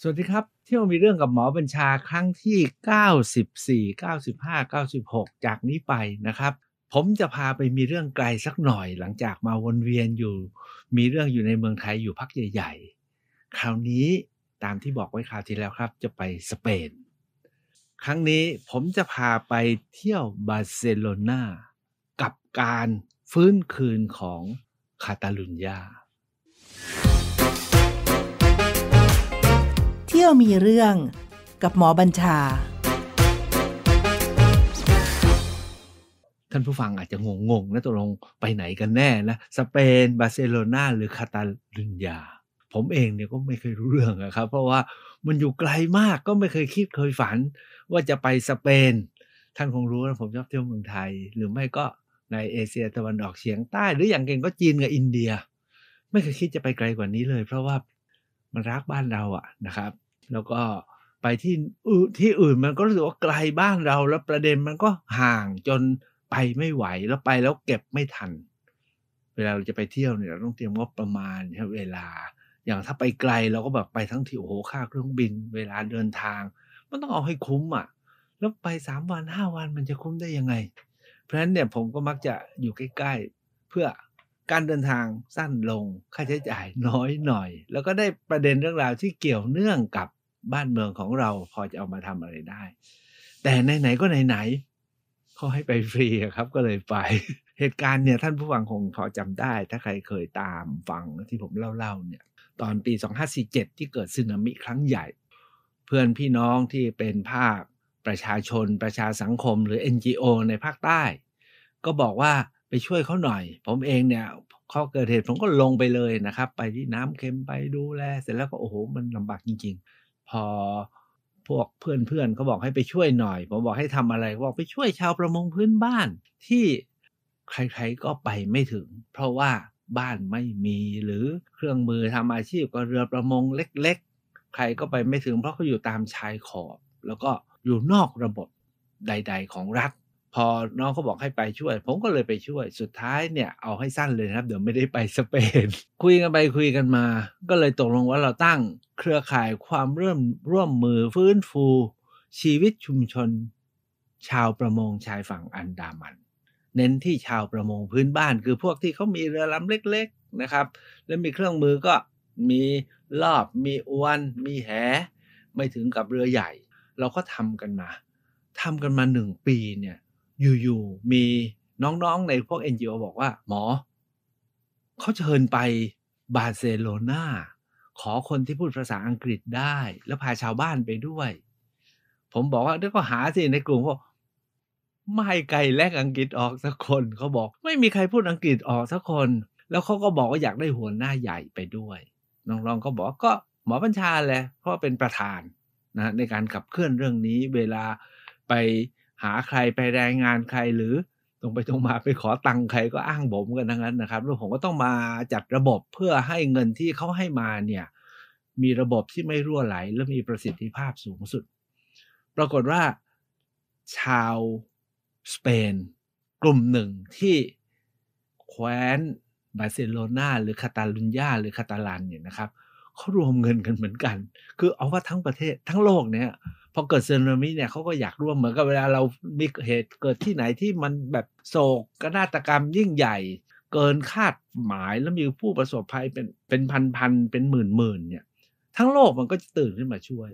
สวัสดีครับ เที่ยวมีเรื่องกับหมอบัญชาครั้งที่94 95 96 จากนี้ไปนะครับ ผมจะพาไปมีเรื่องไกลสักหน่อยหลังจากมาวนเวียนอยู่ มีเรื่องอยู่ในเมืองไทยอยู่พักใหญ่ ๆ คราวนี้ตามที่บอกไว้คราวที่แล้วครับจะไปสเปน ครั้งนี้ผมจะพาไปเที่ยวบาร์เซโลนากับการฟื้นคืนของคาตาลุญญาที่ยวมีเรื่องกับหมอบัญชา ท่านผู้ฟังอาจจะงงๆนะตกลงไปไหนกันแน่นะสเปนบาร์เซโลนาหรือคาตาลุญญาผมเองเนี่ยก็ไม่เคยรู้เรื่องนะครับ เพราะว่ามันอยู่ไกลมากก็ไม่เคยคิดเคยฝัน ว่าจะไปสเปน ท่านคงรู้นะผมชอบเที่ยวเมืองไทย หรือไม่ก็ในเอเชียตะวันออกเฉียงใต้ หรืออย่างเก่งก็จีนกับอินเดีย ไม่เคยคิดจะไปไกลกว่านี้เลย เพราะว่ามันรักบ้านเราอะนะครับแล้วก็ไปที่ที่อื่นมันก็รู้สึกว่าไกลบ้านเรา แล้วประเด็นมันก็ห่างจนไปไม่ไหว แล้วไปแล้วเก็บไม่ทัน เวลาเราจะไปเที่ยวเนี่ยเราต้องเตรียมงบประมาณเวลา อย่างถ้าไปไกลเราก็แบบไปทั้งที่โอ้โหค่าเครื่องบินเวลาเดินทาง มันต้องเอาให้คุ้มอ่ะ แล้วไปสามวันห้าวันมันจะคุ้มได้ยังไง เพราะฉะนั้นเนี่ยผมก็มักจะอยู่ใกล้ๆเพื่อการเดินทางสั้นลงค่าใช้จ่ายน้อยหน่อย แล้วก็ได้ประเด็นเรื่องราวที่เกี่ยวเนื่องกับบ้านเมืองของเรา พอจะเอามาทำอะไรได้ แต่ไหนๆ ก็ไหนๆเขาให้ไปฟรีครับ ก็เลยไป เหตุการณ์เนี่ยท่านผู้ฟังคงพอจำได้ ถ้าใครเคยตามฟังที่ผมเล่า ๆ เนี่ย ตอนปี 2547 ที่เกิดสึนามิครั้งใหญ่ เพื่อนพี่น้องที่เป็นภาคประชาชนประชาสังคมหรือ NGO ในภาคใต้ ก็บอกว่าไปช่วยเขาหน่อย ผมเองเนี่ยข้อเกิดเหตุผมก็ลงไปเลยนะครับ ไปที่น้ำเค็มไปดูแล เสร็จแล้วก็โอ้โห มันลำบากจริง ๆ พอพวกเพื่อนๆเขาบอกให้ไปช่วยหน่อย ผมบอกให้ทำอะไร บอกไปช่วยชาวประมงพื้นบ้าน ที่ใคร ๆก็ไปไม่ถึง เพราะว่าบ้านไม่มีหรือเครื่องมือทำอาชีพก็เรือประมงเล็กๆ ใครก็ไปไม่ถึงเพราะเขาอยู่ตามชายขอบ แล้วก็อยู่นอกระบบใด ๆ ของรัฐพอน้องเขาบอกให้ไปช่วย ผมก็เลยไปช่วยสุดท้ายเนี่ยเอาให้สั้นเลยนะครับเดี๋ยวไม่ได้ไปสเปน คุยกันไปคุยกันมา ก็เลยตกลงว่าเราตั้งเครือข่ายความร่วมร่วมมือฟื้นฟู ชีวิตชุมชน ชาวประมงชายฝั่งอันดามัน เน้นที่ชาวประมงพื้นบ้านคือพวกที่เขามีเรือลำเล็กๆนะครับ และมีเครื่องมือก็มีรอบมีอวนมีแห ไม่ถึงกับเรือใหญ่ เราก็ทำกันมาทำกันมาหนึ่งปีเนี่ยอยู่ๆมีน้องๆ ในพวก NGO บอกว่า หมอเขาเชิญไปบาร์เซโลนาขอคนที่พูดภาษาอังกฤษได้ แล้วพาชาวบ้านไปด้วย ผมบอกว่าเดี๋ยวก็หาสิในกลุ่มว่าไม่ไกลแลกอังกฤษออกสักคนเขาบอกไม่มีใครพูดอังกฤษออกสักคน แล้วเขาก็บอกว่าอยากได้หัวหน้าใหญ่ไปด้วย น้องๆก็บอกก็หมอบัญชาแหละเพราะเป็นประธานนะ ในการขับเคลื่อนเรื่องนี้เวลาไปหาใครไปแรงงานใครหรือตรงไปตรงมาไปขอตังค์ใครก็อ้างบ่มกันทั้งนั้นนะครับแล้วผมก็ต้องมาจัดระบบเพื่อให้เงินที่เขาให้มาเนี่ยมีระบบที่ไม่รั่วไหลและมีประสิทธิภาพสูงสุด ปรากฏว่าชาวสเปน กลุ่มหนึ่งที่แคว้นบาร์เซโลนาหรือคาตาลุญญาหรือคาตาลันเนี่ยนะครับเขารวมเงินกันเหมือนกัน คือเอาว่าทั้งประเทศทั้งโลกเนี่ยพอเกิดสึนามิเนี่ยเขาก็อยากร่วมเหมือนกับเวลาเรามีเหตุเกิดที่ไหนที่มันแบบโศกนาฏกรรมยิ่งใหญ่เกินคาดหมายแล้วมีผู้ประสบภัยเป็นเป็นพันพันเป็นหมื่นหมื่นเนี่ยทั้งโลกมันก็จะตื่นขึ้นมาช่วย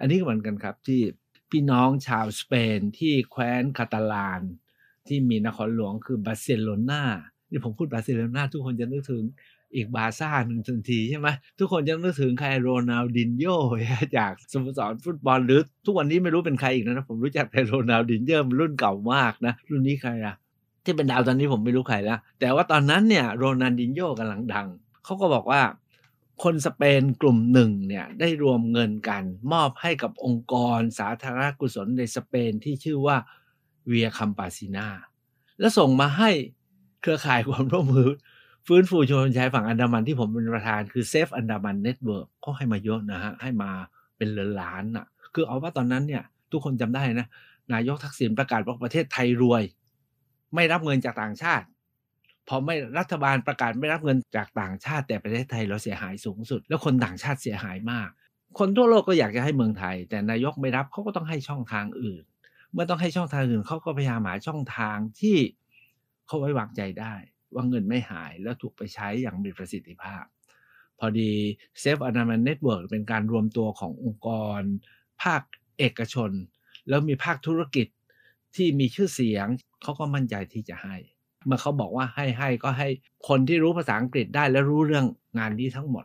อันนี้ก็เหมือนกันครับที่ พี่น้องชาวสเปนที่แคว้นคาตาลาน ที่มีนครหลวงคือบาร์เซโลนาที่ผมพูดบาร์เซโลนาทุกคนจะนึกถึงอีกบาซ่าหนึ่งทันทีใช่ไหมทุกคนจะนึกถึงใครโรนัลดินโยจากสโมสรฟุตบอลหรือ ทุกวันนี้ไม่รู้เป็นใครอีกนะ ผมรู้จักแต่โรนัลดินโยรุ่นเก่ามากนะ รุ่นนี้ใครอะที่เป็นดาวตอนนี้ผมไม่รู้ใครแล้วแต่ว่าตอนนั้นเนี่ยโรนัลดินโยกำลังดัง เขาก็บอกว่าคนสเปนกลุ่มหนึ่งเนี่ยได้รวมเงินกัน มอบให้กับองค์กรสาธารณกุศลในสเปนที่ชื่อว่าเวียคัมปาซินาและส่งมาให้เครือข่ายความร่วมมือฟื้นฟูชนชายฝั่งอันดามันที่ผมเป็นประธานคือเซฟอันดามันเน็ตเวิร์กเขาให้มาเยอะนะฮะ ให้มาเป็นล้านอ่ะ คือเอาว่าตอนนั้นเนี่ย ทุกคนจำได้นะนายกทักษิณประกาศว่าประเทศไทยรวย ไม่รับเงินจากต่างชาติพอไม่รัฐบาลประกาศไม่รับเงินจากต่างชาติ แต่ประเทศไทยเราเสียหายสูงสุด แล้วคนต่างชาติเสียหายมาก คนทั่วโลกก็อยากจะให้เมืองไทย แต่นายกไม่รับเขาก็ต้องให้ช่องทางอื่น เมื่อต้องให้ช่องทางอื่นเขาก็พยายามหาช่องทางที่เขาไว้วางใจได้ว่าเงินไม่หายแล้วถูกไปใช้อย่างมีประสิทธิภาพ พอดีเซฟอนามันเน็ตเวิร์กเป็นการรวมตัวขององค์กร ภาคเอกชน แล้วมีภาคธุรกิจที่มีชื่อเสียงเขาก็มั่นใจที่จะให้ เมื่อเขาบอกว่าให้ให้ก็ให้คนที่รู้ภาษาอังกฤษได้และรู้เรื่องงานนี้ทั้งหมด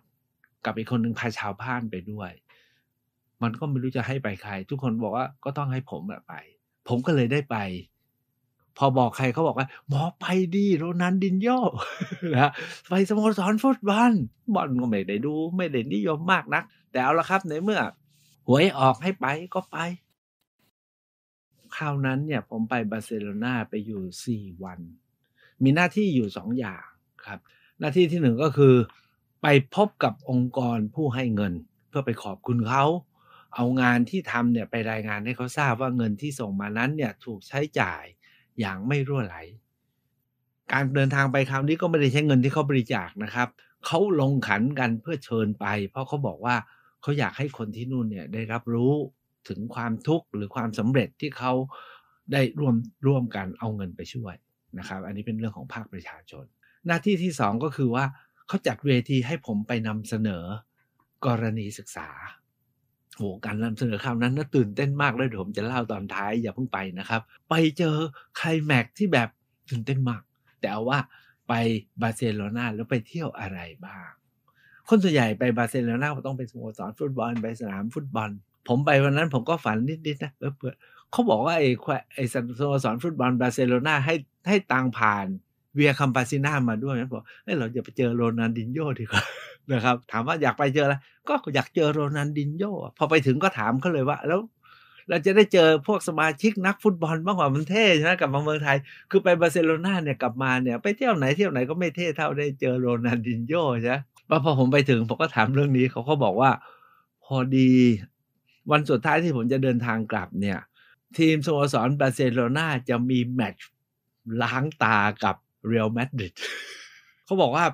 กับอีกคนหนึ่งพาชาวบ้านไปด้วย มันก็ไม่รู้จะให้ไปใคร ทุกคนบอกว่าก็ต้องให้ผมไป ผมก็เลยได้ไปพอบอกใครเขาบอกว่า หมอไปดีโรนันดินโยนะไปสโมสรฟุตบอลบอลก็ไม่ได้ดู ไม่ได้นิยมมากนัก แต่เอาละครับในเมื่อ หวยออกให้ไปก็ไปคราวนั้นเนี่ยผมไปบาร์เซโลนาไปอยู่สี่วัน มีหน้าที่อยู่สองอย่างครับ หน้าที่ที่หนึ่งก็คือ ไปพบกับองค์กรผู้ให้เงิน เพื่อไปขอบคุณเขาเอางานที่ทำเนี่ยไปรายงานให้เขาทราบว่าเงินที่ส่งมานั้นเนี่ยถูกใช้จ่ายอย่างไม่รั่วไหล การเดินทางไปคราวนี้ก็ไม่ได้ใช้เงินที่เขาบริจาคนะครับ เขาลงขันกันเพื่อเชิญไป เพราะเขาบอกว่าเขาอยากให้คนที่นู่นเนี่ยได้รับรู้ถึงความทุกข์หรือความสำเร็จที่เขาได้ร่วมร่วมกันเอาเงินไปช่วยนะครับ อันนี้เป็นเรื่องของภาคประชาชน หน้าที่ที่ 2 ก็คือว่าเขาจัดเวทีให้ผมไปนำเสนอกรณีศึกษาโหการนำเสนอข่าวนั้นน่าตื่นเต้นมากเลยเดี๋ยวผมจะเล่าตอนท้ายอย่าเพิ่งไปนะครับ ไปเจอคลแม็กที่แบบตื่นเต้นมากแต่เอาว่าไปบาร์เซโลนาแล้วไปเที่ยวอะไรบ้างคนส่วนใหญ่ไปบาร์เซโลนาต้องไปสโมสรฟุตบอลไปสนามฟุตบอล ผมไปวันนั้นผมก็ฝันนิดๆนะเพื่อเขาบอกว่าไอ้ไอ้สโมสรฟุตบอล บาร์เซโลนาให้ให้ตังผ่านเวียคัมปาซิน่ามาด้วยนะบอกเฮ้ยเราจะไปเจอโรนันดินโยดีกว่านะครับถามว่าอยากไปเจออะไรก็อยากเจอโรนันดินโยพอไปถึงก็ถามเขาเลยว่า แล้วเราจะได้เจอพวกสมาชิกนักฟุตบอลมากกว่ามันเท่นะกลับมาเมืองไทย คือไปบาร์เซโลนาเนี่ยกลับมาเนี่ย ไปเที่ยวไหนเที่ยวไหนก็ไม่เท่เท่าได้เจอโรนันดินโยใช่ปะพอผมไปถึงผมก็ถามเรื่องนี้เขาก็บอกว่าพอดีวันสุดท้ายที่ผมจะเดินทางกลับเนี่ย ทีมสโมสรบาร์เซโลนาจะมีแมตช์ล้างตากับเรอัลมาดริดเขาบอกว่า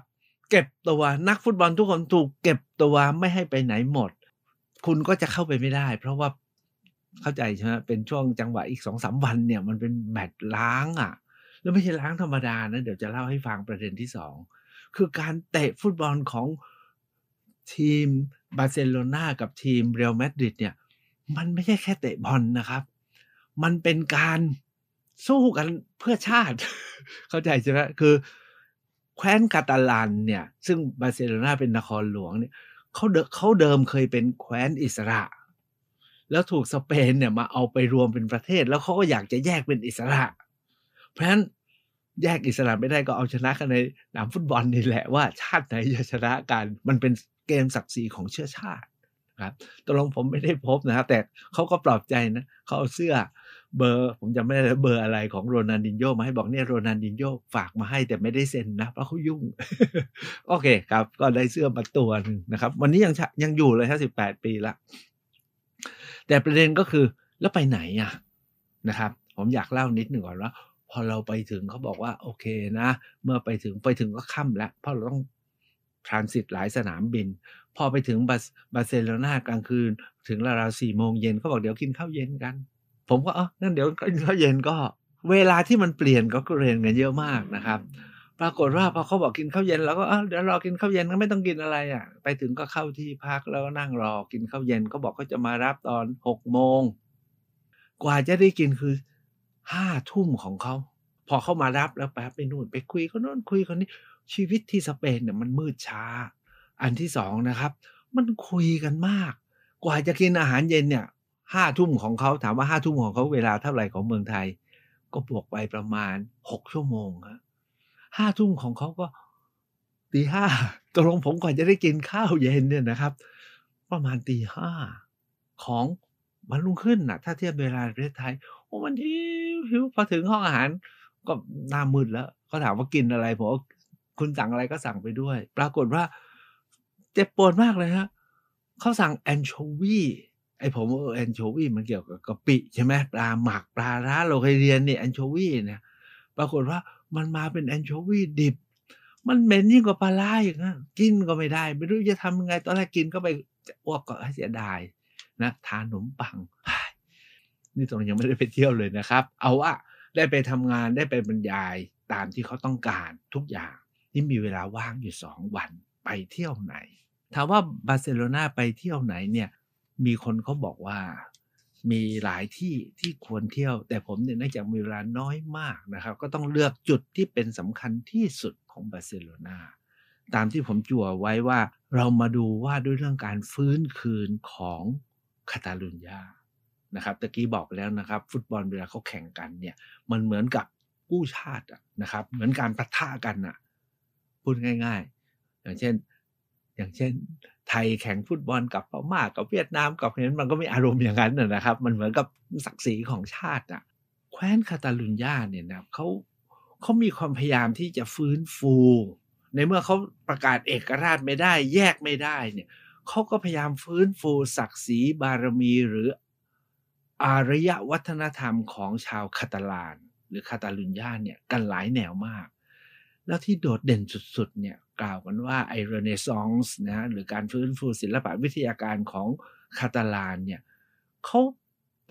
เก็บตัวนักฟุตบอลทุกคนถูกเก็บตัวไม่ให้ไปไหนหมด คุณก็จะเข้าไปไม่ได้ เพราะว่าเข้าใจใช่ไหมเป็นช่วงจังหวะอีกสองสามวันเนี่ย มันเป็นแมตช์ล้างอะ่ะแล้วไม่ใช่ล้างธรรมดานะ เดี๋ยวจะเล่าให้ฟังประเด็นที่สองคือการเตะฟุตบอลของทีมบาร์เซโลนากับทีมเรอัลมาดริดเนี่ย มันไม่ใช่แค่เตะบอลนะครับ มันเป็นการสู้กันเพื่อชาติ เข้าใจใช่ไหมคือแคว้นกาตาลันเนี่ยซึ่งบาร์เซโลนาเป็นนครหลวงเนี่ยเขาเขาเดิมเคยเป็นแคว้นอิสระ แล้วถูกสเปนเนี่ยมาเอาไปรวมเป็นประเทศ แล้วเขาก็อยากจะแยกเป็นอิสระ เพราะฉะนั้นแยกอิสระไม่ได้ก็เอาชนะกันในสนามฟุตบอลนี่แหละว่า ชาติไหนจะชนะกันมันเป็นเกมศักดิ์ศรีของเชื้อชาติครับตกลงผมไม่ได้พบนะครับแต่เขาก็ปลอบใจนะเขาเอาเสื้อเบอร์ผมจำไม่ได้เบอร์อะไรของโรนันดินโยมาให้บอกเนี่ยโรนันดินโยฝากมาให้แต่ไม่ได้เซ็นนะเพราะเขายุ่ง โอเคครับ ก็ได้เสื้อมาตัวนึงนะครับ วันนี้ยังยังอยู่เลยห้าสิบแปดปีละ แต่ประเด็นก็คือแล้วไปไหนอ่ะนะครับ ผมอยากเล่านิดหนึ่งก่อนว่าพอเราไปถึงเขาบอกว่าโอเคนะเมื่อไปถึงไปถึงก็ค่ำแล้วเพราะเราต้องทรานสิตหลายสนามบิน พอไปถึงบาร์เซโลนากลางคืนถึงราวๆสี่โมงเย็นเขาบอกเดี๋ยวกินข้าวเย็นกันผมก็อ๋องั้นเดี๋ยวก็เย็นก็ เวลาที่มันเปลี่ยนก็เรียนกันเยอะมากนะครับ ปรากฏว่าพอเขาบอกกินข้าวเย็นเราก็เออเดี๋ยวรอกินข้าวเย็นก็ไม่ต้องกินอะไรอ่ะ ไปถึงก็เข้าที่พักแล้วก็นั่งรอกินข้าวเย็นก็บอกเขาจะมารับตอนหกโมงกว่าจะได้กินคือห้าทุ่มของเขา พอเขามารับแล้วไปบไปนู่นไปคุยคนนู้นคุยคนนี้ชีวิตที่สเปนเนี่ยมันมืดช้า อันที่สองนะครับ มันคุยกันมาก กว่าจะกินอาหารเย็นเนี่ยห้าทุ่มของเขาถามว่าห้าทุ่มของเขาเวลาเท่าไหร่ของเมืองไทย ก็บวกไปประมาณหกชั่วโมงับห้าทุ่มของเขาก็ตีห้าตกลงผมก่อนจะได้กินข้าวเย็นเนี่ยนะครับ ประมาณตีห้าของวันรุ่งขึ้นนะถ้าเทียบเวลาประเทศไทยโอ้มันหิวหิวพอถึงห้องอาหาร ก็หน้ามืดแล้วก็ถามว่ากินอะไรผมคุณสั่งอะไรก็สั่งไปด้วย ปรากฏว่า เจ็บปวดมากเลยฮะเขาสั่งแอนโชวีไอ้ผมเออแอนโชวี มันเกี่ยวกับกะปิ ใช่ไหมปลาหมักปลาร้าเราเคยเรียนนี่แอนโชวีเนี่ยปรากฏว่ามันมาเป็นแอนโชวีดิบ มันเหม็นยิ่งกว่าปลาล้าอีกนะกินก็ไม่ได้ ไม่รู้จะทำยังไงตอนแรกกินก็ไปอ้วกก็เสียดายนะทานขนมปัง นี่ตรงยังไม่ได้ไปเที่ยวเลยนะครับ เอาว่าได้ไปทำงานได้ไปบรรยายตามที่เขาต้องการทุกอย่างนี่มีเวลาว่างอยู่สองวันไปเที่ยวไหน ถามว่าบาร์เซโลนาไปเที่ยวไหนเนี่ยมีคนเขาบอกว่ามีหลายที่ที่ควรเที่ยว แต่ผมเนี่ยเนื่องจากมีเวลาน้อยมากนะครับ ก็ต้องเลือกจุดที่เป็นสำคัญที่สุดของบาร์เซโลนาตามที่ผมจั่วไว้ว่าเรามาดูว่าด้วยเรื่องการฟื้นคืนของคาตาลุญญานะครับ ตะกี้บอกแล้วนะครับ ฟุตบอลเวลาเขาแข่งกันเนี่ย มันเหมือนกับกู้ชาตินะครับ เหมือนการปะทะกันอะพูดง่าย ๆ อย่างเช่นอย่างเช่น ไทยแข่งฟุตบอลกับพม่ากกับเวียดนามกับเนั้นมันก็ไม่อารมณ์อย่างนั้นนะครับ มันเหมือนกับศักดิ์ศรีของชาติอ่ะแคว้นคาตาลุญญาเนี่ยนะเขาเขามีความพยายามที่จะฟื้นฟู ในเมื่อเขาประกาศเอกราชไม่ได้ แยกไม่ได้เนี่ยเขาก็พยายามฟื้นฟูศักดิ์ศรี บารมีหรืออารยวัฒนธรรมของชาวคาตาลานหรือคาตาลุญญาเนี่ยกันหลายแนวมากแล้วที่โดดเด่นสุดๆ เนี่ย กล่าวกันว่าไอเรเนซองส์นะหรือการฟื้นฟูศิลปะวิทยาการของคาตาลานเนี่ยเขา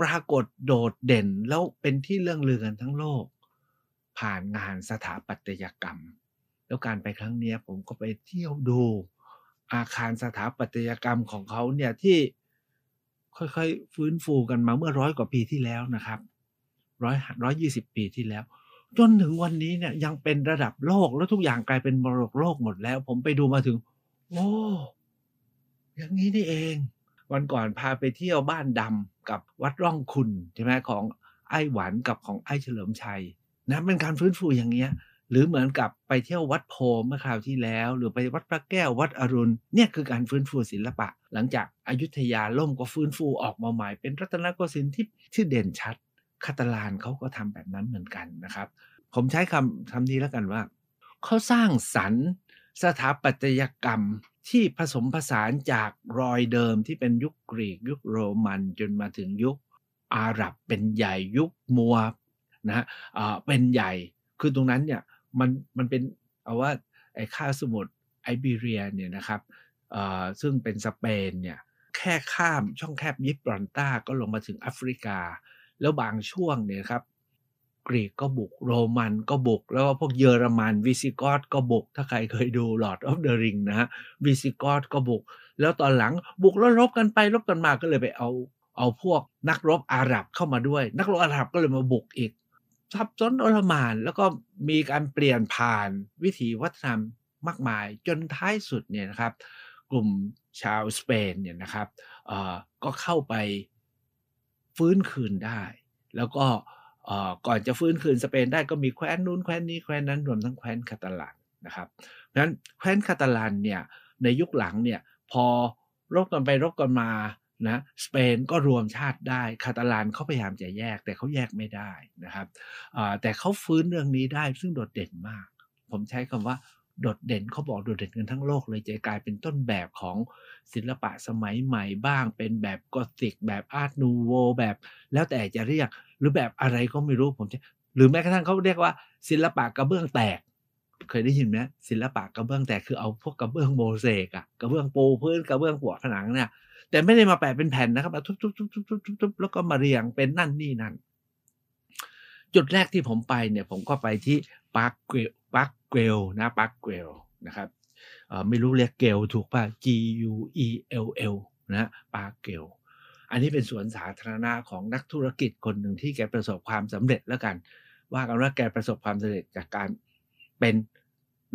ปรากฏโดดเด่นแล้วเป็นที่เรื่องลือกันทั้งโลก ผ่านงานสถาปัตยกรรม แล้วการไปครั้งนี้ผมก็ไปเที่ยวดูอาคารสถาปัตยกรรมของเขาเนี่ยที่ค่อยๆ ฟื้นฟูกันมาเมื่อร้อยกว่าปีที่แล้วนะครับร้อยร้อยยี่สิบปีที่แล้วจนถึงวันนี้เนี่ยยังเป็นระดับโลกแล้วทุกอย่างกลายเป็นมรดกโลกหมดแล้ว ผมไปดูมาถึง โอ้อย่างนี้นี่เอง วันก่อนพาไปเที่ยวบ้านดำกับวัดร่องคุณใช่ไหมของไอ้หวานกับของไอ้เฉลิมชัยนะเป็นการฟื้นฟูอย่างเงี้ยหรือเหมือนกับไปเที่ยววัดโพเมื่อคราวที่แล้ว หรือไปวัดพระแก้ว วัดอรุณเนี่ยคือการฟื้นฟูศิลปะ หลังจากอายุทยาล่มก็ฟื้นฟูออกมาใหม่เป็นรัตนโกสินทร์ที่ที่เด่นชัดคาตาลานเขาก็ทำแบบนั้นเหมือนกันนะครับ ผมใช้คำคำนี้แล้วกันว่า เขาสร้างสรรค์สถาปัตยกรรมที่ผสมผสานจากรอยเดิมที่เป็นยุคกรีกยุคโรมันจนมาถึงยุคอาหรับเป็นใหญ่ยุคมัวนะฮะเป็นใหญ่ คือตรงนั้นเนี่ยมันมันเป็น เอาว่าไอ้ค่าสมุทรไอเบีเรียเนี่ยนะครับซึ่งเป็นสเปนเนี่ยแค่ข้ามช่องแคบยิปรอนตาก็ลงมาถึงแอฟริกาแล้วบางช่วงเนี่ยครับ กรีกก็บุกโรมันก็บุก แล้วก็พวกเยอรมัน วิซิกอตก็บุก ถ้าใครเคยดู Lord of the Ring นะฮะวิซิกอตก็บุก แล้วตอนหลังบุกแล้วรบกันไปรบกันมาก็เลยไปเอาเอาพวกนักรบอาหรับเข้ามาด้วย นักรบอาหรับก็เลยมาบุกอีกทับซ้อนโรมันแล้วก็มีการเปลี่ยนผ่านวิถีวัฒนธรรมมากมาย จนท้ายสุดเนี่ยนะครับ กลุ่มชาวสเปนเนี่ยนะครับก็เข้าไปฟื้นคืนได้ แล้วก็ก่อนจะฟื้นคืนสเปนได้ก็มีแคว้นนู้นแคว้นนี้แคว้นนั้นรวมทั้งแคว้นคาตาลันนะครับ เพราะฉะนั้นแคว้นคาตาลันเนี่ยในยุคหลังเนี่ยพอรบกันไปรบกันมานะสเปนก็รวมชาติได้คาตาลันเขาพยายามจะแยก แต่เขาแยกไม่ได้นะครับแต่เขาฟื้นเรื่องนี้ได้ซึ่งโดดเด่นมาก ผมใช้คำว่าโดดเด่นเขาบอกโดดเด่นกันทั้งโลกเลยจะกลายเป็นต้นแบบของศิลปะสมัยใหม่บ้าง เป็นแบบกอติก แบบอาร์ตนูโวแบบ แล้วแต่จะเรียกหรือแบบอะไรก็ไม่รู้ผมจะหรือแม้กระทั่งเขาเรียกว่า ศิลปะกระเบื้องแตก เคยได้ยินไหมศิลปะกระเบื้องแตก คือเอาพวกกระเบื้องโมเสกอะกระเบื้องปูพื้นกระเบื้องหัวผนังเนี่ยแต่ไม่ได้มาแปะเป็นแผ่นนะครับมาทุบๆๆๆๆแล้วก็มาเรียงเป็นนั่นนี่นั่นจุดแรกที่ผมไปเนี่ย ผมก็ไปที่ปาร์คปาร์คเกลนะปักเกลนะครับไม่รู้เรียกเกลถูกป่ะ G U E L L นะปาเกลอันนี้เป็นสวนสาธารณะของนักธุรกิจคนหนึ่งที่แกประสบความสำเร็จแล้วกัน ว่ากันว่าแกประสบความสำเร็จจากการเป็น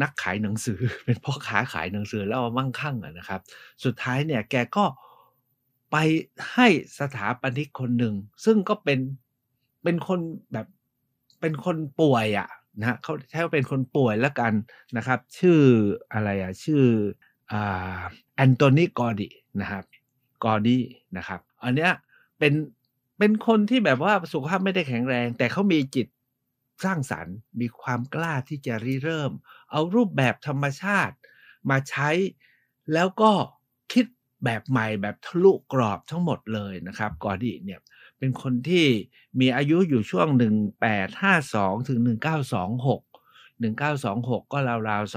นักขายหนังสือ เป็นพ่อค้าขายหนังสือแล้วมั่งคั่งนะครับ สุดท้ายเนี่ยแกก็ไปให้สถาปนิกคนหนึ่งซึ่งก็เป็นเป็นคนแบบเป็นคนป่วยอะ่ะนะฮะเขาใช้ว่าเป็นคนป่วยแล้วกันนะครับ ชื่ออะไรอ่ะชื่ออแอนโทนีกอร์ดีนะครับกอร์ดีนะครับอันเนี้ยเป็นเป็นคนที่แบบว่าสุขภาพไม่ได้แข็งแรง แต่เขามีจิตสร้างสรรค์ มีความกล้าที่จะริเริ่ม เอารูปแบบธรรมชาติมาใช้แล้วก็คิดแบบใหม่แบบทะลุกรอบทั้งหมดเลยนะครับ กอร์ดีเนี่ยเป็นคนที่มีอายุอยู่ช่วง 1852 ถึง 1926 1926 ก็ราวๆ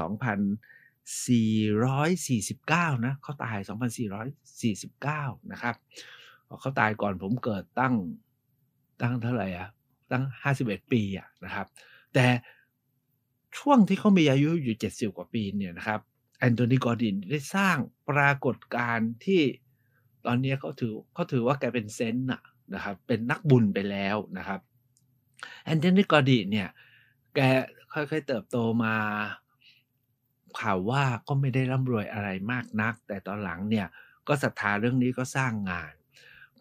2,449 นะเขาตาย 2,449 นะครับเขาตายก่อนผมเกิดตั้งตั้งเท่าไหร่อ่ะตั้ง 51 ปีอ่ะนะครับแต่ช่วงที่เขามีอายุอยู่ 70กว่าปีเนี่ยนะครับแอนโทนีกอร์ดินได้สร้างปรากฏการณ์ที่ตอนนี้เขาถือเขาถือว่าแกเป็นเซนต์อ่ะนะครับเป็นนักบุญไปแล้วนะครับแอนเทนีกอดีเนี่ย แกค่อยๆเติบโตมา ข่าวว่าก็ไม่ได้ร่ำรวยอะไรมากนัก แต่ตอนหลังเนี่ย ก็ศรัทธาเรื่องนี้ก็สร้างงาน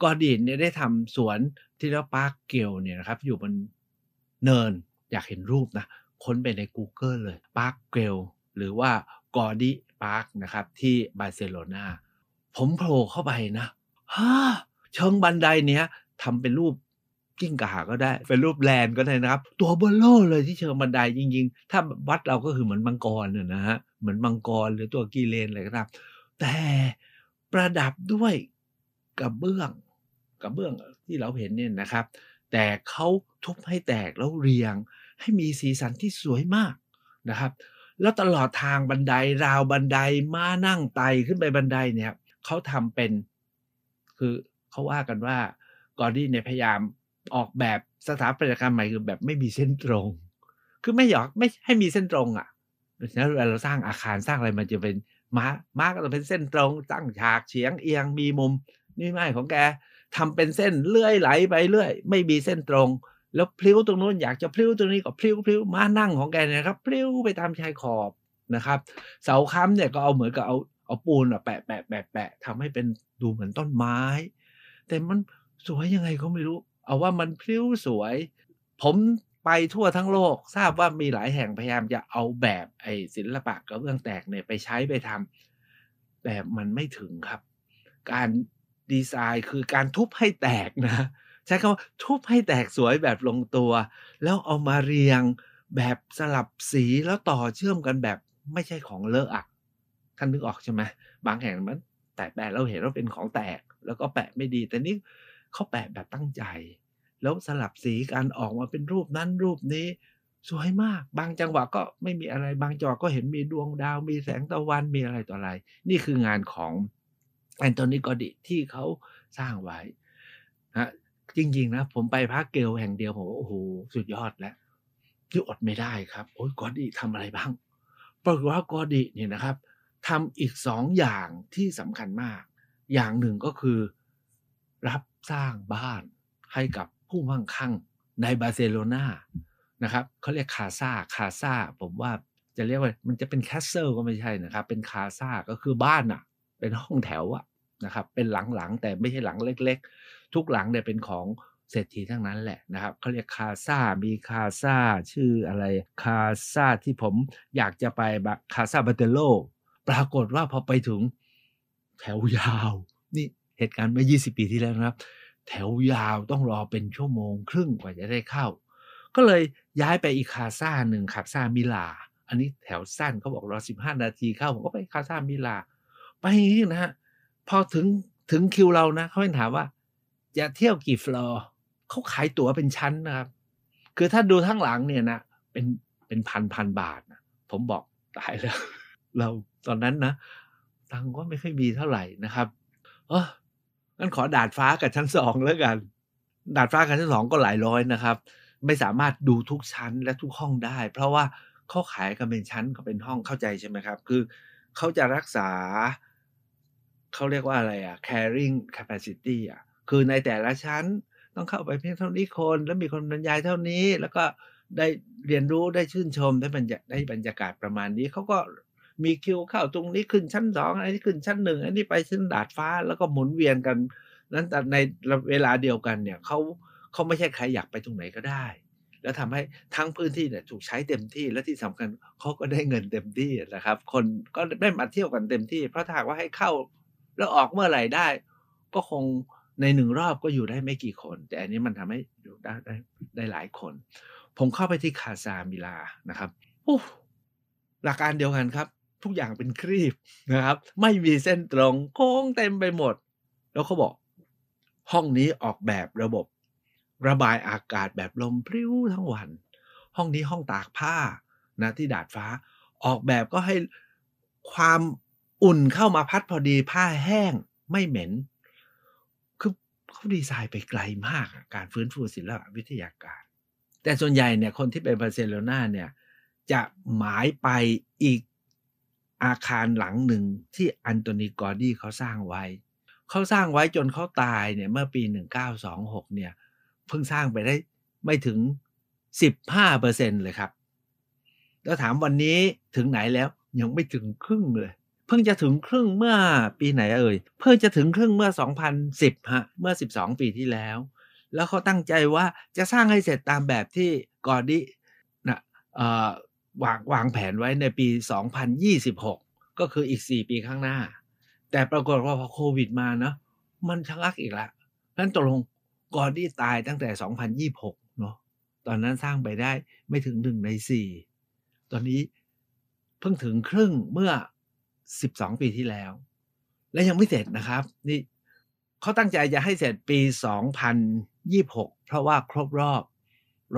กอดีเนี่ยได้ทำสวนที่เราปาร์กเกลเนี่ยนะครับ อยู่บนเนิน อยากเห็นรูปนะ ค้นไปใน Google เลยปาร์กเกลหรือว่ากอดีปาร์กนะครับ ที่บาร์เซโลนาผมโผล่เข้าไปนะฮเชิงบันไดเนี้ยทำเป็นรูปกิ้งกาก็ได้ เป็นรูปแลนก็ได้นะครับ ตัวเบลโลเลยที่เชิงบันไดจริง ๆ ถ้าวัดเราก็คือเหมือนมังกรเนี่ยนะฮะเหมือนมังกรหรือตัวกีเลนอะไรก็ตามแต่ประดับด้วยกระเบื้องกระเบื้องที่เราเห็นเนี่ยนะครับ แต่เขาทุบให้แตกแล้วเรียง ให้มีสีสันที่สวยมากนะครับ แล้วตลอดทางบันไดราวบันไดม้านั่งไตขึ้นไปบันไดเนี่ยเขาทำเป็นคือเขาว่ากันว่ากอร์ดี้เนี่ยพยายามออกแบบสถาปัตยกรรมใหม่คือแบบไม่มีเส้นตรง คือไม่หยอกไม่ให้มีเส้นตรงอะ่ะฉะนั้นเวลาเราสร้างอาคารสร้างอะไรมันจะเป็นมาร์มาร์กเราเป็นเส้นตรง ตั้งฉากเฉียงเอียงมีมุมนี่ไม่ของแกทำเป็นเส้นเลื่อยไหลไปเรื่อย ไม่มีเส้นตรง แล้วพลิ้วตรงนู้นอยากจะพลิ้วตรงนี้ก็พลิ้วพลิ้วมานั่งของแกเนี่ยครับพลิ้วไปตามชายขอบนะครับ เสาค้ำเนี่ยก็เอาเหมือนกับเอาเอาปูนอะแปะแปะแปะแปะทำให้เป็นดูเหมือนต้นไม้แต่มันสวยยังไงก็ไม่รู้ เอาว่ามันพลิ้วสวย ผมไปทั่วทั้งโลก ทราบว่ามีหลายแห่งพยายามจะเอาแบบไอ้ศิลปะกระเบื้องแตกเนี่ยไปใช้ไปทำแต่มันไม่ถึงครับ การดีไซน์คือการทุบให้แตกนะ ใช้คำว่าทุบให้แตกสวยแบบลงตัว แล้วเอามาเรียงแบบสลับสีแล้วต่อเชื่อมกันแบบไม่ใช่ของเลอะอะท่านนึกออกใช่ไหมบางแห่งมันแตกแต่เราเห็นว่าเป็นของแตกแล้วก็แปะไม่ดี แต่นี่เขาแปะแบบตั้งใจ แล้วสลับสีการออกมาเป็นรูปนั้นรูปนี้สวยมาก บางจังหวะก็ไม่มีอะไร บางจังหวะก็เห็นมีดวงดาว มีแสงตะวัน มีอะไรต่ออะไร นี่คืองานของแอนโทนีกอดิที่เขาสร้างไว้ฮะจริงๆนะ ผมไปพักเกลแห่งเดียวผมว่าโอ้โห สุดยอดแล้วที่อดไม่ได้ครับ โอ้ยกอดิทำอะไรบ้างปรากฏว่ากอดิเนี่ยนะครับทำอีกสองอย่างที่สำคัญมากอย่างหนึ่งก็คือรับสร้างบ้านให้กับผู้มั่งคั่งในบาร์เซโลนานะครับเขาเรียกคาซาคาซาผมว่าจะเรียกว่ามันจะเป็นแคสเซิลก็ไม่ใช่นะครับ เป็นคาซาก็คือบ้านอะ่ะเป็นห้องแถวอะ่ะนะครับเป็นหลังๆ แต่ไม่ใช่หลังเล็กๆ ทุกหลังเนี่ยเป็นของเศรษฐีทั้งนั้นแหละนะครับเขาเรียกคาซามีคาซาชื่ออะไรคาซาที่ผมอยากจะไปคาซาบาเตโลปรากฏว่าพอไปถึงแถวยาวนี่เหตุการณ์เมื่อ 20 ปีที่แล้วนะครับ แถวยาวต้องรอเป็นชั่วโมงครึ่งกว่าจะได้เข้า ก็เลยย้ายไปอีกคาซ่าหนึ่งคาซ่ามิลา อันนี้แถวสั้นเขาบอกรอ 15 นาทีเข้าผมก็ไปคาซ่ามิลา ไปนี่นะฮะพอถึงถึงคิวเรานะ เขาเป็นถามว่า จะเที่ยวกี่ฟลอร์เขาขายตั๋วเป็นชั้นนะครับ คือถ้าดูทั้งหลังเนี่ยนะเป็นเป็นพันพันบาทนะผมบอกตายแล้ว เราตอนนั้นนะตังก็ไม่ค่อยมีเท่าไหร่นะครับเอองั้นขอดาดฟ้ากับชั้นสองแล้วกัน ดาดฟ้ากับชั้นสองก็หลายร้อยนะครับ ไม่สามารถดูทุกชั้นและทุกห้องได้ เพราะว่าเขาขายกันเป็นชั้นกับเป็นห้องเข้าใจใช่ไหมครับ คือเขาจะรักษาเขาเรียกว่าอะไรอะ carrying capacity อะคือในแต่ละชั้นต้องเข้าไปเพียงเท่านี้คน แล้วมีคนบรรยายเท่านี้แล้วก็ได้เรียนรู้ได้ชื่นชมได้บรรยได้บรรยากาศประมาณนี้เขาก็มีคิวเข้าตรงนี้ขึ้นชั้นสองอันนี้ขึ้นชั้นหนึ่งอันนี้ไปชั้นดาดฟ้า แล้วก็หมุนเวียนกัน นั้นแต่ในเวลาเดียวกันเนี่ยเขาเขาไม่ใช่ใครอยากไปตรงไหนก็ได้ แล้วทำให้ทั้งพื้นที่เนี่ยถูกใช้เต็มที่และที่สำคัญเขาก็ได้เงินเต็มที่นะครับ คนก็ได้มาเที่ยวกันเต็มที่เพราะถ้าว่าให้เข้า แล้วออกเมื่อไหร่ได้ ก็คงในหนึ่งรอบก็อยู่ได้ไม่กี่คน แต่อันนี้มันทำให้อยู่ได้ได้ได้หลายคน ผมเข้าไปที่คาซามิลานะครับโอ้หลักการเดียวกันครับทุกอย่างเป็นครีบนะครับไม่มีเส้นตรงโค้งเต็มไปหมด แล้วเขาบอกห้องนี้ออกแบบระบบระบายอากาศแบบลมพริ้วทั้งวัน ห้องนี้ห้องตากผ้านะที่ดาดฟ้าออกแบบก็ให้ความอุ่นเข้ามาพัดพอดีผ้าแห้งไม่เหม็นคือเขาดีไซน์ไปไกลมากการฟื้นฟูศิลปวิทยาการ แต่ส่วนใหญ่เนี่ยคนที่ไปบาร์เซโลนาเนี่ยจะหมายไปอีกอาคารหลังหนึ่งที่อันโตนีกอร์ดีเขาสร้างไว้ เขาสร้างไว้จนเขาตายเนี่ยเมื่อปี 1926 เนี่ย เพิ่งสร้างไปได้ ไม่ถึง 15เปอร์เซ็นเลยครับ แล้วถามวันนี้ถึงไหนแล้ว ยังไม่ถึงครึ่งเลย เพิ่งจะถึงครึ่งเมื่อปีไหนเอ่ย เพิ่งจะถึงครึ่งเมื่อ 2010 ฮะ เมื่อ 12 ปีที่แล้ว แล้วเขาตั้งใจว่าจะสร้างให้เสร็จตามแบบที่กอร์ดีนะเอ่อวางวางแผนไว้ในปี 2026 ก็คืออีก 4 ปีข้างหน้า แต่ปรากฏว่าพอโควิดมาเนาะมันชะงักอีกละนั้นตกลงกอดี้ตายตั้งแต่ 2026เนาะตอนนั้นสร้างไปได้ไม่ถึงหนึ่งในสี่ตอนนี้เพิ่งถึงครึ่งเมื่อ 12 ปีที่แล้ว และยังไม่เสร็จนะครับนี่เขาตั้งใจจะให้เสร็จปี 2026 เพราะว่าครบรอบ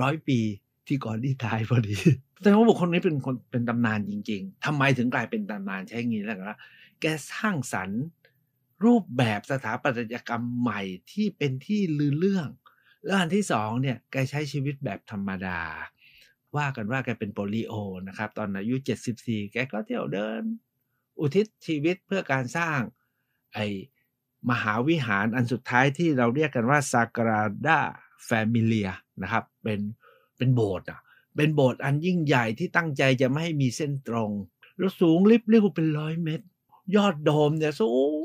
ร้อยปีที่กอนทดี้ตายพอดีแสดงว่าบุคคลนี้เป็นคนเป็นตำนานจริงๆ ทำไมถึงกลายเป็นตำนานใช่งี้แล้วนะแกสร้างสรรค์รูปแบบสถาปัตยกรรมใหม่ที่เป็นที่ลือเรื่อง แล้วอันที่สองเนี่ย แกใช้ชีวิตแบบธรรมดา ว่ากันว่าแกเป็นโปลิโอนะครับตอนอายุ 74 แกก็เที่ยวเดิน อุทิศชีวิตเพื่อการสร้างไอ้มหาวิหารอันสุดท้ายที่เราเรียกกันว่าซากราดาแฟมิเลียนะครับเป็นเป็นโบสถ์อ่ะเป็นโบสถ์อันยิ่งใหญ่ที่ตั้งใจจะไม่ให้มีเส้นตรง แล้วสูงลิบกิ่าเป็นร้อยเมตร ยอดโดมเนี่ยสูง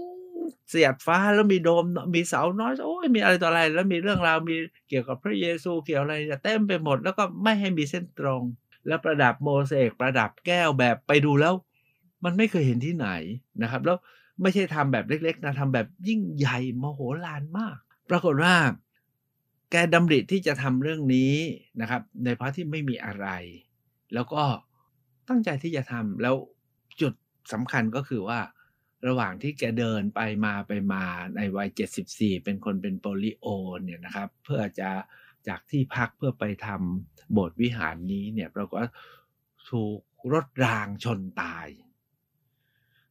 เสียดฟ้าแล้วมีโดมมีเสาน้อยโอ้ยมีอะไรต่ออะไร แล้วมีเรื่องราวมีเกี่ยวกับพระเยซูเกี่ยวอะไรเต็มไปหมดแล้วก็ไม่ให้มีเส้นตรง แล้วประดับโมเสกประดับแก้วแบบไปดูแล้ว มันไม่เคยเห็นที่ไหนนะครับ แล้วไม่ใช่ทำแบบเล็กๆนะทำแบบยิ่งใหญ่มโหฬารมาก ปรากฏว่าแกดำริที่จะทำเรื่องนี้นะครับ ในพระที่ไม่มีอะไร แล้วก็ตั้งใจที่จะทำ แล้วจุดสำคัญก็คือว่าระหว่างที่แกเดินไปมาไปมาในวัย74 เป็นคนเป็นโปลิโอเนี่ยนะครับ เพื่อจะจากที่พักเพื่อไปทำโบสถ์วิหารนี้เนี่ยปรากฏถูกรถรางชนตาย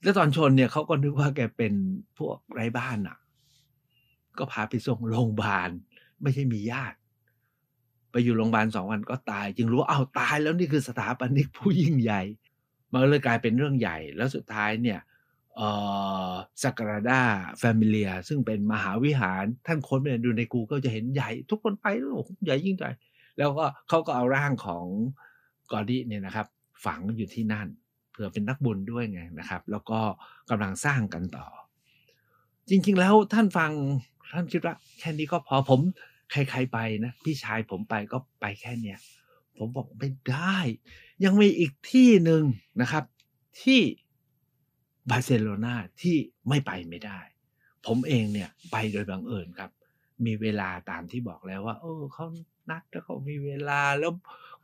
แล้วตอนชนเนี่ยเขาก็นึกว่าแกเป็นพวกไร้บ้านอะ่ะ ก็พาไปส่งโรงพยาบาลไม่ใช่มีญาติไปอยู่โรงพยาบาลสองวันก็ตาย จึงรู้เอาตายแล้วนี่คือสถาปนิกผู้ยิ่งใหญ่ มันเลยกลายเป็นเรื่องใหญ่ แล้วสุดท้ายเนี่ยสักราดาแฟมิเลีย ซึ่งเป็นมหาวิหาร ท่านค้นไปดูในกูก็จะเห็นใหญ่ ทุกคนไปโอ้ใหญ่ยิ่งใหญ่แล้วก็เขาก็เอาร่างของกอดีเนี่ยนะครับ ฝังอยู่ที่นั่นเผื่อเป็นนักบุญด้วยไงนะครับ แล้วก็กำลังสร้างกันต่อ จริง ๆ แล้วท่านฟังท่านคิดว่าแค่นี้ก็พอผมใครๆไปนะ พี่ชายผมไปก็ไปแค่เนี้ยผมบอกไม่ได้ ยังมีอีกที่หนึ่งนะครับที่บาร์เซโลนาที่ไม่ไปไม่ได้ ผมเองเนี่ยไปโดยบังเอิญครับ มีเวลาตามที่บอกแล้วว่า เออเขานัดแล้วเขามีเวลา แล้ว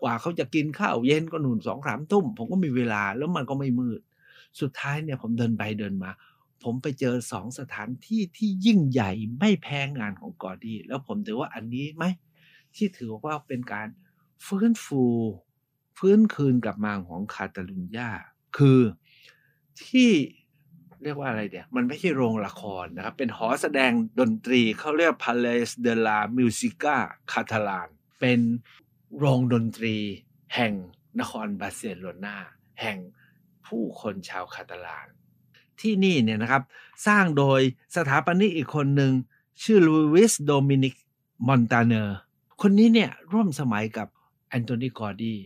กว่าเขาจะกินข้าวเย็นก็หนุนสองสามทุ่มผมก็มีเวลาแล้วมันก็ไม่มืด สุดท้ายเนี่ย ผมเดินไปเดินมาผมไปเจอสองสถานที่ที่ยิ่งใหญ่ไม่แพ้งานของกอดี แล้วผมถือว่าอันนี้ไหมที่ถือว่าเป็นการฟื้นฟูฟื้นคืนกลับมาของคาตาลุญญาคือที่เรียกว่าอะไรเดี๋ยวมันไม่ใช่โรงละครนะครับ เป็นหอแสดงดนตรีเขาเรียก Palace de la Musica Catalan เป็นโรงดนตรี แห่งนครบาเซโลนาแห่งผู้คนชาวคาตาลานที่นี่เนี่ยนะครับสร้างโดยสถาปนิกอีกคนหนึ่งชื่อลูวิสโดมินิกมอนตาเนอร์คนนี้เนี่ยร่วมสมัยกับแอนโทนีกอร์ดี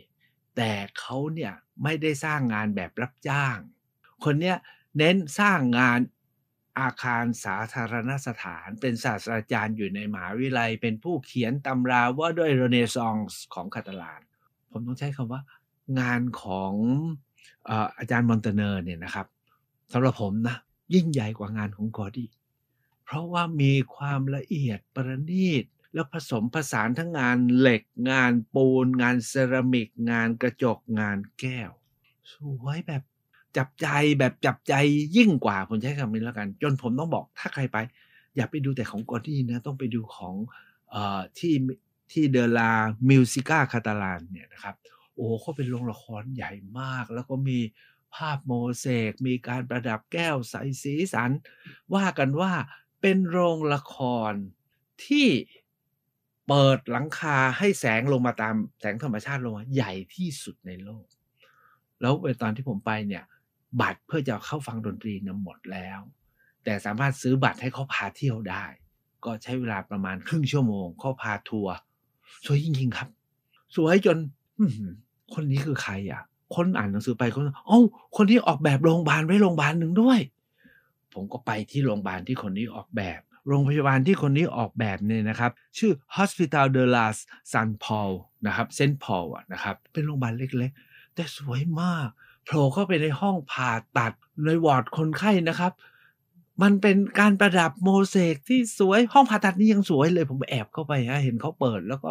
แต่เขาเนี่ยไม่ได้สร้างงานแบบรับจ้าง คนเนี้ยเน้นสร้างงานอาคารสาธารณสถาน เป็นศาสตราจารย์อยู่ในมหาวิทยาลัย เป็นผู้เขียนตำราว่าด้วยโรเนซองส์ของคาตาลานผมต้องใช้คำว่างานของอาจารย์มอนเตเนอร์เนี่ยนะครับสำหรับผมนะ ยิ่งใหญ่กว่างานของกอดี เพราะว่ามีความละเอียดประณีต แล้วผสมผสานทั้งงานเหล็กงานปูน งานเซรามิก งานกระจกงานแก้ว สวยแบบจับใจแบบจับใจยิ่งกว่า ผมใช้คำนี้แล้วกัน จนผมต้องบอกถ้าใครไป อย่าไปดูแต่ของกอดี้นะต้องไปดูของออที่ที่เดลามิวสิก้าคาตาลานเนี่ยนะครับโอ้เขาเป็นโรงละครใหญ่มากแล้วก็มีภาพโมเสกมีการประดับแก้วใสสีสัน ว่ากันว่าเป็นโรงละครที่เปิดหลังคาให้แสงลงมาตาม แสงธรรมชาติลงมาใหญ่ที่สุดในโลก แล้วเวตอนที่ผมไปเนี่ย บัตรเพื่อจะเข้าฟังดนตรีนะหมดแล้ว แต่สามารถซื้อบัตรให้เขาพาเที่ยวได้ ก็ใช้เวลาประมาณครึ่งชั่วโมงเขาพาทัวร์สวยจริงๆครับ สวยจนคนนี้คือใครอ่ะคนอ่านหนังสือไปคนอ๋อคนที่ออกแบบโรงพยาบาลไว้โรงพยาบาลหนึ่งด้วย ผมก็ไปที่โรงพยาบาล ที่คนนี้ออกแบบ โรงพยาบาลที่คนนี้ออกแบบเนี่ยนะครับ ชื่อ Hospital de las San Paul นะครับเซน์พอลนะครับ เป็นโรงพยาบาลเล็ก ๆ แต่สวยมาก โผล่เข้าไปในห้องผ่าตัดในวอร์ดคนไข้นะครับ มันเป็นการประดับโมเสกที่สวย ห้องผ่าตัดนี่ยังสวยเลย ผมแอบเข้าไปฮะเห็นเขาเปิดแล้วก็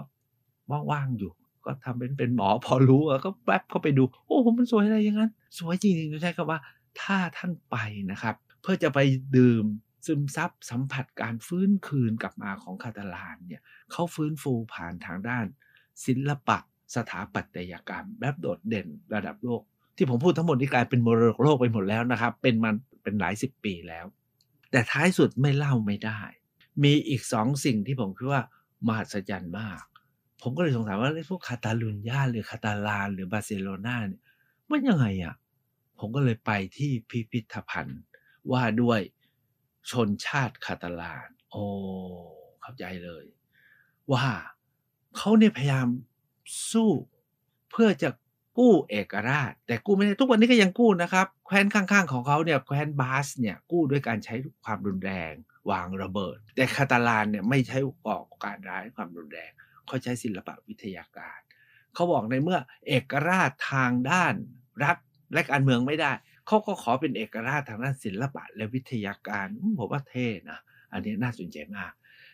ว่างๆอยู่ก็ทำเป็นเป็นหมอพอรู้ก็แป๊บเข้าไปดูโอ้โหมันสวยอะไรอย่างนั้น สวยจริงจริงใช่ครับว่า ถ้าท่านไปนะครับ เพื่อจะไปดื่มซึมซับสัมผัสการฟื้นคืนกลับมาของคาตาลานเนี่ยเขาฟื้นฟูผ่านทางด้าน ศิลปะสถาปัตยกรรมแบบโดดเด่นระดับโลก ที่ผมพูดทั้งหมดนี่กลายเป็นมรดกโลกไปหมดแล้วนะครับ เป็นมันเป็นหลายสิบปีแล้ว แต่ท้ายสุดไม่เล่าไม่ได้ มีอีกสองสิ่งที่ผมคิดว่ามหัศจรรย์มากผมก็เลยสงสัยว่าพวกคาตาลุญญา หรือคาตาลาน หรือบาร์เซโลนาเนี่ยมันยังไงอะ่ะ ผมก็เลยไปที่พิพิธภัณฑ์ว่าด้วยชนชาติคาตาลาน โอ้เข้าใจเลย ว่าเขาเนี่ยพยายามสู้เพื่อจะกู้เอกราช แต่กู้ไม่ได้ ทุกวันนี้ก็ยังกู้นะครับ แคว้นข้างๆของเขาเนี่ยแคว้นบาสเนี่ยกู้ด้วยการใช้ความรุนแรง วางระเบิด แต่คาตาลานเนี่ยไม่ใช้ก่อการร้ายความรุนแรงเขาใช้ศิลปะวิทยาการ เขาบอกในเมื่อเอกราชทางด้านรัฐและการเมืองไม่ได้ เขาก็ขอเป็นเอกราชทางด้านศิลปะและวิทยาการ ผมว่าเท่นะอันนี้น่าสนใจมาก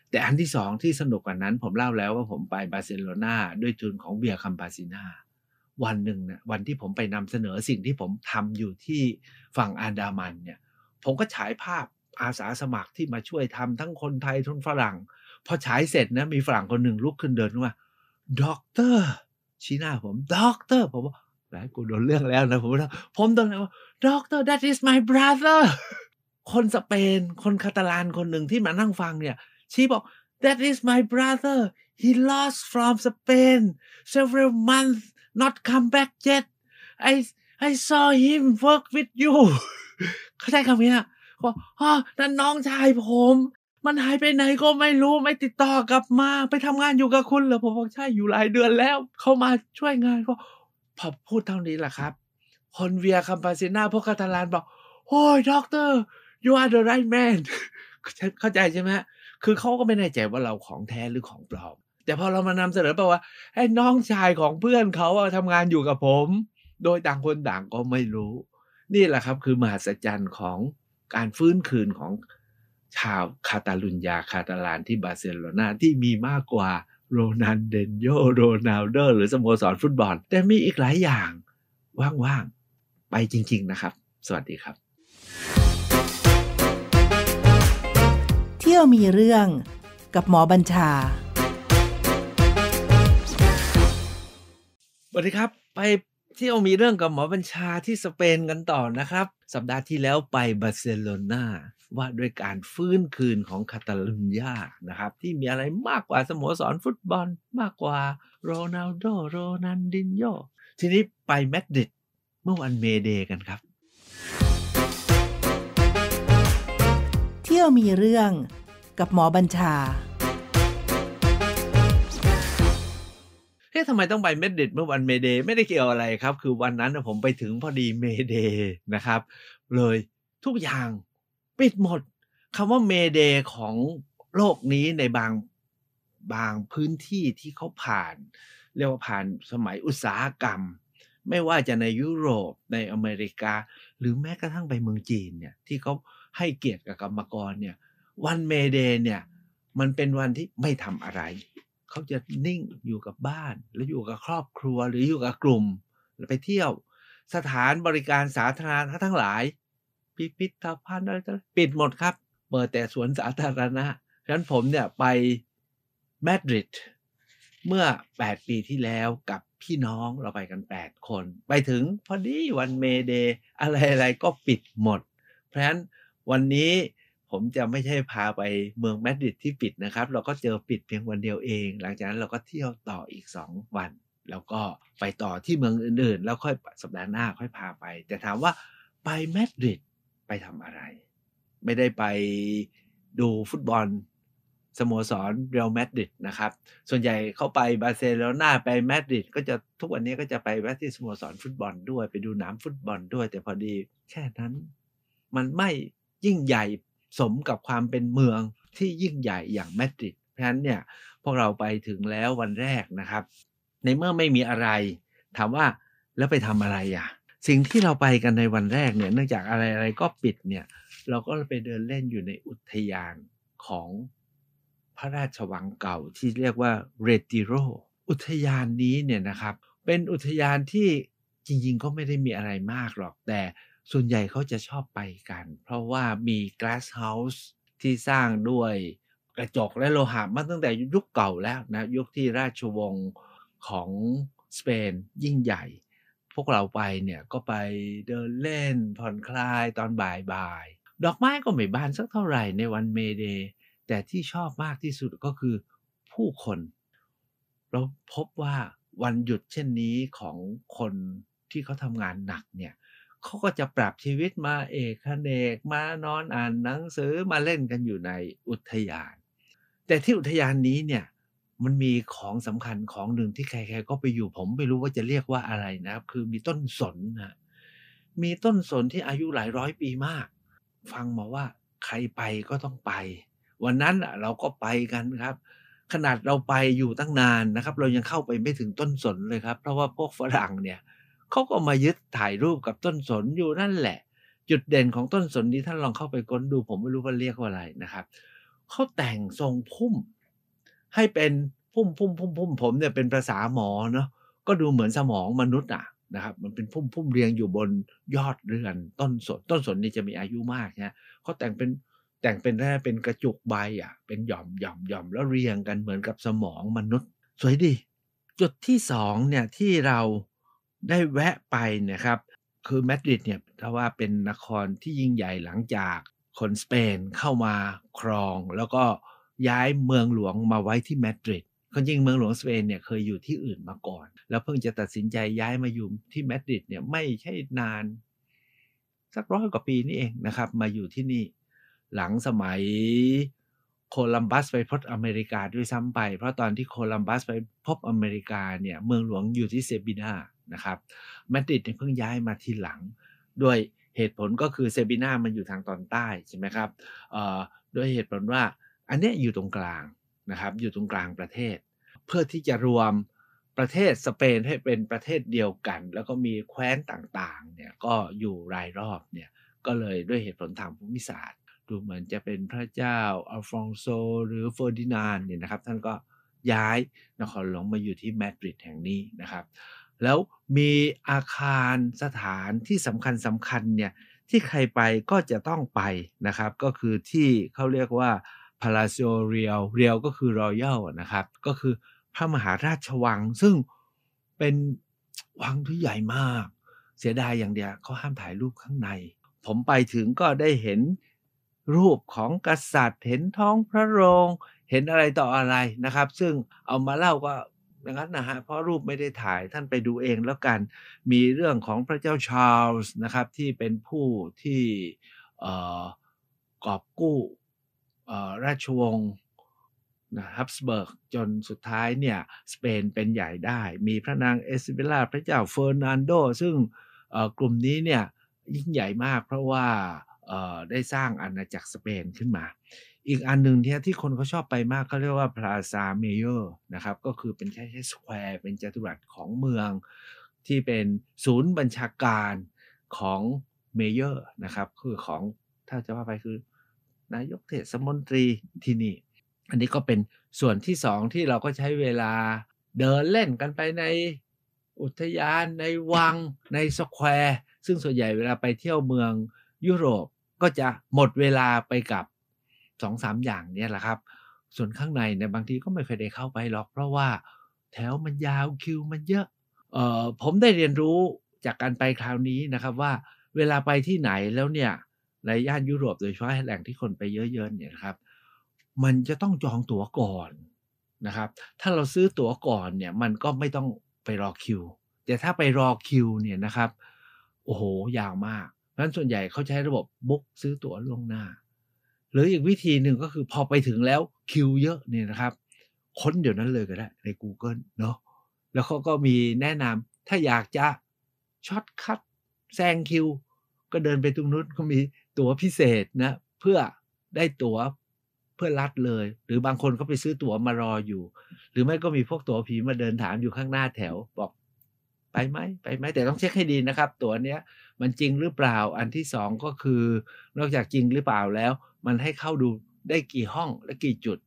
แต่อันที่สองที่สนุกกว่านั้น ผมเล่าแล้วว่าผมไปบาร์เซโลนาด้วยทุนของเบียร์คัมปาซิน่าวันหนึ่งนะวันที่ผมไปนำเสนอสิ่งที่ผมทำอยู่ที่ฝั่งอันดามันเนี่ย ผมก็ฉายภาพอาสาสมัครที่มาช่วยทำทั้งคนไทยทุนฝรั่งพอฉายเสร็จนะมีฝรั่งคนหนึ่งลุกขึ้นเดินว่าด็อกเตอร์ชี้หน้าผมด็อกเตอร์ผมว่าหลายกูโดนเรื่องแล้วนะ ผมว่าผมตอนนั้นว่าด็อกเตอร์ that is my brother คนสเปน คนคาตาลานคนหนึ่งที่มานั่งฟังเนี่ยชี้บอก that is my brother he lost from Spain several months not come back yet I I saw him work with you เข้าใจคำนี้นะบอกอ๋อนั่นน้องชายผมมันหายไปไหนก็ไม่รู้ไม่ติดต่อกลับมาไปทำงานอยู่กับคุณเหรอผมบอกใช่อยู่หลายเดือนแล้วเขามาช่วยงาน ก็พอพูดเท่านี้แหละครับฮอนเวียคัมปาเซนาพวกคาตาลานบอกโอ้ยด็อกเตอร์ you are the right man เข้าใจใช่ไหมคือเขาก็ไม่แน่ใจว่าเราของแท้หรือของปลอม แต่พอเรามานำเสนอไปว่าไอ้น้องชายของเพื่อนเขาทำงานอยู่กับผม โดยต่างคนต่างก็ไม่รู้ นี่แหละครับ คือมหัศจรรย์ของการฟื้นคืนของชาวคาตาลุญญาคาตาลานที่บาร์เซโลนาที่มีมากกว่าโรนันเดนโยโรนัลโดหรือสโมสรฟุตบอล แต่มีอีกหลายอย่างว่าง ๆ ไปจริง ๆนะครับ สวัสดีครับ เที่ยวมีเรื่องกับหมอบัญชาสวัสดีครับ ไปเที่ยวมีเรื่องกับหมอบัญชาที่สเปนกันต่อนะครับ สัปดาห์ที่แล้วไปบาร์เซโลนาว่าด้วยการฟื้นคืนของคาตาลุญญานะครับที่มีอะไรมากกว่า สโมสรฟุตบอลมากกว่าโรนัลโดโรนันดินโยทีนี้ไปแมดริดเมื่อวันเมเดกันครับเที่ยวมีเรื่องกับหมอบัญชาเฮ้ยทำไมต้องไปเมดดิดเมื่อวันเมเดไม่ได้เกี่ยวอะไรครับ คือวันนั้นผมไปถึงพอดีเมเดนะครับ เลยทุกอย่างปิดหมดคำว่าเมเดของโลกนี้ในบางบางพื้นที่ที่เขาผ่าน เรียกว่าผ่านสมัยอุตสาหกรรม ไม่ว่าจะในยุโรปในอเมริกา หรือแม้กระทั่งไปเมืองจีนเนี่ยที่เขาให้เกียรติกับกรรมกรเนี่ยวันเมเดเนี่ยมันเป็นวันที่ไม่ทำอะไร เขาจะนิ่งอยู่กับบ้านแล้วอยู่กับครอบครัวหรืออยู่กับกลุ่ม แล้วไปเที่ยวสถานบริการสาธารณะทั้งหลายพิพิธภัณฑ์อะไรต่ปิดหมดครับเปิดแต่สวนสาธารณะฉะนั้นผมเนี่ยไปมาดริดเมื่อ 8 ปีที่แล้วกับพี่น้องเราไปกัน 8 คน ไปถึงพอดีวันเมเดย์อะไรรก็ปิดหมด เพราะฉะนั้นวันนี้ผมจะไม่ใช่พาไปเมืองมาดริดที่ปิดนะครับเราก็เจอปิดเพียงวันเดียวเอง หลังจากนั้นเราก็เที่ยวต่ออีก 2 วัน แล้วก็ไปต่อที่เมืองอื่นๆ แล้วค่อยสัปดาห์หน้า ค่อยพาไปแต่ถามว่าไปมาดริดไปทำอะไร ไม่ได้ไปดูฟุตบอลสโมสรเรอัลมาดริดนะครับ ส่วนใหญ่เข้าไปบาร์เซโลนาไปมาดริดก็จะทุกวันนี้ก็จะไปแวะที่สโมสรฟุตบอลด้วย ไปดูหน้ำฟุตบอลด้วย แต่พอดีแค่นั้น มันไม่ยิ่งใหญ่สมกับความเป็นเมืองที่ยิ่งใหญ่อย่างมาดริดเพราะฉะนั้นเนี่ยพวกเราไปถึงแล้ววันแรกนะครับในเมื่อไม่มีอะไร ถามว่าแล้วไปทำอะไรอ่ะสิ่งที่เราไปกันในวันแรกเนี่ยเนื่องจากอะไรอะไรก็ปิดเนี่ยเราก็ไปเดินเล่นอยู่ในอุทยานของพระราชวังเก่าที่เรียกว่าเรติโร อุทยานนี้เนี่ยนะครับเป็นอุทยานที่จริงๆก็ไม่ได้มีอะไรมากหรอกแต่ส่วนใหญ่เขาจะชอบไปกัน เพราะว่ามีกลาสเฮาส์ที่สร้างด้วยกระจกและโลหะมาตั้งแต่ยุคเก่าแล้วนะยุคที่ราชวงศ์ของสเปนยิ่งใหญ่พวกเราไปเนี่ยก็ไปเดินเล่นผ่อนคลายตอนบ่ายบ่ายดอกไม้ก็ไม่บานสักเท่าไหร่ในวันเมเดย์แต่ที่ชอบมากที่สุดก็คือผู้คนเราพบว่าวันหยุดเช่นนี้ของคนที่เขาทำงานหนักเนี่ยเขาก็จะปรับชีวิตมาเอกเนกมานอนอ่าน หนังสือมาเล่นกันอยู่ในอุทยาน แต่ที่อุทยานนี้เนี่ยมันมีของสำคัญของหนึ่งที่ใครๆก็ไปอยู่ ผมไม่รู้ว่าจะเรียกว่าอะไรนะครับ คือมีต้นสนนะมีต้นสนที่อายุหลายร้อยปีมาก ฟังมาว่าใครไปก็ต้องไป วันนั้นเราก็ไปกันครับ ขนาดเราไปอยู่ตั้งนานนะครับ เรายังเข้าไปไม่ถึงต้นสนเลยครับ เพราะว่าพวกฝรั่งเนี่ยเขาก็มายึดถ่ายรูปกับต้นสนอยู่นั่นแหละ จุดเด่นของต้นสนนี้ท่านลองเข้าไปก้นดู ผมไม่รู้ว่าเรียกว่าอะไรนะครับเขาแต่งทรงพุ่มให้เป็นพุ่มพุ่มพุ่มพุ่มผมเนี่ย เป็นภาษาหมอเนาะก็ดูเหมือนสมองมนุษย์อ่ะนะครับมันเป็นพุ่มพุ่มเรียงอยู่บนยอดเรือน ต้นสนต้นสนนี่จะมีอายุมากนะเขาแต่งเป็นแต่งเป็นแร่เป็นกระจุกใบอ่ะเป็นหย่อมหย่อมหย่อมแล้วเรียงกันเหมือนกับสมองมนุษย์ สวยดีจุดที่สองเนี่ยที่เราได้แวะไปนะครับ คือมาดริดเนี่ยถ้าว่าเป็นนครที่ยิ่งใหญ่หลังจากคนสเปนเข้ามาครองแล้วก็ย้ายเมืองหลวงมาไว้ที่มาดริดคนจริงเมืองหลวงสเปนเนี่ยเคยอยู่ที่อื่นมาก่อน แล้วเพิ่งจะตัดสินใจย้ายมาอยู่ที่มาดริดเนี่ยไม่ใช่นาน สักร้อยกว่าปีนี่เองนะครับมาอยู่ที่นี่ หลังสมัยโคลัมบัสไปพบอเมริกาด้วยซ้ำาไป เพราะตอนที่โคลัมบัสไปพบอเมริกาเนี่ยเมืองหลวงอยู่ที่เซบีนานะครับมาดริดเพิ่งย้ายมาทีหลังด้วยเหตุผลก็คือเซบีนามันอยู่ทางตอนใต้ใช่ไหมครับด้วยเหตุผลว่าอันนี้อยู่ตรงกลางนะครับอยู่ตรงกลางประเทศ เพื่อที่จะรวมประเทศสเปนให้เป็นประเทศเดียวกัน แล้วก็มีแคว้นต่างๆเนี่ยก็อยู่รายรอบเนี่ยก็เลยด้วยเหตุผลทางภูมิศาสตร์ ดูเหมือนจะเป็นพระเจ้าอัลฟองโซหรือเฟอร์ดินานเนี่ยนะครับท่านก็ย้ายนครหลวงมาอยู่ที่มาดริดแห่งนี้นะครับ แล้วมีอาคารสถานที่สำคัญสำคัญเนี่ยที่ใครไปก็จะต้องไปนะครับ ก็คือที่เขาเรียกว่าพาซิโอเรียวเรียวก็คือรอยัลนะครับ ก็คือพระมหาราชวังซึ่งเป็นวังที่ใหญ่มากเสียดายอย่างเดียวเขาห้ามถ่ายรูปข้างใน ผมไปถึงก็ได้เห็นรูปของกษัตริย์เห็นท้องพระโรง เห็นอะไรต่ออะไรนะครับ ซึ่งเอามาเล่าก็อย่างนั้นนะฮะเพราะรูปไม่ได้ถ่ายท่านไปดูเองแล้วกันมีเรื่องของพระเจ้าชาร์ลส์นะครับที่เป็นผู้ที่กอบกู้ราชวงศ์นะฮับสเบิร์กจนสุดท้ายเนี่ย สเปนเป็นใหญ่ได้ มีพระนางเอซิเบล่าพระเจ้าเฟอร์นันโด ซึ่งกลุ่มนี้เนี่ย ยิ่งใหญ่มากเพราะว่าได้สร้างอาณาจักรสเปนขึ้นมา อีกอันหนึ่งที่ที่คนเขาชอบไปมากเขาเรียกว่าพลาซาเมเยอร์นะครับก็คือเป็นแค่สแควร์ เป็นจัตุรัสของเมือง ที่เป็นศูนย์บัญชาการของเมเยอร์นะครับคือของถ้าจะว่าไปคือนายกเทศมนตรีที่นี่ อันนี้ก็เป็นส่วนที่สองที่เราก็ใช้เวลาเดินเล่นกันไปในอุทยานในวัง ในสแควร์ ซึ่งส่วนใหญ่เวลาไปเที่ยวเมืองยุโรปก็จะหมดเวลาไปกับสองสามอย่างเนี่ยแหละครับ ส่วนข้างในเนี่ยบางทีก็ไม่เคยได้เข้าไปหรอก เพราะว่าแถวมันยาวคิวมันเยอะ เอ่อผมได้เรียนรู้จากการไปคราวนี้นะครับ ว่าเวลาไปที่ไหนแล้วเนี่ยในย่านยุโรป โดยเฉพาะแหล่งที่คนไปเยอะๆเนี่ยครับมันจะต้องจองตั๋วก่อนนะครับ ถ้าเราซื้อตั๋วก่อนเนี่ยมันก็ไม่ต้องไปรอคิว แต่ถ้าไปรอคิวเนี่ยนะครับโอ้โหยาวมากเพราะฉะนั้นส่วนใหญ่เขาใช้ระบบบุ๊กซื้อตั๋วล่วงหน้า หรืออีกวิธีหนึ่งก็คือพอไปถึงแล้วคิวเยอะเนี่ยนะครับ ค้นเดี๋ยวนั้นเลยก็ได้ใน Google เนาะแล้วเขาก็มีแนะนำถ้าอยากจะช็อตคัดแซงคิว ก็เดินไปตรงนู้นก็มีตั๋วพิเศษนะ เพื่อได้ตั๋วเพื่อรัดเลย หรือบางคนก็ไปซื้อตั๋วมารออยู่ หรือไม่ก็มีพวกตั๋วผีมาเดินถามอยู่ข้างหน้าแถวบอก ไปไหมไปไหมแต่ต้องเช็คให้ดีนะครับ ตั๋วเนี้ยมันจริงหรือเปล่าอันที่สองก็คือ นอกจากจริงหรือเปล่าแล้วมันให้เข้าดูได้กี่ห้องและกี่จุด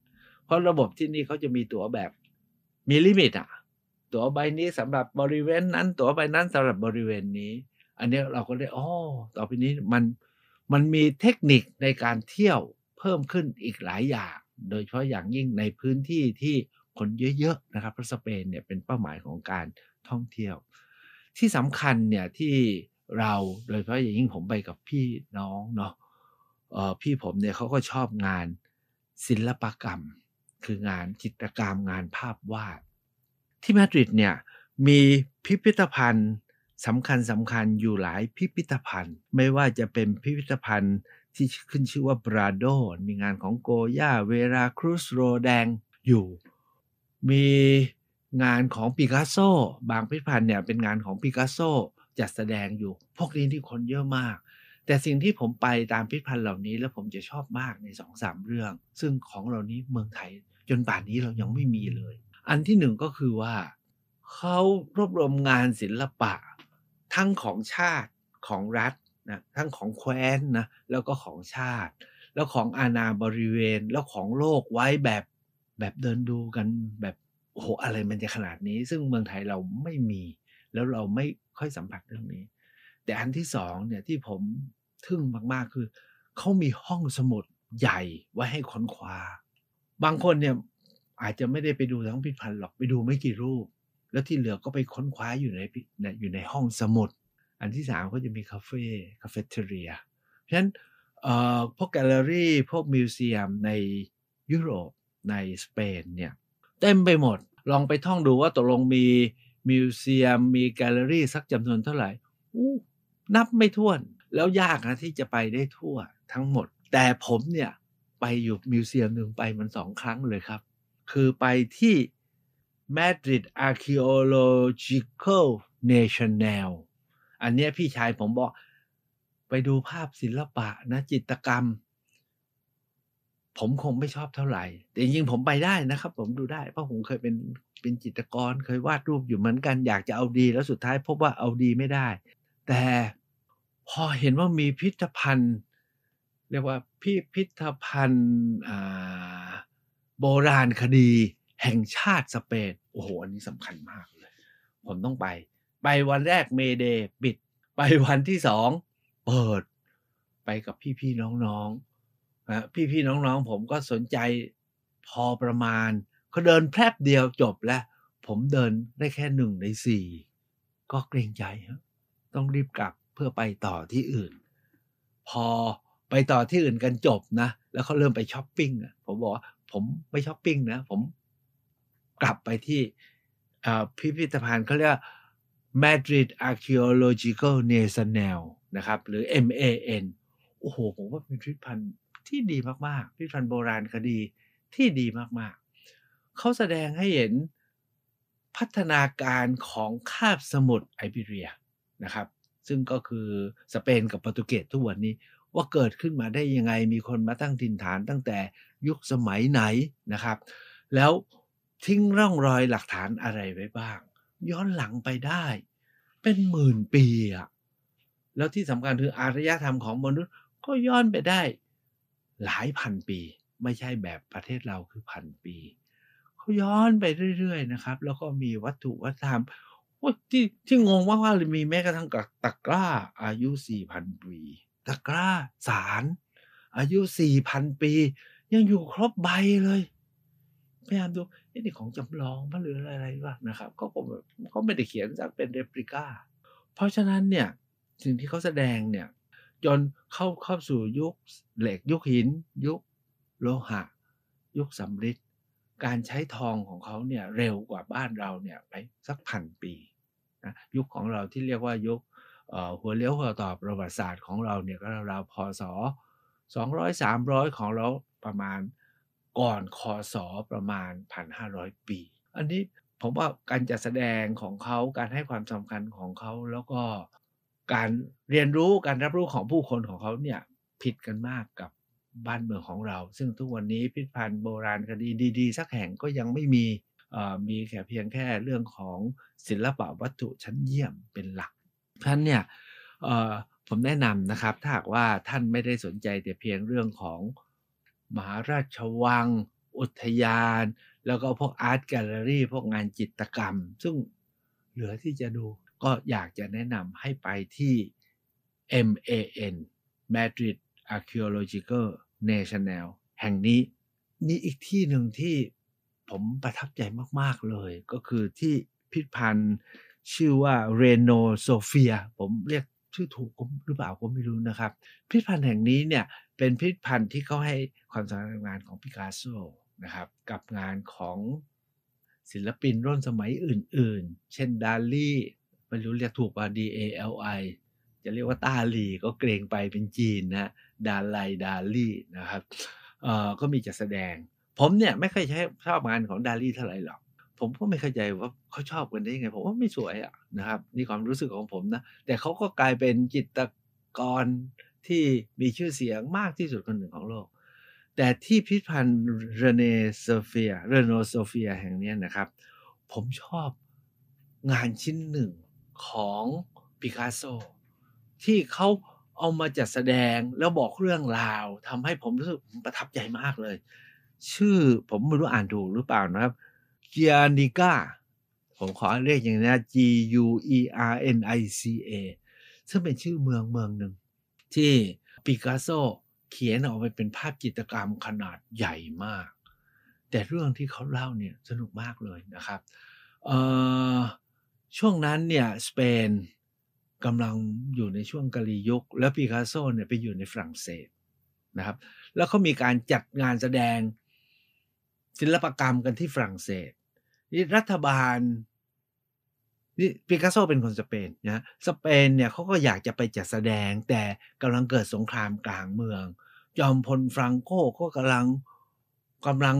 เพราะระบบที่นี่เขาจะมีตั๋วแบบมีลิมิต อ่ะ ตั๋วใบนี้สำหรับบริเวณนั้นตั๋วใบนั้นสำหรับบริเวณนี้ อันนี้เราก็ได้อ๋อต่อไปนี้มันมันมีเทคนิคในการเที่ยวเพิ่มขึ้นอีกหลายอย่าง โดยเฉพาะอย่างยิ่งในพื้นที่ที่คนเยอะๆนะครับเพราะสเปนเนี่ยเป็นเป้าหมายของการท่องเที่ยว ที่สำคัญเนี่ยที่เราโดยเฉพาะอย่างยิ่งผมไปกับพี่น้องเนาะพี่ผมเนี่ยเขาก็ชอบงานศิลปกรรม คืองานจิตรกรรมงานภาพวาด ที่มาดริดเนี่ยมีพิพิธภัณฑ์สำคัญสำคัญอยู่หลายพิพิธภัณฑ์ ไม่ว่าจะเป็นพิพิธภัณฑ์ที่ขึ้นชื่อว่าบราโดมีงานของโกย่าเวราครูสโรแดงอยู่ มีงานของปิกัสโซ บางพิพิธภัณฑ์เนี่ย เป็นงานของปิกัสโซจัดแสดงอยู่ พวกนี้ที่คนเยอะมาก แต่สิ่งที่ผมไปตามพิพิธภัณฑ์เหล่านี้ แล้วผมจะชอบมากในสองสามเรื่อง ซึ่งของเหล่านี้เมืองไทยจนป่านนี้เรายังไม่มีเลย อันที่หนึ่งก็คือว่าเขารวบรวมงานศิลปะทั้งของชาติของรัฐนะทั้งของแคว้นนะแล้วก็ของชาติ แล้วของอาณาบริเวณแล้วของโลกไว้แบบแบบเดินดูกัน แบบโอ้โหอะไรมันจะขนาดนี้ ซึ่งเมืองไทยเราไม่มี แล้วเราไม่ค่อยสัมผัสเรื่องนี้ แต่อันที่สองเนี่ยที่ผมทึ่งมากๆคือ เขามีห้องสมุดใหญ่ไว้ให้ค้นคว้าบางคนเนี่ยอาจจะไม่ได้ไปดูทั้งพิพิธภัณฑ์หรอกไปดูไม่กี่รูปแล้วที่เหลือก็ไปค้นคว้าอยู่ในอยู่ในห้องสมุด อันที่สามก็จะมีคาเฟ่คาเฟ่เทเรียเพราะฉะนั้น พวกแกลเลอรี่ พวกมิวเซียมในยุโรปในสเปนเนี่ย เต็มไปหมด ลองไปท่องดูว่าตกลงมีมิวเซียมมีแกลเลอรี่สักจำนวนเท่าไหร่นับไม่ถ้วนแล้วยากนะที่จะไปได้ทั่วทั้งหมด แต่ผมเนี่ย ไปอยู่มิวเซียมหนึ่งไปมันสองครั้งเลยครับ คือไปที่ Madrid Archaeological National อันนี้พี่ชายผมบอกไปดูภาพศิลปะนะจิตกรรม ผมคงไม่ชอบเท่าไหร่ แต่จริงๆผมไปได้นะครับผมดูได้เพราะผมเคยเป็นเป็นจิตรกรเคยวาดรูปอยู่เหมือนกัน อยากจะเอาดีแล้วสุดท้ายพบว่าเอาดีไม่ได้ แต่พอเห็นว่ามีพิพิธภัณฑ์ เรียกว่าพิพิธภัณฑ์โบราณคดีแห่งชาติสเปนโอ้โหอันนี้สำคัญมากเลย ผมต้องไป ไปวันแรกเมเดย์ปิด ไปวันที่สองเปิดไปกับพี่พี่น้องน้องนะพี่พี่น้องน้องผมก็สนใจพอประมาณเขาเดินแพรบเดียวจบแล้ว ผมเดินได้แค่หนึ่งในสี่ก็เกรงใจต้องรีบกลับเพื่อไปต่อที่อื่น พอไปต่อที่อื่นกันจบนะ แล้วเขาเริ่มไปช้อปปิ้งผมบอกว่าผมไม่ช้อปปิ้งนะผมกลับไปที่พิพิธภัณฑ์เขาเรียก Madrid Archaeological National นะครับ หรือ MAN โอ้โห ผมว่าเป็นพิพิธภัณฑ์ที่ดีมากๆ พิพิธภัณฑ์โบราณคดีที่ดีมาก ๆ เขาแสดงให้เห็นพัฒนาการของคาบสมุทรไอเบเรียนะครับ ซึ่งก็คือสเปนกับโปรตุเกสทุกวันนี้ว่าเกิดขึ้นมาได้ยังไง มีคนมาตั้งถิ่นฐานตั้งแต่ยุคสมัยไหนนะครับ แล้วทิ้งร่องรอยหลักฐานอะไรไว้บ้าง ย้อนหลังไปได้ เป็นหมื่นปีอะแล้วที่สำคัญคืออารยธรรมของมนุษย์ก็ย้อนไปได้ หลายพันปี ไม่ใช่แบบประเทศเราคือพันปีเขาย้อนไปเรื่อย ๆ นะครับ แล้วก็มีวัตถุวัฒนธรรม ที่ที่งงว่าว่ามีแม้กระทั่งกับตะกร้าอายุสี่พันปีตะกร้าสาร อายุสี่พันปี ยังอยู่ครบใบเลยพยายามดูนี่ของจำลองพรหรืออะไรบ้างนะครับก็ผมเขาไม่ได้เขียนจากเป็นเรปลิก้าเพราะฉะนั้นเนี่ยสิ่งที่เขาแสดงเนี่ยจนเข้าเข้าสู่ยุคเหล็กยุคหิน ยุคโลหะ ยุคสำริดการใช้ทองของเขาเนี่ยเร็วกว่าบ้านเราเนี่ยไปสักพันปีนะยุคของเราที่เรียกว่ายุค หัวเลี้ยวหัวต่อประวัติศาสตร์ของเราเนี่ยก็ราวๆพศ200 300 ของเราประมาณก่อนคอสอประมาณ 1,500 ปี อันนี้ผมว่าการจัดแสดงของเขาการให้ความสำคัญของเขา แล้วก็การเรียนรู้ การรับรู้ของผู้คนของเขาเนี่ย ผิดกันมากกับบ้านเมืองของเรา ซึ่งทุกวันนี้พิพิธภัณฑ์โบราณคดีดี ๆ สักแห่งก็ยังไม่มี มีแค่เพียงแค่เรื่องของศิลปะวัตถุชั้นเยี่ยมเป็นหลัก ท่านเนี่ยผมแนะนำนะครับ ถ้าหากว่าท่านไม่ได้สนใจแต่เพียงเรื่องของมหาราชวัง อุทยาน แล้วก็พวกอาร์ตแกลเลอรี่พวกงานจิตรกรรม ซึ่งเหลือที่จะดูก็อยากจะแนะนำให้ไปที่ MAN Madrid Archaeological National แห่งนี้ นี่อีกที่หนึ่งที่ผมประทับใจมากๆเลย ก็คือที่พิพิธภัณฑ์ ชื่อว่าเรโนโซเฟียผมเรียกชื่อถูกหรือเปล่าก็ไม่รู้นะครับ พิพิธภัณฑ์แห่งนี้เนี่ยเป็นพิพิธภัณฑ์ที่เขาให้ความสำคัญงานของปิกัสโซนะครับกับงานของศิลปินร่วมสมัยอื่นๆ เช่นดาลี่ไม่รู้เรียกถูกว่า D A L I จะเรียกว่าตาลี ก็เกรงไปเป็นจีนนะดาไลดาลี่นะครับเอ่อก็มีจัดแสดง ผมเนี่ยไม่เคยใช้ชอบงานของดาลี่เท่าไหร่หรอกผมก็ไม่เข้าใจว่าเขาชอบกันได้ยังไง ผมว่าไม่สวยอะนะครับ นี่ความรู้สึกของผมนะ แต่เขาก็กลายเป็นจิตกรที่มีชื่อเสียงมากที่สุดคนหนึ่งของโลก แต่ที่พิพิธภัณฑ์เรเนโซเฟียเรโนโซเฟียแห่งนี้นะครับ ผมชอบงานชิ้นหนึ่งของปิกาโซ ที่เขาเอามาจัดแสดงแล้วบอกเรื่องราวทำให้ผมรู้สึกประทับใจมากเลย ชื่อผมไม่รู้อ่านถูกหรือเปล่านะครับเกียนิก้าผมขอเรียกอย่างนี้ G U E R N I C A ซึ่งเป็นชื่อเมืองเมืองหนึ่งที่ปิกัสโซเขียนออกไปเป็นภาพจิตรกรรมขนาดใหญ่มาก แต่เรื่องที่เขาเล่าเนี่ยสนุกมากเลยนะครับ ช่วงนั้นเนี่ยสเปนกำลังอยู่ในช่วงกาลียุคแล้วปิกัสโซเนี่ยไปอยู่ในฝรั่งเศสนะครับ แล้วเขามีการจัดงานแสดงศิลปกรรมกันที่ฝรั่งเศสนี่รัฐบาลนี่ปิกัสโซเป็นคนสเปนนะสเปนเนี่ยเขาก็อยากจะไปจัดแสดง แต่กำลังเกิดสงครามกลางเมือง จอมพลฟรังโกก็กำลังกำลัง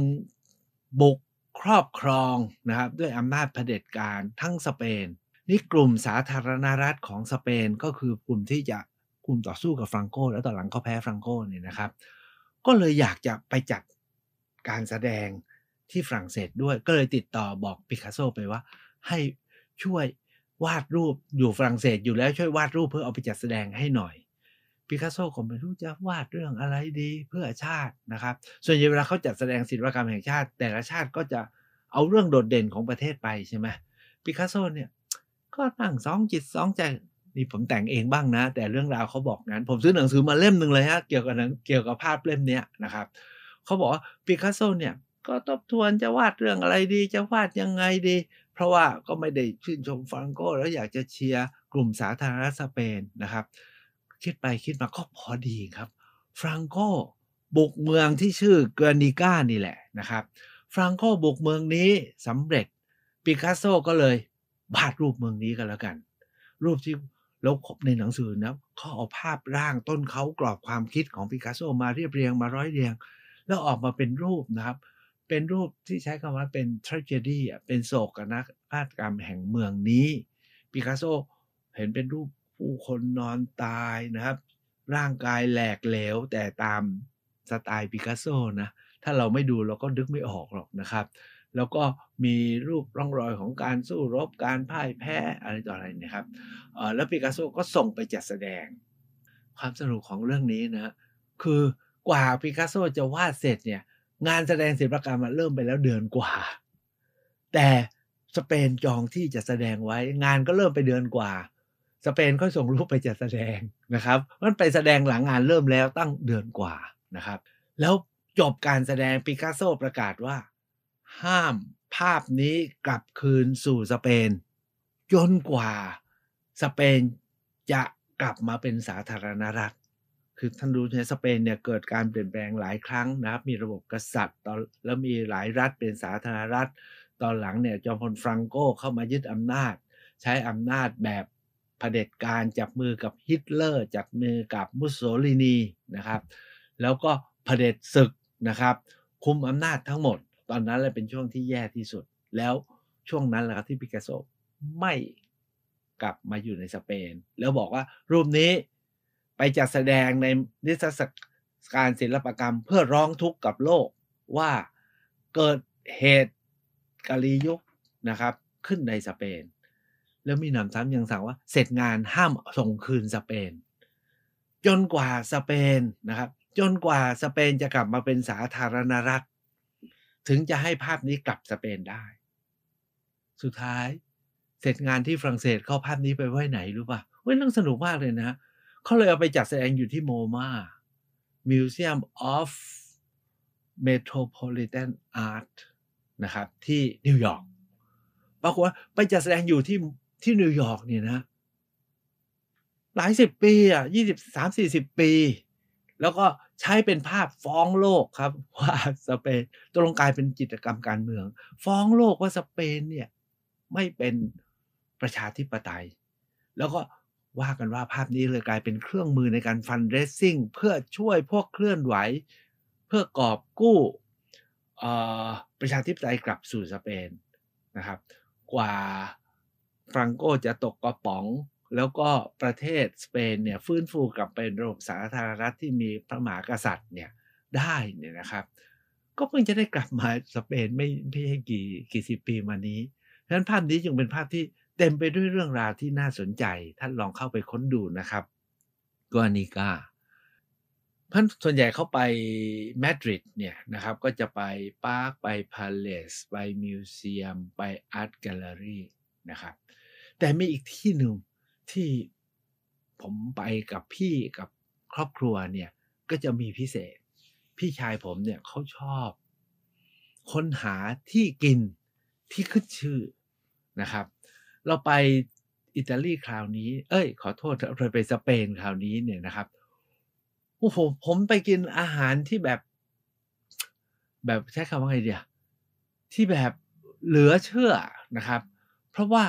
บุกครอบครองนะครับด้วยอำนาจเผด็จการทั้งสเปน นี่กลุ่มสาธารณรัฐของสเปนก็คือกลุ่มที่จะกลุ่มต่อสู้กับฟรังโกแล้วต่อหลังก็แพ้ฟรังโกเนี่ยนะครับ ก็เลยอยากจะไปจัดการแสดงที่ฝรั่งเศสด้วยก็เลยติดต่อบอกปิกัสโซไปว่า ให้ช่วยวาดรูปอยู่ฝรั่งเศสอยู่แล้วช่วยวาดรูปเพื่อเอาไปจัดแสดงให้หน่อยปิกัสโซก็ไม่รู้จะวาดเรื่องอะไรดีเพื่อชาตินะครับ ส่วนใหญ่เวลาเขาจัดแสดงศิลปกรรมแห่งชาติ แต่ละชาติก็จะเอาเรื่องโดดเด่นของประเทศไปใช่ไหมปิกัสโซเนี่ย ก็นั่งสองจิตสองใจนี่ผมแต่งเองบ้างนะ แต่เรื่องราวเขาบอกงั้น ผมซื้อหนังสือมาเล่มหนึ่งเลยฮะเกี่ยวกับเกี่ยวกับภาพเล่มเนี้ยนะครับเขาบอกว่าปิกัสโซเนี่ยก็ทบทวนจะวาดเรื่องอะไรดี จะวาดยังไงดี เพราะว่าก็ไม่ได้ชื่นชมฟรังโกแล้วอยากจะเชียร์กลุ่มสาธารณสเปนนะครับ คิดไปคิดมาก็พอดีครับฟรังโกบุกเมืองที่ชื่อเกอร์นิก้านี่แหละนะครับ ฟรังโกบุกเมืองนี้สำเร็จปิกัสโซก็เลยวาดรูปเมืองนี้กันแล้วกัน รูปที่ลบขบในหนังสือนะเขาเอาภาพร่างต้นเขากรอบความคิดของปิกัสโซมาเรียบเรียงมาร้อยเรียงแล้วออกมาเป็นรูปนะครับเป็นรูปที่ใช้คำว่าเป็น tragedy เป็นโศกนักอาตกรรมแห่งเมืองนี้ปิกัสโซเห็นเป็นรูปผู้คนนอนตายนะครับร่างกายแหลกเหลวแต่ตามสไตล์ปิกัสโซนะถ้าเราไม่ดูเราก็ดึกไม่ออกหรอกนะครับ แล้วก็มีรูปร่องรอยของการสู้รบการพ่ายแพ้ อะไรต่ออะไรนะครับแล้วปิกัสโซก็ส่งไปจัดแสดงความสนุกของเรื่องนี้นะคือกว่าปิกัสโซจะวาดเสร็จเนี่ยงานแสดงศิลปกรรมเริ่มไปแล้วเดือนกว่า แต่สเปนจองที่จะแสดงไว้งานก็เริ่มไปเดือนกว่า สเปนค่อยส่งรูปไปจัดแสดงนะครับ มันไปแสดงหลังงานเริ่มแล้วตั้งเดือนกว่านะครับ แล้วจบการแสดงปิกัสโซประกาศว่า ห้ามภาพนี้กลับคืนสู่สเปน จนกว่าสเปนจะกลับมาเป็นสาธารณรัฐคือท่านรู้ในสเปนเนี่ยเกิดการเปลี่ยนแปลงหลายครั้งนะครับ มีระบบกษัตริย์ตอนแล้วมีหลายรัฐเป็นสาธารณรัฐ ตอนหลังเนี่ยจอมพลฟรังโกเข้ามายึดอำนาจ ใช้อำนาจแบบเผด็จการจับมือกับฮิตเลอร์จับมือกับมุสโสลินีนะครับ แล้วก็เผด็จศึกนะครับ คุมอำนาจทั้งหมด ตอนนั้นเลยเป็นช่วงที่แย่ที่สุด แล้วช่วงนั้นแหละครับที่ปิกัสโซไม่กลับมาอยู่ในสเปน แล้วบอกว่ารูปนี้ไปจัดแสดงในนิทรรศการศิลปกรรมเพื่อร้องทุกข์กับโลกว่าเกิดเหตุกาลียุคนะครับ ขึ้นในสเปน แล้วมีหนำซ้ำยังสั่งว่า เสร็จงานห้ามส่งคืนสเปน จนกว่าสเปนนะครับ จนกว่าสเปนจะกลับมาเป็นสาธารณรัฐถึงจะให้ภาพนี้กลับสเปนได้ สุดท้ายเสร็จงานที่ฝรั่งเศสเข้าภาพนี้ไปไว้ไหนรู้ป่ะเว้ยนั่องสนุกมากเลยนะเขาเลยเอาไปจัดแสดงอยู่ที่โมมา Museum of Metropolitan Art นะครับ ที่นิวยอร์กปรากฏว่าไปจัดแสดงอยู่ที่ที่นิวยอร์กเนี่ยนะ หลายสิบปีอ่ะยี่สิบสามสี่สิบปี แล้วก็ใช้เป็นภาพฟ้องโลกครับว่าสเปนตกลงกลายเป็นจิตกรรมการเมือง ฟ้องโลกว่าสเปนเนี่ยไม่เป็นประชาธิปไตย แล้วก็ว่ากันว่าภาพนี้เลยกลายเป็นเครื่องมือในการฟันเรสซิ่งเพื่อช่วยพวกเคลื่อนไหว เพื่อกอบกู้ประชาธิปไตยกลับสู่สเปนนะครับกว่า ฟรังโกจะตกกระป๋อง แล้วก็ประเทศสเปนเนี่ยฟื้นฟูกลับเป็นระบบสาธารณรัฐที่มีพระมหากษัตริย์เนี่ยได้เนี่ยนะครับ ก็เพิ่งจะได้กลับมาสเปนไม่ไม่ใช่กี่กี่สิบปีมานี้ฉะนั้นภาพนี้จึงเป็นภาพที่เต็มไปด้วยเรื่องราวที่น่าสนใจท่านลองเข้าไปค้นดูนะครับกัวนิกาพันส่วนใหญ่เขาไปมาดริดเนี่ยนะครับก็จะไปปาร์คไปพาเลสไปมิวเซียมไปอาร์ตแกลเลอรี่นะครับแต่มีอีกที่หนึ่งที่ผมไปกับพี่กับครอบครัวเนี่ยก็จะมีพิเศษ พี่ชายผมเนี่ยเขาชอบ ค้นหาที่กินที่ขึ้นชื่อนะครับเราไปอิตาลีคราวนี้ เอ้ย ขอโทษเราไปสเปนคราวนี้เนี่ยนะครับโอ้โหผมไปกินอาหารที่แบบ แบบใช้คำว่าไงเดียที่แบบเหลือเชื่อนะครับ เพราะว่า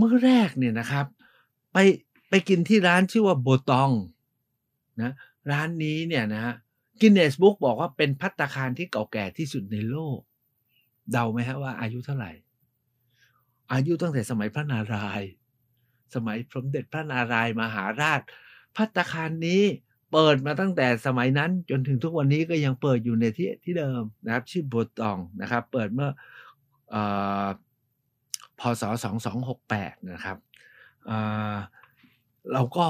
มื้อแรกเนี่ยนะครับ ไปไปกินที่ร้านชื่อว่าโบตอง นะ ร้านนี้เนี่ยนะฮะ กินเนสบุ๊กบอกว่าเป็นพัตตาคารที่เก่าแก่ที่สุดในโลก เดาไหมฮะว่าอายุเท่าไหร่อายุตั้งแต่สมัยพระนารายณ์สมัยสมเด็จพระนารายณ์มหาราชพัตคารนี้เปิดมาตั้งแต่สมัยนั้นจนถึงทุกวันนี้ก็ยังเปิดอยู่ในที่ที่เดิมนะครับ ชื่อบทตองนะครับเปิดเมื่ออพศ2268นะครับเราก็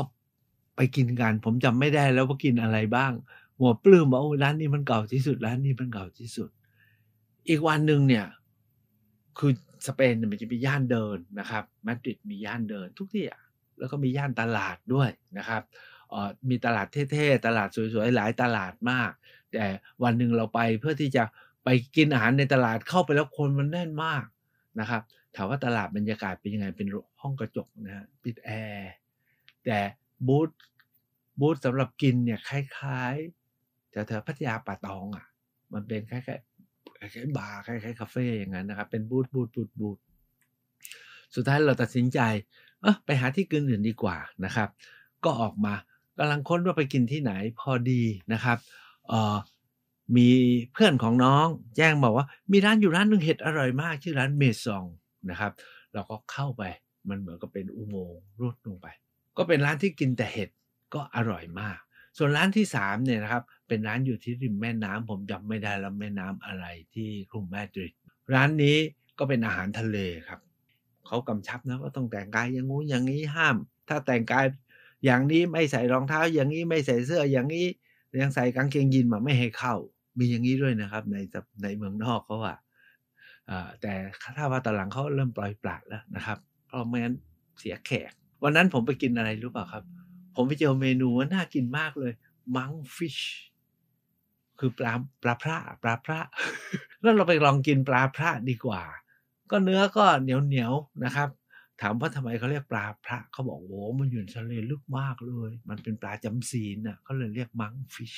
ไปกินกัน ผมจำไม่ได้แล้วว่ากินอะไรบ้าง หัวปลื้มว่าโอ้ร้านนี้มันเก่าที่สุดร้านนี้มันเก่าที่สุด อีกวันหนึ่งเนี่ยคือสเปนมันจะมีย่านเดินนะครับ มาดริดมีย่านเดิน ทุกที่อ่ะแล้วก็มีย่านตลาดด้วยนะครับมีตลาดเท่ๆตลาดสวยๆหลายตลาดมาก แต่วันหนึ่งเราไปเพื่อที่จะไปกินอาหารในตลาดเข้าไปแล้วคนมันแน่นมากนะครับถามว่าตลาดบรรยากาศเป็นยังไงเป็นห้องกระจกนะฮะปิดแอร์แต่บูธบูธสำหรับกินเนี่ยคล้ายๆแถวๆพัทยาป่าตองอ่ะ มันเป็นคล้ายคล้ายๆบาร์คล้ายๆคาเฟ่อย่างนั้นนะครับเป็นบูธบูธบูธบูธสุดท้ายเราตัดสินใจเออไปหาที่กินอื่นดีกว่านะครับ ก็ออกมากำลังค้นว่าไปกินที่ไหนพอดีนะครับเออมีเพื่อนของน้องแจ้งบอกว่ามีร้านอยู่ร้านหนึ่งเห็ดอร่อยมากชื่อร้านเมซองนะครับ เราก็เข้าไปมันเหมือนกับเป็นอุโมงค์รูดลงไป ก็เป็นร้านที่กินแต่เห็ดก็อร่อยมากส่วนร้านที่3เนี่ยนะครับเป็นร้านอยู่ที่ริมแม่น้ำ ผมจำไม่ได้แล้วแม่น้ำอะไรที่กรุงมาดริดร้านนี้ก็เป็นอาหารทะเลครับเขากำชับนะว่าต้องแต่งกายอย่างงู้อย่างนี้ห้าม ถ้าแต่งกายอย่างนี้ไม่ใส่รองเท้า อย่างนี้ไม่ใส่เสื้อ อย่างนี้ยังใส่กางเกงยีนมาไม่ให้เข้า มีอย่างนี้ด้วยนะครับในในเมืองนอกเขาอะแต่ถ้าว่าตอนหลังเขาเริ่มปล่อยปละแล้วนะครับเพราะไม่งั้นเสียแขกวันนั้นผมไปกินอะไรรู้เปล่าครับผมไปเจอเมนูว่าน่ากินมากเลย มังฟิชคือปลาปลาพระปลาพระ แล้วเราไปลองกินปลาพระดีกว่า ก็เนื้อก็เหนียวเหนียวนะครับ ถามว่าทำไมเขาเรียกปลาพระเขาบอกโอ้มันอยู่ในทะเลลึกมากเลย มันเป็นปลาจำศีลน่ะเขาเลยเรียกมังฟิช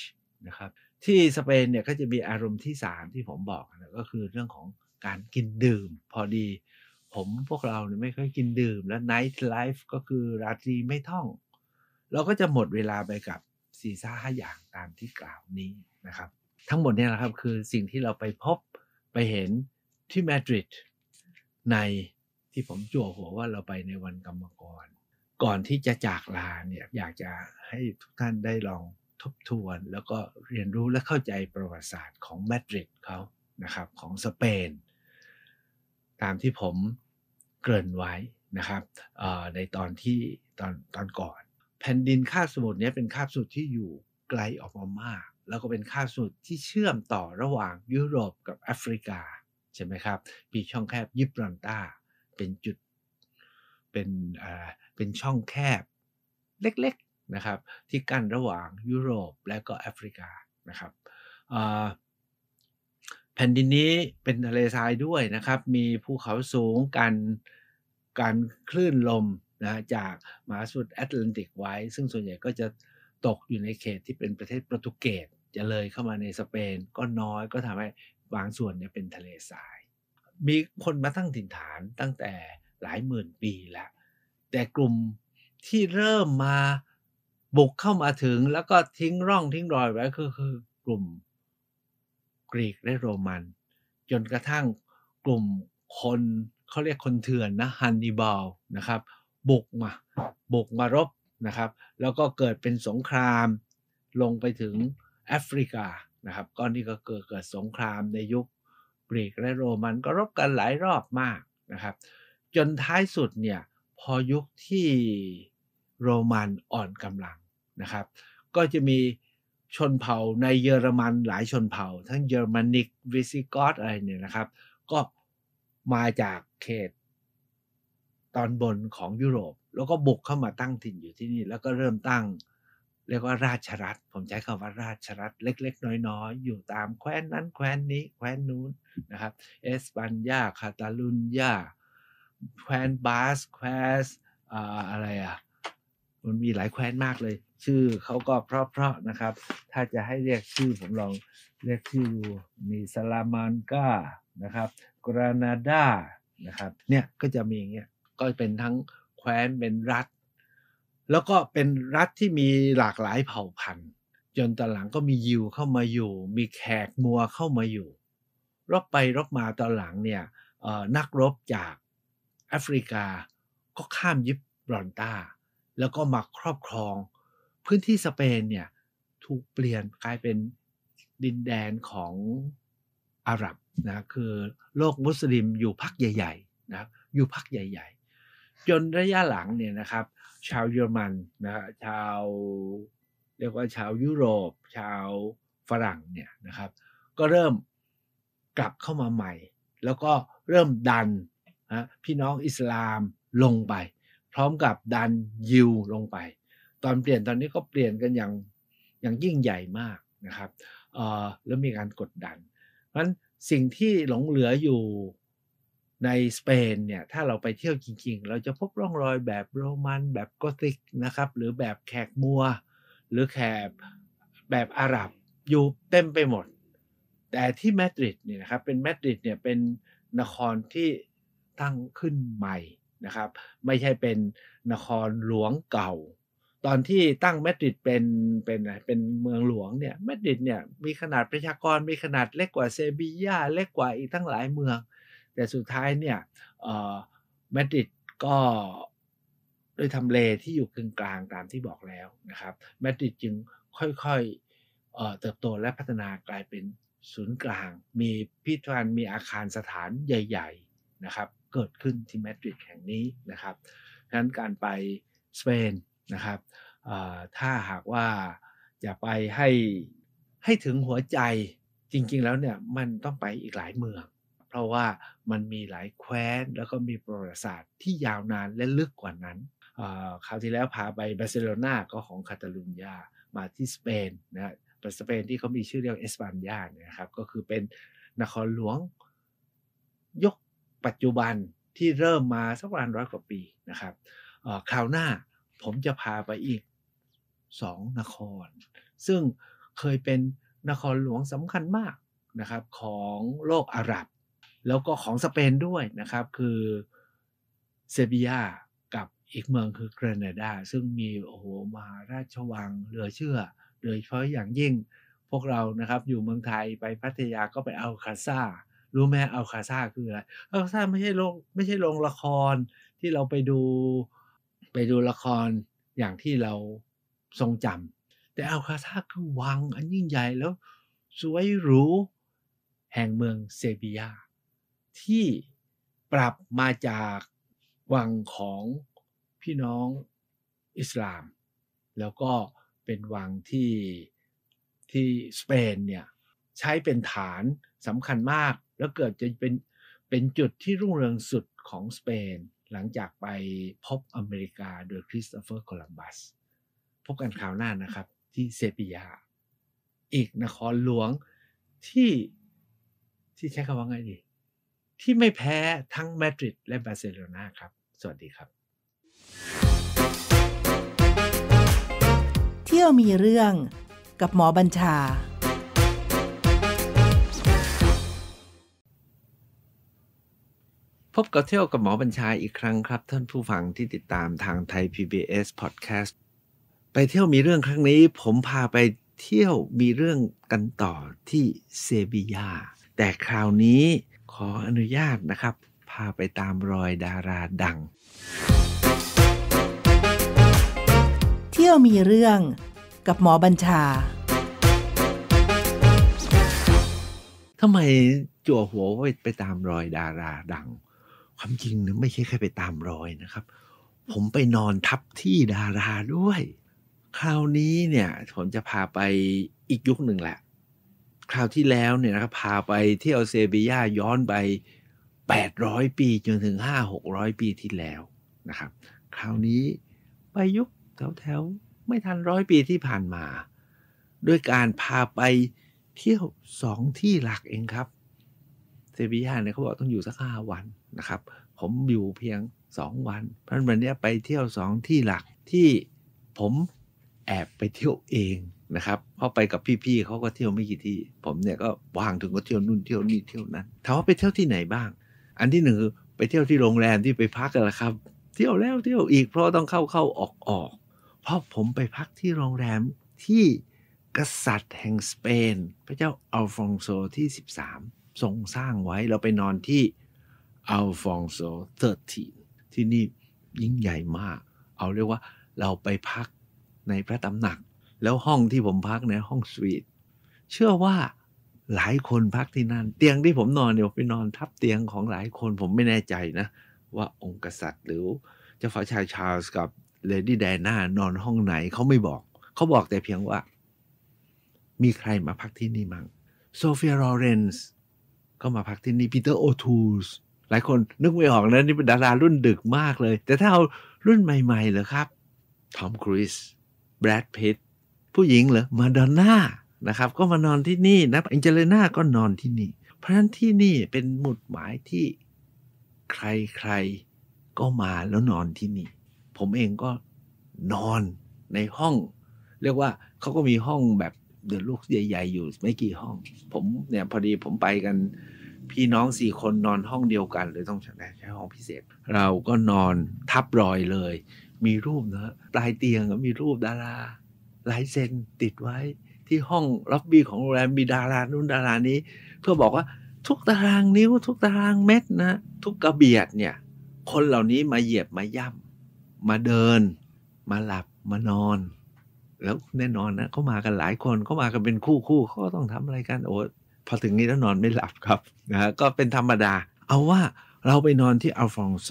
นะครับที่สเปนเนี่ยก็จะมีอารมณ์ที่สามที่ผมบอกนะก็คือเรื่องของการกินดื่ม พอดี ผมพวกเราเนี่ยไม่ค่อยกินดื่ม และไนท์ไลฟ์ก็คือราตรีไม่ท่องเราก็จะหมดเวลาไปกับสี่สห้าอย่างตามที่กล่าวนี้นะครับ ทั้งหมดเนี่ยนะครับคือสิ่งที่เราไปพบไปเห็นที่มาดริดในที่ผมจั่วหัวว่าเราไปในวันกรรมกร ก่อนที่จะจากลาเนี่ยอยากจะให้ทุกท่านได้ลองทบทวน แล้วก็เรียนรู้และเข้าใจประวัติศาสตร์ของมาดริดเขานะครับของสเปน ตามที่ผมเกริ่นไว้นะครับในตอนที่ตอนตอนก่อนแผ่นดินคาบสมุทรนี้เป็นคาบสมุทรที่อยู่ไกลออกมามาก แล้วก็เป็นคาบสมุทรที่เชื่อมต่อระหว่างยุโรปกับแอฟริกาใช่ไหมครับมีช่องแคบยิบรันตาเป็นจุดเป็นอ่าเป็นช่องแคบเล็กๆนะครับที่กั้นระหว่างยุโรปและก็แอฟริกานะครับแผ่นดินนี้เป็นทะเลทรายด้วยนะครับมีภูเขาสูงกันการคลื่นลมนะจากมหาสมุทรแอตแลนติกไว้ ซึ่งส่วนใหญ่ก็จะตกอยู่ในเขตที่เป็นประเทศโปรตุเกสจะเลยเข้ามาในสเปนก็น้อยก็ทำให้บางส่วนเนี่ยเป็นทะเลทราย มีคนมาตั้งถิ่นฐานตั้งแต่หลายหมื่นปีแล้ว แต่กลุ่มที่เริ่มมาบุกเข้ามาถึง แล้วก็ทิ้งร่องทิ้งรอยไว้ก็คือกลุ่มกรีกและโรมัน จนกระทั่งกลุ่มคนเขาเรียกคนเถื่อนนะฮันนิบาลนะครับบุกมาบุกมารบนะครับ แล้วก็เกิดเป็นสงครามลงไปถึงแอฟริกานะครับกอนี่ก็เกิดเกิดสงครามในยุคกรีกและโรมันก็รบกันหลายรอบมากนะครับ จนท้ายสุดเนี่ยพอยุคที่โรมันอ่อนกำลังนะครับ ก็จะมีชนเผ่าในเยอรมันหลายชนเผ่า ทั้งเยอรมนิกวิซิกอตอะไรเนี่ยนะครับ ก็มาจากเขตตอนบนของยุโรปแล้วก็บุกเข้ามาตั้งถิ่นอยู่ที่นี่ แล้วก็เริ่มตั้งเรียกว่าราชรัฐ ผมใช้คำว่าราชรัฐเล็กๆน้อยๆ อยู่ตามแคว้นนั้นแคว้นนี้แคว้นนู้นนะครับเอสปันยาคาตาลุนยาแคว้นบาสแคว้นอะไรอ่ะมันมีหลายแคว้นมากเลย ชื่อเขาก็เพราะๆนะครับถ้าจะให้เรียกชื่อผมลองเรียกชื่อดูมีซาลามันกานะครับกรานาดานะครับเนี่ยก็จะมีอย่างเงี้ยก็เป็นทั้งแคว้นเป็นรัฐ แล้วก็เป็นรัฐที่มีหลากหลายเผ่าพันธุ์จนตอนหลังก็มียิวเข้ามาอยู่ มีแขกมัวเข้ามาอยู่รบไปรบมาตอนหลังเนี่ยนักรบจากแอฟริกาก็ข้ามยิบรอนตาแล้วก็มาครอบครอง พื้นที่สเปนเนี่ยถูกเปลี่ยนกลายเป็นดินแดนของอาหรับนะคือโลกมุสลิมอยู่พักใหญ่ๆนะอยู่พักใหญ่จนระยะหลังเนี่ยนะครับ ชาวเยอรมันนะฮะชาว เรียกว่าชาวยุโรป ชาวฝรั่งเนี่ยนะครับ ก็เริ่มกลับเข้ามาใหม่ แล้วก็เริ่มดันนะพี่น้องอิสลามลงไป พร้อมกับดันยิวลงไป ตอนเปลี่ยนตอนนี้ก็เปลี่ยนกันอย่างอย่างยิ่งใหญ่มากนะครับแล้วมีการกดดันเพราะฉะนั้นสิ่งที่หลงเหลืออยู่ในสเปนเนี่ยถ้าเราไปเที่ยวจริงๆ เราจะพบร่องรอยแบบโรมันแบบกอติกนะครับหรือแบบแขกมัว หรือแขกแบบอาหรับอยู่เต็มไปหมด แต่ที่มาดริดเนี่ยนะครับเป็นมาดริดเนี่ยเป็นนครที่ตั้งขึ้นใหม่นะครับไม่ใช่เป็นนครหลวงเก่า ตอนที่ตั้งมาดริดเป็นเป็นเป็นเมืองหลวงเนี่ยมาดริดเนี่ยมีขนาดประชากรมีขนาดเล็กกว่าเซบียาเล็กกว่าอีกทั้งหลายเมืองแต่สุดท้ายเนี่ยมาดริดก็ด้วยทำเลที่อยู่กลางกลางตามที่บอกแล้วนะครับมาดริดจึงค่อยๆเติบโตและพัฒนากลายเป็นศูนย์กลาง มีพิพิธภัณฑ์มีอาคารสถานใหญ่ๆนะครับเกิดขึ้นที่มาดริดแห่งนี้นะครับดังนั้นการไปสเปนนะครับถ้าหากว่าจะไปให้ให้ถึงหัวใจจริงๆแล้วเนี่ยมันต้องไปอีกหลายเมืองเพราะว่ามันมีหลายแคว้นแล้วก็มีประวัติศาสตร์ที่ยาวนานและลึกกว่านั้น คราวที่แล้วพาไปบาร์เซโลนาก็ของคาตาลุญญามาที่สเปนนะสเปนที่เขามีชื่อเรียกเอสปานยานะครับ ก็คือเป็นนครหลวงยกปัจจุบันที่เริ่มมาสักประมาณร้อยกว่าปีนะครับคราวหน้าผมจะพาไปอีกสองนคร ซึ่งเคยเป็นนครหลวงสำคัญมากนะครับของโลกอาหรับแล้วก็ของสเปนด้วยนะครับคือเซบียากับอีกเมืองคือเกรนนดา ซึ่งมีโอ้โหมหาราชวังเหลือเชื่อ โดยเฉพาะอย่างยิ่ง พวกเรานะครับอยู่เมืองไทยไปพัทยาก็ไปเอาคาซารู้ไหมเอาคาซาคืออะไรอาคาซาไม่ใช่โรงไม่ใช่โรงละครที่เราไปดูไปดูละครอย่างที่เราทรงจำแต่เอาคาซาคือวังอันยิ่งใหญ่แล้วสวยหรูแห่งเมืองเซบียาที่ปรับมาจากวังของพี่น้องอิสลาม แล้วก็เป็นวังที่ที่สเปนเนี่ยใช้เป็นฐานสำคัญมาก แล้วเกิดจะเป็นเป็นจุดที่รุ่งเรืองสุดของสเปน หลังจากไปพบอเมริกาโดยคริสโตเฟอร์โคลัมบัส พบกันข่าวหน้านะครับที่เซปียา อีกนครหลวงที่ที่ใช้คำว่าไงดีที่ไม่แพ้ทั้งมาดริดและบาร์เซโลนาครับ สวัสดีครับ เที่ยวมีเรื่องกับหมอบัญชา พบกับเที่ยวกับหมอบัญชาอีกครั้งครับ ท่านผู้ฟังที่ติดตามทางไทย PBS Podcast ไปเที่ยวมีเรื่องครั้งนี้ผมพาไปเที่ยวมีเรื่องกันต่อที่เซบียาแต่คราวนี้ขออนุญาตนะครับพาไปตามรอยดาราดัง เที่ยวมีเรื่องกับหมอบัญชาทำไมจั่วหัวไปไปตามรอยดาราดัง ความจริงนะไม่ใช่แค่ไปตามรอยนะครับ ผมไปนอนทับที่ดาราด้วย คราวนี้เนี่ย ผมจะพาไปอีกยุคหนึ่งแหละคราวที่แล้วเนี่ยนะครับพาไปเที่ยวเซบียาย้อนไป800ปีจนถึง 5-600 ปีที่แล้วนะครับคราวนี้ไปยุคแถวๆไม่ทันร้อยปีที่ผ่านมาด้วยการพาไปเที่ยวสองที่หลักเองครับเซบียาเนี่ยเขาบอกต้องอยู่สักห้าวันนะครับผมอยู่เพียงสองวัน เพราะฉะนั้นวันนี้ไปเที่ยวสองที่หลักที่ผมแอบไปเที่ยวเองนะครับพอไปกับพี่ๆเขาก็เที่ยวไม่กี่ที่ผมเนี่ยก็ว่างถึงก็เที่ยวนู่นเที่ยวนี่เที่ยวนั้นถามว่าไปเที่ยวที่ไหนบ้าง อันที่หนึ่งคือไปเที่ยวที่โรงแรมที่ไปพักกันละครับ เที่ยวแล้วเที่ยวอีกเพราะต้องเข้าเข้าออกออก เพราะผมไปพักที่โรงแรมที่กษัตริย์แห่งสเปนพระเจ้าอัลฟองโซที่ 13 ทรงสร้างไว้เราไปนอนที่อัลฟองโซ13 ที่นี่ยิ่งใหญ่มาก เอาเรียกว่าเราไปพักในพระตำหนักแล้วห้องที่ผมพักเนี่ยห้องสวีท เชื่อว่าหลายคนพักที่นั่น เตียงที่ผมนอนเนี่ยผมไปนอนทับเตียงของหลายคนผมไม่แน่ใจนะ ว่าองค์กษัตริย์หรือเจ้าฟ้าชายชาร์ลส์กับเลดี้แดน่านอนห้องไหนเขาไม่บอก เขาบอกแต่เพียงว่า มีใครมาพักที่นี่มั้งโซเฟียลอเรนซ์ก็มาพักที่นี่ปีเตอร์โอทูสหลายคนนึกไม่ออกนะนี่เป็นดารารุ่นดึกมากเลย แต่ถ้าเอารุ่นใหม่ๆเหรอครับทอมครูซแบรดพิตตผู้หญิงเหรอมาดอนน่านะครับ ก็มานอนที่นี่นะอิงเจเลน่าก็นอนที่นี่ เพราะฉะนั้นที่นี่เป็นหมุดหมายที่ใครๆก็มาแล้วนอนที่นี่ ผมเองก็นอนในห้อง เรียกว่าเขาก็มีห้องแบบเดือดลูกใหญ่ๆอยู่ไม่กี่ห้อง ผมเนี่ยพอดีผมไปกัน พี่น้องสี่คนนอนห้องเดียวกันเลยต้องใช้ห้องพิเศษเราก็นอนทับรอยเลย มีรูปนะปลายเตียงมีรูปดาราลายเซ็นติดไว้ที่ห้องล็อบบี้ของโรงแรมมีดารานุ่นดารานี้เพื่อบอกว่าทุกตารางนิ้วทุกตารางเม็ดนะ ทุกกระเบียดเนี่ยคนเหล่านี้มาเหยียบมาย่ำมาเดินมาหลับมานอน แล้วแน่นอนนะเขามากันหลายคนเขามากันเป็นคู่คู่เขาต้องทำอะไรกันโอ้พอถึงนี้แล้วนอนไม่หลับครับนะก็เป็นธรรมดา เอาว่าเราไปนอนที่อัลฟองโซ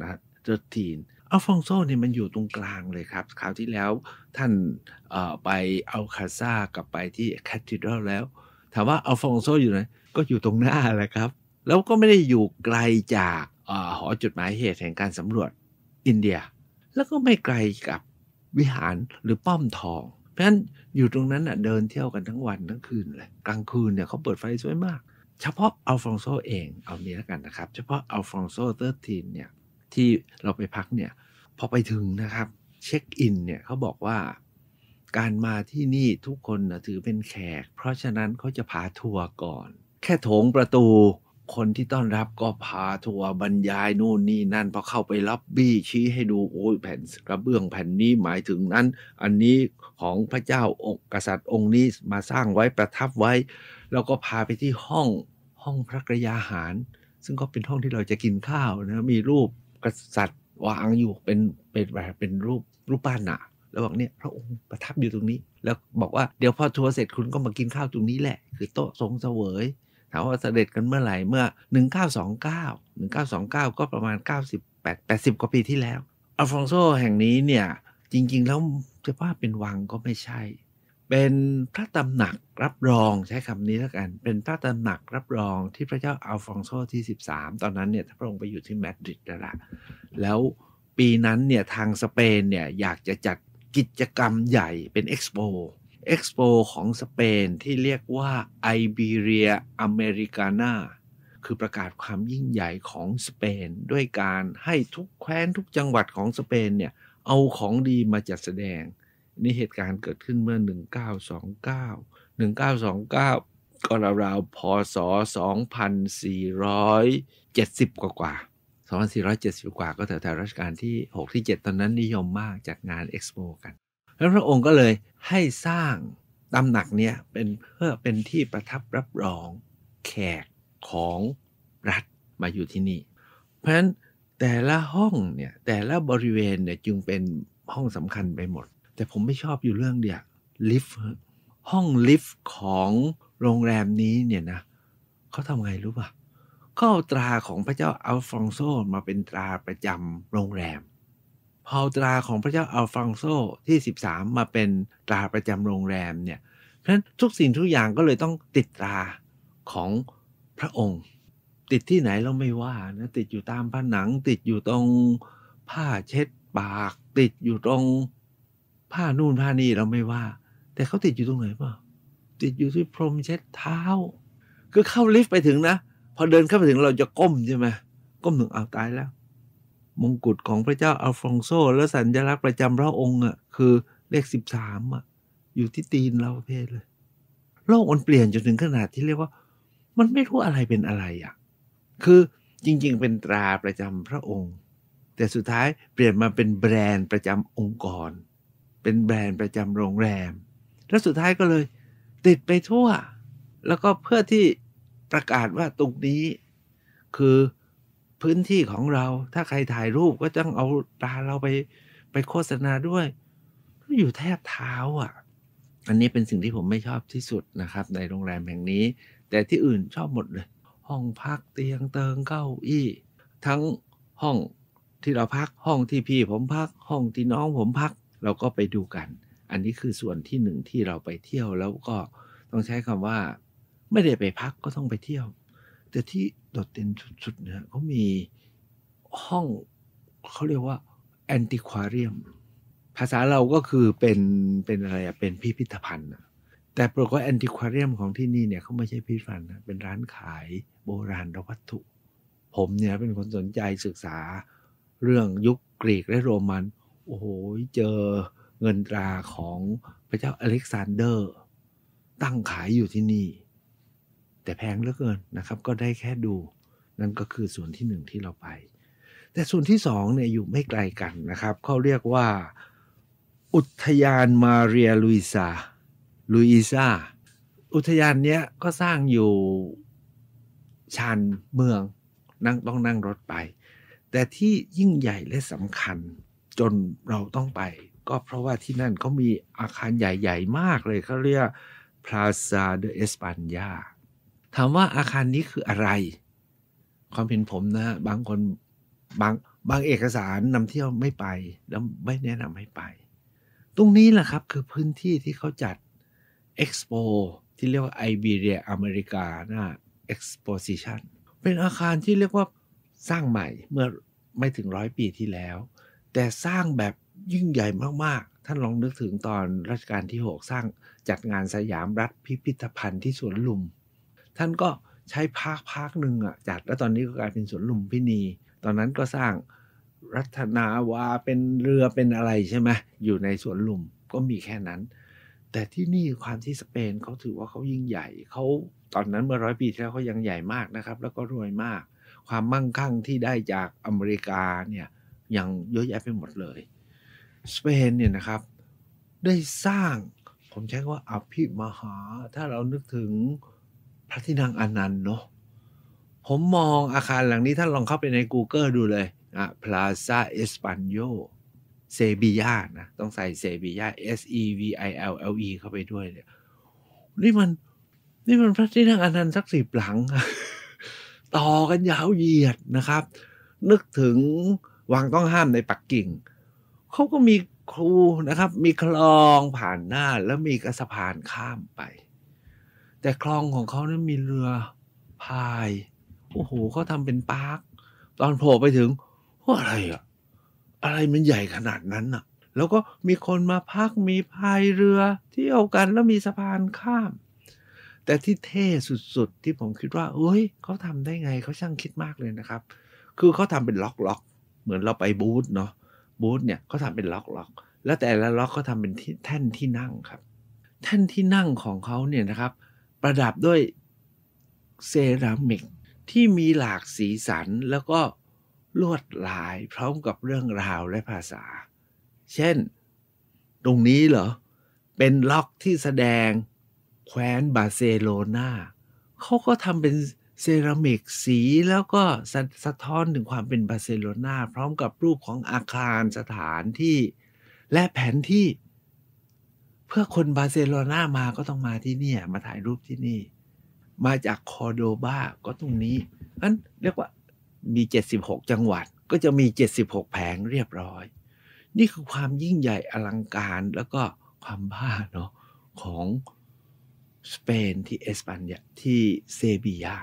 นะเจอทีนอัลฟองโซเนี่ยมันอยู่ตรงกลางเลยครับคราวที่แล้วท่านไปเอาคาซากลับไปที่แคทดรลแล้ว ถามว่าอัลฟองโซอยู่ไหนก็อยู่ตรงหน้าแหละครับแล้วก็ไม่ได้อยู่ไกลจากหอจุดหมายเหตุแห่งการสำรวจอินเดีย แล้วก็ไม่ไกลกับวิหารหรือป้อมทอง เพราะฉะนั้นอยู่ตรงนั้นน่ะเดินเที่ยวกันทั้งวันทั้งคืนเลยกลางคืนเนี่ยเขาเปิดไฟสวยมาก เฉพาะอัลฟองโซเองเอาเนี้แล้วกันนะครับเฉพาะอัลฟองโซเตอร์ทีนเนี่ยที่เราไปพักเนี่ยพอไปถึงนะครับเช็คอินเนี่ยเขาบอกว่าการมาที่นี่ทุกคนนะถือเป็นแขก เพราะฉะนั้นเขาจะพาทัวร์ก่อน แค่โถงประตูคนที่ต้อนรับก็พาทัวร์บรรยายนู่นนี่นั่นพอเข้าไปล็อบบี้ชี้ให้ดูโอ้ยแผ่นกระเบื้องแผ่นนี้หมายถึงนั้น อันนี้ของพระเจ้าองค์กษัตริย์องค์นี้มาสร้างไว้ประทับไว้แล้วก็พาไปที่ห้องห้องพระกรยาหาร ซึ่งก็เป็นห้องที่เราจะกินข้าวนะมีรูปกษัตริย์วางอยู่เป็นเป็นแบบเป็นรูปรูปปั้นอะแล้วบอกเนี่ยพระองค์ประทับอยู่ตรงนี้ แล้วบอกว่าเดี๋ยวพอทัวร์เสร็จคุณก็มากินข้าวตรงนี้แหละ คือโต๊ะทรงเสวยถามว่าเสด็จกันเมื่อไหร่ เมื่อ 1929 1929ก็ประมาณ98 80 กว่าปีที่แล้วอัลฟองโซแห่งนี้เนี่ยจริง ๆ แล้วจะว่าเป็นวังก็ไม่ใช่เป็นพระตำหนักรับรองใช้คำนี้แล้วกัน เป็นพระตำหนักรับรองที่พระเจ้าอัลฟองโซที่ 13 ตอนนั้นเนี่ยพระองค์ไปอยู่ที่มาดริดแล้วละแล้วปีนั้นเนี่ยทางสเปนเนี่ย อยากจะจัดกิจกรรมใหญ่เป็นเอ็กซ์โปเอ็กซ์โปของสเปนที่เรียกว่าไอบีเรียอเมริกาน่าคือประกาศความยิ่งใหญ่ของสเปนด้วยการให้ทุกแคว้นทุกจังหวัดของสเปนเนี่ย เอาของดีมาจัดแสดงนี่เหตุการณ์เกิดขึ้นเมื่อ 1929 1929 ก็ราวๆพศ 2470 กว่ากว่า 2470 กว่าก็แถวๆรัชกาลที่ 6 ที่ 7 ตอนนั้นนิยมมากจากงานเอ็กซ์โปกัน แล้วพระองค์ก็เลยให้สร้างตำหนักเนี่ยเป็นเพื่อเป็นที่ประทับรับรองแขกของรัฐมาอยู่ที่นี่ เพราะฉะนั้นแต่ละห้องเนี่ย แต่ละบริเวณเนี่ยจึงเป็นห้องสำคัญไปหมดแต่ผมไม่ชอบอยู่เรื่องเดียวลิฟต์ห้องลิฟต์ของโรงแรมนี้เนี่ยนะเขาทำไงรู้ป่ะขาเอาตราของพระเจ้าอัลฟองโซมาเป็นตราประจำโรงแรม พอตราของพระเจ้าอัลฟองโซที่ 13 มาเป็นตราประจำโรงแรมเนี่ยเพราะฉะนั้นทุกสิ่งทุกอย่างก็เลยต้องติดตราของพระองค์ ติดที่ไหนเราไม่ว่านะติดอยู่ตามผนังติดอยู่ตรงผ้าเช็ดปาก ติดอยู่ตรงผ้านู่นผ้านี่เราไม่ว่า แต่เขาติดอยู่ตรงไหนป่า ติดอยู่ที่พรมเช็ดเท้า คือเข้าลิฟต์ไปถึงนะ พอเดินเข้าไปถึงเราจะก้มใช่ไหมก้มถึงอ้าวตายแล้ว มงกุฎของพระเจ้าอัลฟองโซและสัญลักษณ์ประจำพระองค์อ่ะคือเลขสิบสามอ่ะ อยู่ที่ตีนเราเพศเลย โลกมันเปลี่ยนจนถึงขนาดที่เรียกว่า มันไม่รู้อะไรเป็นอะไรอ่ะคือจริงๆเป็นตราประจำพระองค์ แต่สุดท้ายเปลี่ยนมาเป็นแบรนด์ประจำองค์กรเป็นแบรนด์ประจำโรงแรม แล้วสุดท้ายก็เลยติดไปทั่ว แล้วก็เพื่อที่ประกาศว่าตรงนี้ คือพื้นที่ของเรา ถ้าใครถ่ายรูปก็ต้องเอาตาเราไปไปโฆษณาด้วย อยู่แทบเท้าอ่ะ อันนี้เป็นสิ่งที่ผมไม่ชอบที่สุดนะครับในโรงแรมแห่งนี้ แต่ที่อื่นชอบหมดเลย ห้องพักเตียงเติง เก้าอี้ ทั้งห้องที่เราพักห้องที่พี่ผมพักห้องที่น้อง ผมพักเราก็ไปดูกัน อันนี้คือส่วนที่หนึ่งที่เราไปเที่ยว แล้วก็ต้องใช้คำว่าไม่ได้ไปพักก็ต้องไปเที่ยว แต่ที่โดดเด่นสุดๆเนี่ยเขามีห้องเขาเรียกว่าแอนติควาเรียม ภาษาเราก็คือเป็นเป็นอะไรอะเป็นพิพิธภัณฑ์แต่ปรากฏแอนติควาเรียมของที่นี่เนี่ยเขาไม่ใช่พิพิธภัณฑ์นะ เป็นร้านขายโบราณวัตถุ ผมเนี่ยเป็นคนสนใจศึกษาเรื่องยุคกรีกและโรมันโอ้โหเจอเงินตราของพระเจ้าอเล็กซานเดอร์ ตั้งขายอยู่ที่นี่ แต่แพงเหลือเกินนะครับ ก็ได้แค่ดูนั่นก็คือส่วนที่หนึ่งที่เราไป แต่ส่วนที่สองเนี่ยอยู่ไม่ไกลกันนะครับเขาเรียกว่า อุทยานมาเรียลุยซาลุยซา อุทยานเนี้ยก็สร้างอยู่ชานเมืองนั่งต้องนั่งรถไป แต่ที่ยิ่งใหญ่และสำคัญจนเราต้องไปก็เพราะว่าที่นั่นเขามีอาคารใหญ่ ๆ มากเลยเขาเรียก Plaza de España ถามว่าอาคารนี้คืออะไร ความเห็นผมนะบางคนบางบางเอกสารนำเที่ยวไม่ไปแล้วไม่แนะนำให้ไป ตรงนี้แหละครับคือพื้นที่ที่เขาจัด Expo ที่เรียกว่า Iberia America นะ Exposition เป็นอาคารที่เรียกว่าสร้างใหม่เมื่อไม่ถึงร้อยปีที่แล้วแต่สร้างแบบยิ่งใหญ่มากๆ ท่านลองนึกถึงตอนรัชกาลที่ 6 สร้างจัดงานสยามรัฐพิพิธภัณฑ์ที่สวนลุม ท่านก็ใช้พักพักหนึ่งอ่ะจัดแล้วตอนนี้ก็กลายเป็นสวนลุมพินี ตอนนั้นก็สร้างรัตนาวา เป็นเรือเป็นอะไรใช่ไหม อยู่ในสวนลุมก็มีแค่นั้น แต่ที่นี่ความที่สเปนเขาถือว่าเขายิ่งใหญ่เขาตอนนั้นเมื่อร้อยปีที่แล้วเขายังใหญ่มากนะครับ แล้วก็รวยมาก ความมั่งคั่งที่ได้จากอเมริกาเนี่ยอย่างเยอะแยะไปหมดเลย สเปนเนี่ยนะครับ ได้สร้าง ผมใช้คว่าอภิมหา ถ้าเรานึกถึงพระที่นางอนันต์เนาะ ผมมองอาคารหลังนี้ ถ้าลองเข้าไปใน Google ดูเลยอ่ะพลาซาเอสป n นโยเซบียา นะ ต้องใส่เซบียา S E V I L L E เข้าไปด้วยเนี่ย นี่มัน นี่มันพระที่นั่งอนันต์สักสิบหลัง ต่อกันยาวเหยียดนะครับ นึกถึงวังต้องห้ามในปักกิ่ง เขาก็มีครูนะครับ มีคลองผ่านหน้าแล้วมีกระสะพานข้ามไป แต่คลองของเขานั้นมีเรือ พาย โอ้โหเขาทำเป็นปาร์ค ตอนโผล่ไปถึงว่าอะไรอะ อะไรมันใหญ่ขนาดนั้นน่ะ แล้วก็มีคนมาพักมีพายเรือเที่ยวกันแล้วมีสะพานข้าม แต่ที่เท่สุดๆที่ผมคิดว่าเอ้ย เขาทำได้ไงเขาช่างคิดมากเลยนะครับ คือเขาทำเป็นล็อกเหมือนเราไปบูธเนาะบูธเนี่ยเขาทาเป็นล็อกล็อกแล้วแต่ละล็อกเขาทาเป็นแท่นที่นั่งครับแท่นที่นั่งของเขาเนี่ยนะครับประดับด้วย เซรามิกที่มีหลากสีสัน แล้วก็ลวดลายพร้อมกับเรื่องราวและภาษา เช่นตรงนี้เหรอเป็นล็อกที่แสดงแคว้นบาร์เซโลนาเขาก็ทำเป็นเซรามิกสีแล้วก็สะสะท้อนถึงความเป็นบาร์เซโลนาพร้อมกับรูปของอาคารสถานที่ และแผนที่ เพื่อคนบาร์เซโลนามาก็ต้องมาที่นี่มาถ่ายรูปที่นี่ มาจากคอโดบาก็ตรงนี้นั้นเรียกว่ามี 76 จังหวัดก็จะมี 76 แผงเรียบร้อย นี่คือความยิ่งใหญ่อลังการแล้วก็ความบ้าเนาะของสเปนที่เอสปันยที่เซบียา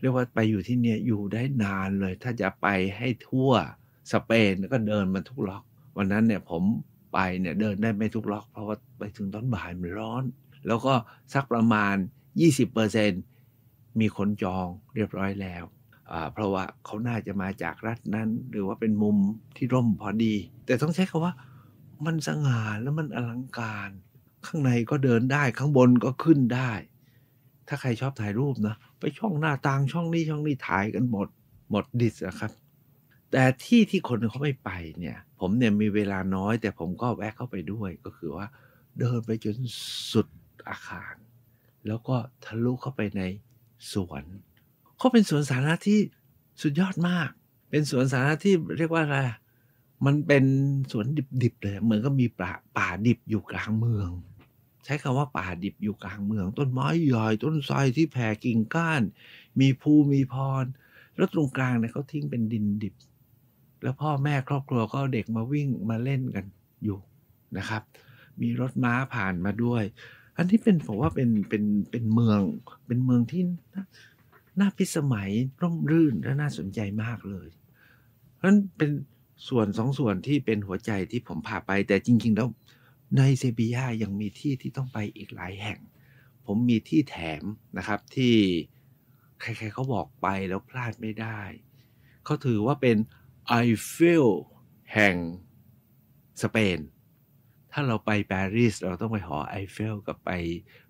เรียกว่าไปอยู่ที่เนี่ยอยู่ได้นานเลยถ้าจะไปให้ทั่วสเปนก็เดินมาทุกล็อก วันนั้นเนี่ยผมไปเนี่ยเดินได้ไม่ทุกล็อกเพราะว่าไปถึงตอนบ่ายมันร้อน แล้วก็สักประมาณ20%มีคนจองเรียบร้อยแล้วเพราะว่าเขาน่าจะมาจากรัฐนั้นหรือว่าเป็นมุมที่ร่มพอดี แต่ต้องใช้คาว่า มันสง่าแล้วมันอลังการ ข้างในก็เดินได้ข้างบนก็ขึ้นได้ถ้าใครชอบถ่ายรูปนะไปช่องหน้าต่างช่องนี้ ช่องนี้ถ่ายกันหมด หมดดิสอะครับแต่ที่ที่คนเขาไม่ไปเนี่ยผมเนี่ยมีเวลาน้อย แต่ผมก็แวะเข้าไปด้วย ก็คือว่า เดินไปจนสุดอาคาร แล้วก็ทะลุเข้าไปในสวนเขาเป็นสวนสาธารณะที่สุดยอดมาก เป็นสวนสาธารณะที่เรียกว่าอะไรมันเป็นสวนดิบๆเลยเหมือนก็มีป่าป่าดิบอยู่กลางเมืองใช้คำว่าป่าดิบอยู่กลางเมือง ต้นไม้ใหญ่ต้นไทรที่แผ่กิ่งก้าน มีภูมีพรแล้วตรงกลางเนี่ยเขาทิ้งเป็นดินดิบ แล้วพ่อแม่ครอบครัวก็เด็กมาวิ่งมาเล่นกันอยู่นะครับ มีรถม้าผ่านมาด้วยอันนี้เป็นผมว่าเป็นเป็นเป็นเมืองเป็นเมืองที่น่าพิสมัยร่มรื่นและน่าสนใจมากเลยเพราะนั้นเป็นส่วนสองส่วนที่เป็นหัวใจที่ผมพาไปแต่จริงๆแล้วในเซบียายังมีที่ที่ต้องไปอีกหลายแห่ง ผมมีที่แถมนะครับที่ใครๆเขาบอกไปแล้วพลาดไม่ได้ เขาถือว่าเป็นไอเฟลแห่งสเปน ถ้าเราไปปารีสเราต้องไปหอไอเฟลกับไป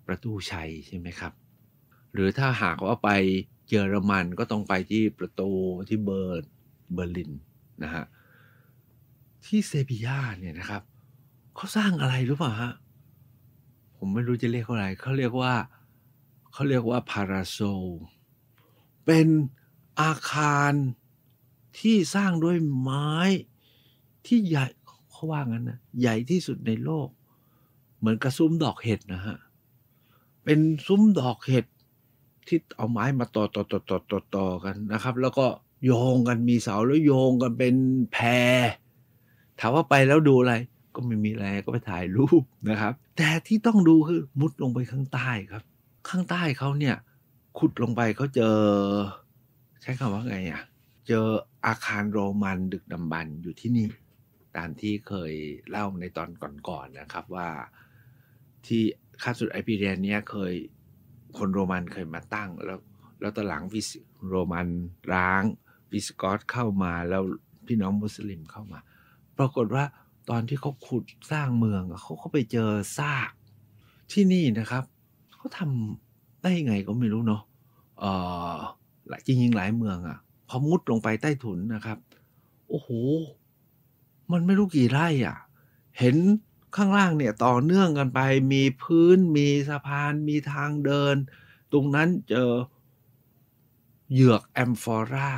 ประตูชัยใช่ไหมครับ หรือถ้าหากว่าไปเยอรมันก็ต้องไปที่ประตูที่เบิร์เบอร์ลินนะฮะ ที่เซบียาเนี่ยนะครับเขาสร้างอะไรรู้ป่ะฮะ ผมไม่รู้จะเรียกาอะไร เขาเรียกว่า เขาเรียกว่าพาราโซ เป็นอาคารที่สร้างด้วยไม้ที่ใหญ่เขาว่างั้นนะใหญ่ที่สุดในโลก เหมือนกระซุ้มดอกเห็ดนะฮะ เป็นซุ้มดอกเห็ดที่เอาไม้มาต่อต่อต่อต่อต่อต่อกันนะครับ แล้วก็โยงกันมีเสาแล้วโยงกันเป็นแพรถามว่าไปแล้วดูอะไรก็ไม่มีแรงก็ไปถ่ายรูปนะครับ แต่ที่ต้องดูคือมุดลงไปข้างใต้ครับ ข้างใต้เขาเนี่ยขุดลงไปเขาเจอ ใช้คำว่าไงอ่ะเจออาคารโรมันดึกดำบรรอยู่ที่นี่ ตามที่เคยเล่าในตอนก่อนๆนนะครับว่า ที่คาบสุดไอพีเรียนเนี่ยเคยคนโรมันเคยมาตั้ง แล้วแล้วตอหลังวิสโรมันร้างวิสกอตเข้ามาแล้วพี่น้องมุสลิมเข้ามา ปรากฏว่าตอนที่เขาขุดสร้างเมืองเขาเขาไปเจอซาก ที่นี่นะครับเขาทำได้ยังไงก็ไม่รู้เนาะจริหลายจริงๆหลายเมืองอะ่ะพอมุดลงไปใต้ถุนนะครับโอ้โหมันไม่รู้กี่ไร่อะ่ะ เห็นข้างล่างเนี่ย ต่อเนื่องกันไป มีพื้น มีสะพาน มีทางเดิน ตรงนั้นเจอเหยือกแอมฟอรา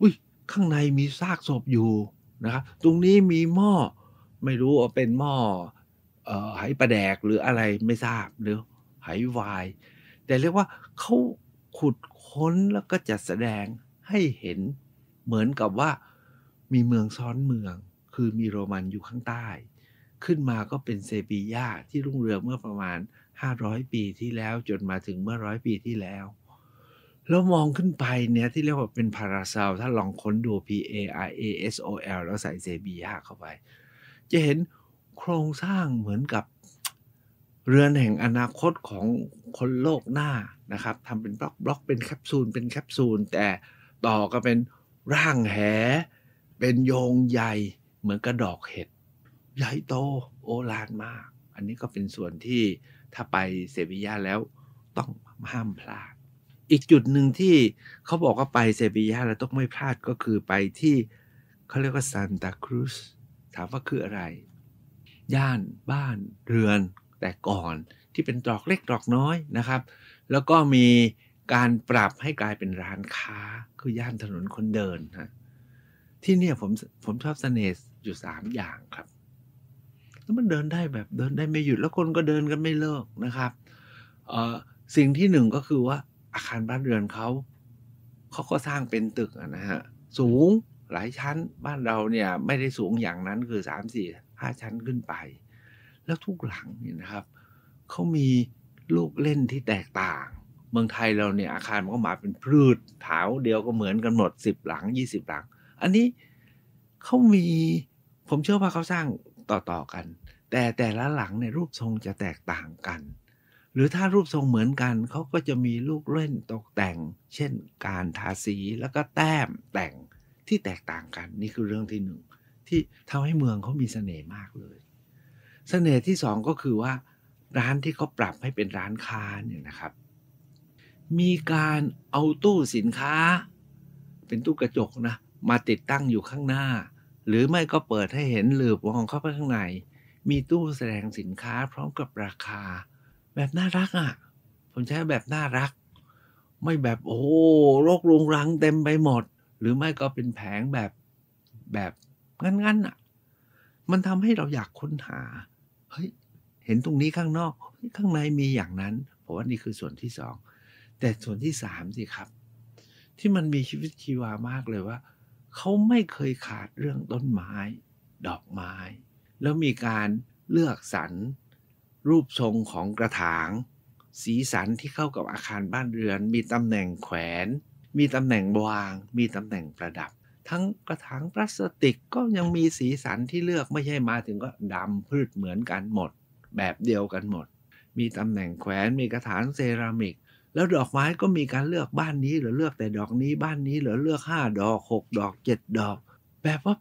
อุ้ย ข้างในมีซากศพอยู่นะครับ ตรงนี้มีหม้อไม่รู้ว่าเป็นหม้อไหประแดกหรืออะไรไม่ทราบหรือไหวายแต่เรียกว่าเขาขุดค้นแล้วก็จัดแสดงให้เห็นเหมือนกับว่ามีเมืองซ้อนเมือง คือมีโรมันอยู่ข้างใต้ ขึ้นมาก็เป็นเซบียาที่รุ่งเรืองเมื่อประมาณ 500 ปีที่แล้วจนมาถึงเมื่อร้อยปีที่แล้ว แล้วมองขึ้นไปเนี่ย ที่เรียกว่าเป็นพาราซาลถ้าลองค้นดู P A R A S O L แล้วใส่เซบียาเข้าไปจะเห็นโครงสร้างเหมือนกับ เรือนแห่งอนาคตของคนโลกหน้านะครับทำเป็นบล็อกบล็อกเป็นแคปซูลเป็นแคปซูลแต่ต่อก็เป็นร่างแห เป็นโยงใหญ่เหมือนกระดอกเห็ดใหญ่โตโอลานมาก อันนี้ก็เป็นส่วนที่ถ้าไปเซบียาแล้วต้องห้ามพลาด อีกจุดหนึ่งที่เขาบอกว่าไปเซบียาแล้วต้องไม่พลาดก็คือไปที่เขาเรียกว่าซานตาครูซถามว่าคืออะไร ย่านบ้าน เรือน แต่ก่อนที่เป็นตรอกเล็กตรอกน้อยนะครับ แล้วก็มีการปรับให้กลายเป็นร้านค้าคือย่านถนนคนเดินฮะที่เนี่ยผมผมชอบเสน่ห์อยู่สามอย่างครับแล้วมันเดินได้แบบเดินได้ไม่หยุดแล้วคนก็เดินกันไม่เลิกนะครับ สิ่งที่หนึ่งก็คือว่าอาคารบ้านเรือนเขาเขาก็สร้างเป็นตึกนะฮะสูงหลายชั้น บ้านเราเนี่ยไม่ได้สูงอย่างนั้นคือสามสี่ห้าชั้นขึ้นไป แล้วทุกหลังเนี่ยนะครับเขามีลูกเล่นที่แตกต่าง เมืองไทยเราเนี่ยอาคารมันก็มาเป็นพืชแถวเดียวก็เหมือนกันหมดสิบหลังยี่สิบหลังอันนี้เขามีผมเชื่อว่าเขาสร้างต่อๆกัน แต่แต่ละหลังในรูปทรงจะแตกต่างกัน หรือถ้ารูปทรงเหมือนกันเขาก็จะมีลูกเล่นตกแต่ง เช่นการทาสีแล้วก็แต้มแต่งที่แตกต่างกันนี่คือเรื่องที่หนึ่งที่ทำให้เมืองเขามีเสน่ห์มากเลย เสน่ห์ที่สองก็คือว่า ร้านที่เขาปรับให้เป็นร้านค้าเนี่ยนะครับ มีการเอาตู้สินค้า เป็นตู้กระจกนะมาติดตั้งอยู่ข้างหน้า หรือไม่ก็เปิดให้เห็นหลืบมองเข้าไปข้างในมีตู้แสดงสินค้าพร้อมกับราคา แบบน่ารักอะ่ะผมใช้แบบน่ารัก ไม่แบบโอ้โโรครุงรัง เต็มไปหมดหรือไม่ก็เป็นแผงแบบแบบงั้นๆอ่ะ มันทำให้เราอยากค้นหา เฮ้ยเห็นตรงนี้ข้างนอก ข้างในมีอย่างนั้นผมว่านี่คือส่วนที่สอง แต่ส่วนที่สามสิครับ ที่มันมีชีวิตชีวามากเลยว่าเขาไม่เคยขาดเรื่องต้นไม้ ดอกไม้ แล้วมีการเลือกสรรรูปทรงของกระถางสีสันที่เข้ากับอาคารบ้านเรือนมีตำแหน่งแขวนมีตำแหน่งวาง มีตำแหน่งประดับ ทั้งกระถางพลาสติกก็ยังมีสีสันที่เลือกไม่ใช่มาถึงก็ดำพืชเหมือนกันหมด แบบเดียวกันหมด มีตำแหน่งแขวน มีกระถางเซรามิก แล้วดอกไม้ก็มีการเลือกบ้านนี้หรือเลือกแต่ดอกนี้บ้านนี้หรือเลือกห้าดอกหกดอกเจ็ดดอก แบบว่า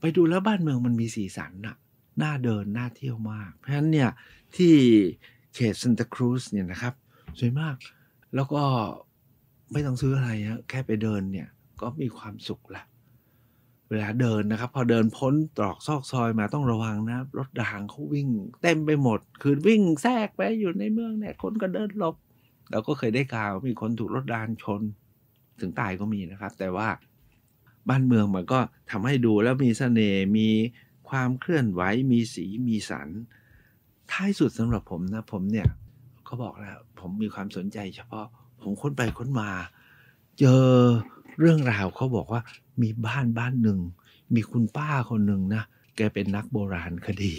ไปดูแล้วบ้านเมืองมันมีสีสันน่ะน่าเดินน่าเที่ยวมาก เพราะฉะนั้นเนี่ยที่เขตซันตาครูซเนี่ยนะครับสวยมากแล้วก็ไม่ต้องซื้ออะไรฮะแค่ไปเดินเนี่ยก็มีความสุขละเวลาเดินนะครับ พอเดินพ้นตรอกซอกซอยมาต้องระวังนะรถด่างเขาวิ่ง เต็มไปหมด คือวิ่งแทรกไปอยู่ในเมืองเนี่ยคนก็เดินหลบเราก็เคยได้ข่าวมีคนถูกรถด่านชน ถึงตายก็มีนะครับ แต่ว่าบ้านเมืองมันก็ทำให้ดูแล้วมีสเสน่ห์มีความเคลื่อนไหวมีสีมีสันท้ายสุดสำหรับผมนะผมเนี่ยเขาบอกแล้วผมมีความสนใจเฉพาะผมค้นไปค้นมา เจอเรื่องราวเขาบอกว่ามีบ้านบ้านหนึ่งมีคุณป้าคนหนึ่งนะแกเป็นนักโบราณคดี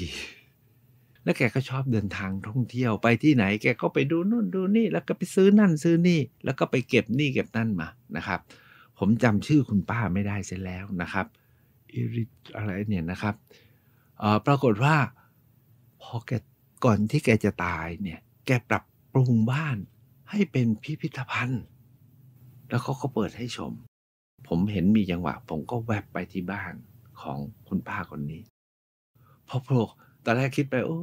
แล้วแกก็ชอบเดินทางท่องเที่ยวไปที่ไหน แกก็ไปดูนู่นดูนี่ แล้วก็ไปซื้อนั่นซื้อนี่ แล้วก็ไปเก็บนี่เก็บนั่นมานะครับ ผมจำชื่อคุณป้าไม่ได้เสียแล้วนะครับอิริอะไรเนี่ยนะครับปรากฏว่า พอแกก่อนที่แกจะตายเนี่ย แกปรับปรุงบ้านให้เป็นพิพิธภัณฑ์ แล้วเขาก็เปิดให้ชม ผมเห็นมีจังหวะ ผมก็แวบไปที่บ้านของคุณป้าคนนี้ พอโผล่ตอนแรกคิดไป โอ้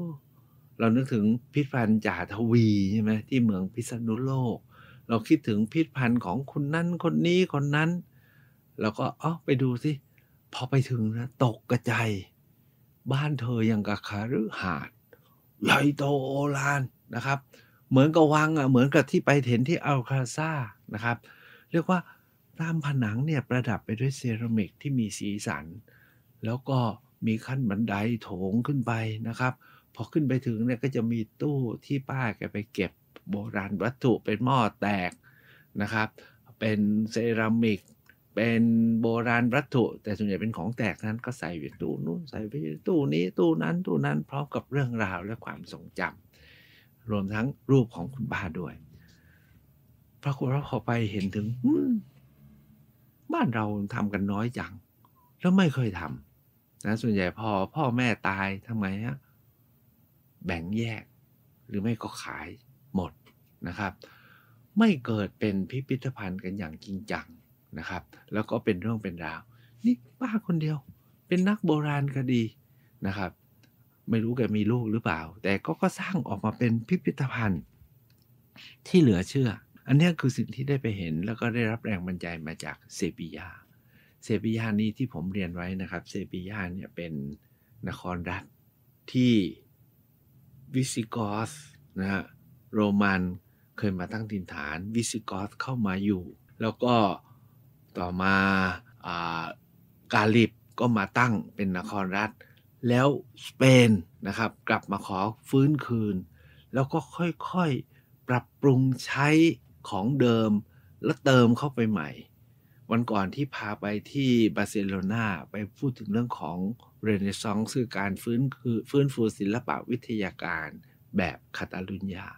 เรานึกถึงพิพิธภัณฑ์จ่าทวีใช่ไหมที่เมืองพิษณุโลก เราคิดถึงพิพิธภัณฑ์ของคนนั้นคนนี้คนนั้นแล้วก็อ๋อไปดูสิ พอไปถึงนะ ตกกระจายบ้านเธอยังกะคารือหาดใหญ่โตโอลานนะครับเหมือนกับวังอ่ะเหมือนกับที่ไปเห็นที่อัลคาซ่านะครับ เรียกว่าตามผนังเนี่ยประดับไปด้วยเซรามิกที่มีสีสัน แล้วก็มีขั้นบันไดโถงขึ้นไปนะครับพอขึ้นไปถึงเนี่ยก็จะมีตู้ที่ป้าแกไปเก็บโบราณวัตถุเป็นหม้อแตกนะครับ เป็นเซรามิก เป็นโบราณวัตถุ แต่ส่วนใหญ่เป็นของแตกนั้นก็ใส่ไปตู้นู้นใส่ไปตู้นี้ตู้นั้นตู้นั้นพร้อมกับเรื่องราวและความทรงจำรวมทั้งรูปของคุณป้าด้วยปรากฏว่าพอไปเห็นถึงบ้านเราทำกันน้อยจัง แล้วไม่เคยทำนะส่วนใหญ่พอพ่อแม่ตายทำไมฮะแบ่งแยก หรือไม่ก็ขายหมดนะครับ ไม่เกิดเป็นพิพิธภัณฑ์กันอย่างจริงจังนะครับ แล้วก็เป็นเรื่องเป็นราว นี่ป้าคนเดียว เป็นนักโบราณคดีนะครับไม่รู้แกมีลูกหรือเปล่า แต่ก็ก็สร้างออกมาเป็นพิพิธภัณฑ์ที่เหลือเชื่อ อันนี้คือสิ่งที่ได้ไปเห็นแล้วก็ได้รับแรงบันใจมาจากเซบียา เซบียานี้ที่ผมเรียนไว้นะครับ เซบียาเนี่ยเป็นนครรัฐ ที่วิซิกอสนะฮะโรมันเคยมาตั้งถิ่นฐานวิซิกอสเข้ามาอยู่แล้วก็ต่อมาอากาลิบก็มาตั้งเป็นนครรัฐแล้ว สเปน นะครับ กลับมาขอฟื้นคืน แล้วก็ค่อยๆปรับปรุงใช้ของเดิม และเติมเข้าไปใหม่ วันก่อนที่พาไปที่บาร์เซโลนาไปพูดถึงเรื่องของเรเนซองส์คือการฟื้นคือฟื้นฟูศิลปะวิทยาการแบบคาตาลุญญา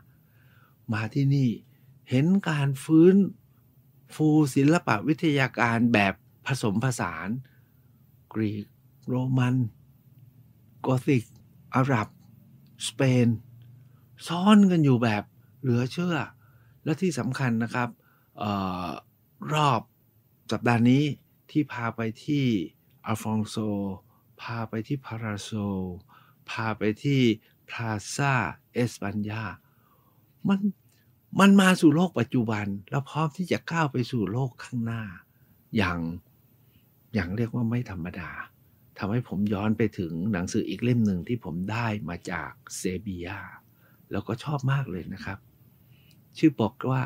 มาที่นี่เห็นการฟื้นฟูศิลปะวิทยาการแบบผสมผสาน กรีกโรมันกอติก อาหรับ สเปน ซ้อนกันอยู่แบบเหลือเชื่อ และที่สำคัญนะครับออรอบสัปดาห์นี้ที่พาไปที่อัลฟองโซ พาไปที่พาราโซ พาไปที่พลาซาเอสปัญญามันมันมาสู่โลกปัจจุบัน แล้วพร้อมที่จะก้าวไปสู่โลกข้างหน้าอย่างอย่างเรียกว่าไม่ธรรมดาทำให้ผมย้อนไปถึงหนังสืออีกเล่มหนึ่งที่ผมได้มาจากเซเบียแล้วก็ชอบมากเลยนะครับ ชื่อบอกว่า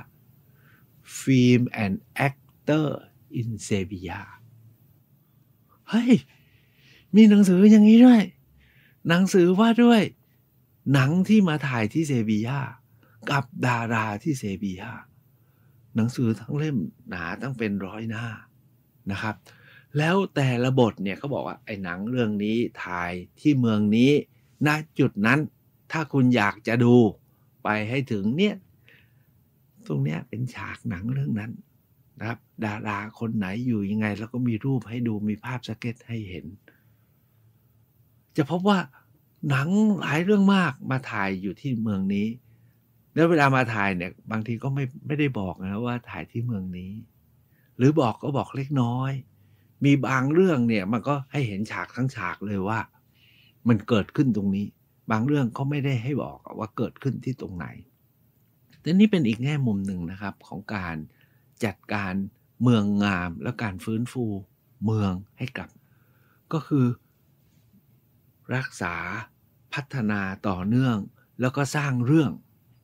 Film and Actor in Serbia เฮ้ย มีหนังสืออย่างนี้ด้วย หนังสือว่าด้วย หนังที่มาถ่ายที่เซบียกับดาราที่เซบียหนังสือทั้งเล่มหนาตั้งเป็นร้อยหน้านะครับแล้วแต่ละบทเนี่ยเขาบอกว่าไอ้หนังเรื่องนี้ถ่ายที่เมืองนี้ณจุดนั้น ถ้าคุณอยากจะดูไปให้ถึงเนี่ยตรงเนี้ยเป็นฉากหนังเรื่องนั้นนะครับ ดาราคนไหนอยู่ยังไง แล้วก็มีรูปให้ดูมีภาพสเก็ตให้เห็น จะพบว่าหนังหลายเรื่องมากมาถ่ายอยู่ที่เมืองนี้ แล้วเวลามาถ่ายเนี่ย บางทีก็ไม่ไม่ได้บอกนะว่าถ่ายที่เมืองนี้ หรือบอกก็บอกเล็กน้อยมีบางเรื่องเนี่ยมันก็ให้เห็นฉากทั้งฉากเลยว่ามันเกิดขึ้นตรงนี้ บางเรื่องก็ไม่ได้ให้บอกว่าเกิดขึ้นที่ตรงไหนแต่นี่เป็นอีกแง่มุมหนึ่งนะครับของการจัดการเมืองงาม และการฟื้นฟู เมืองให้กลับ ก็คือ รักษาพัฒนาต่อเนื่องแล้วก็สร้างเรื่อง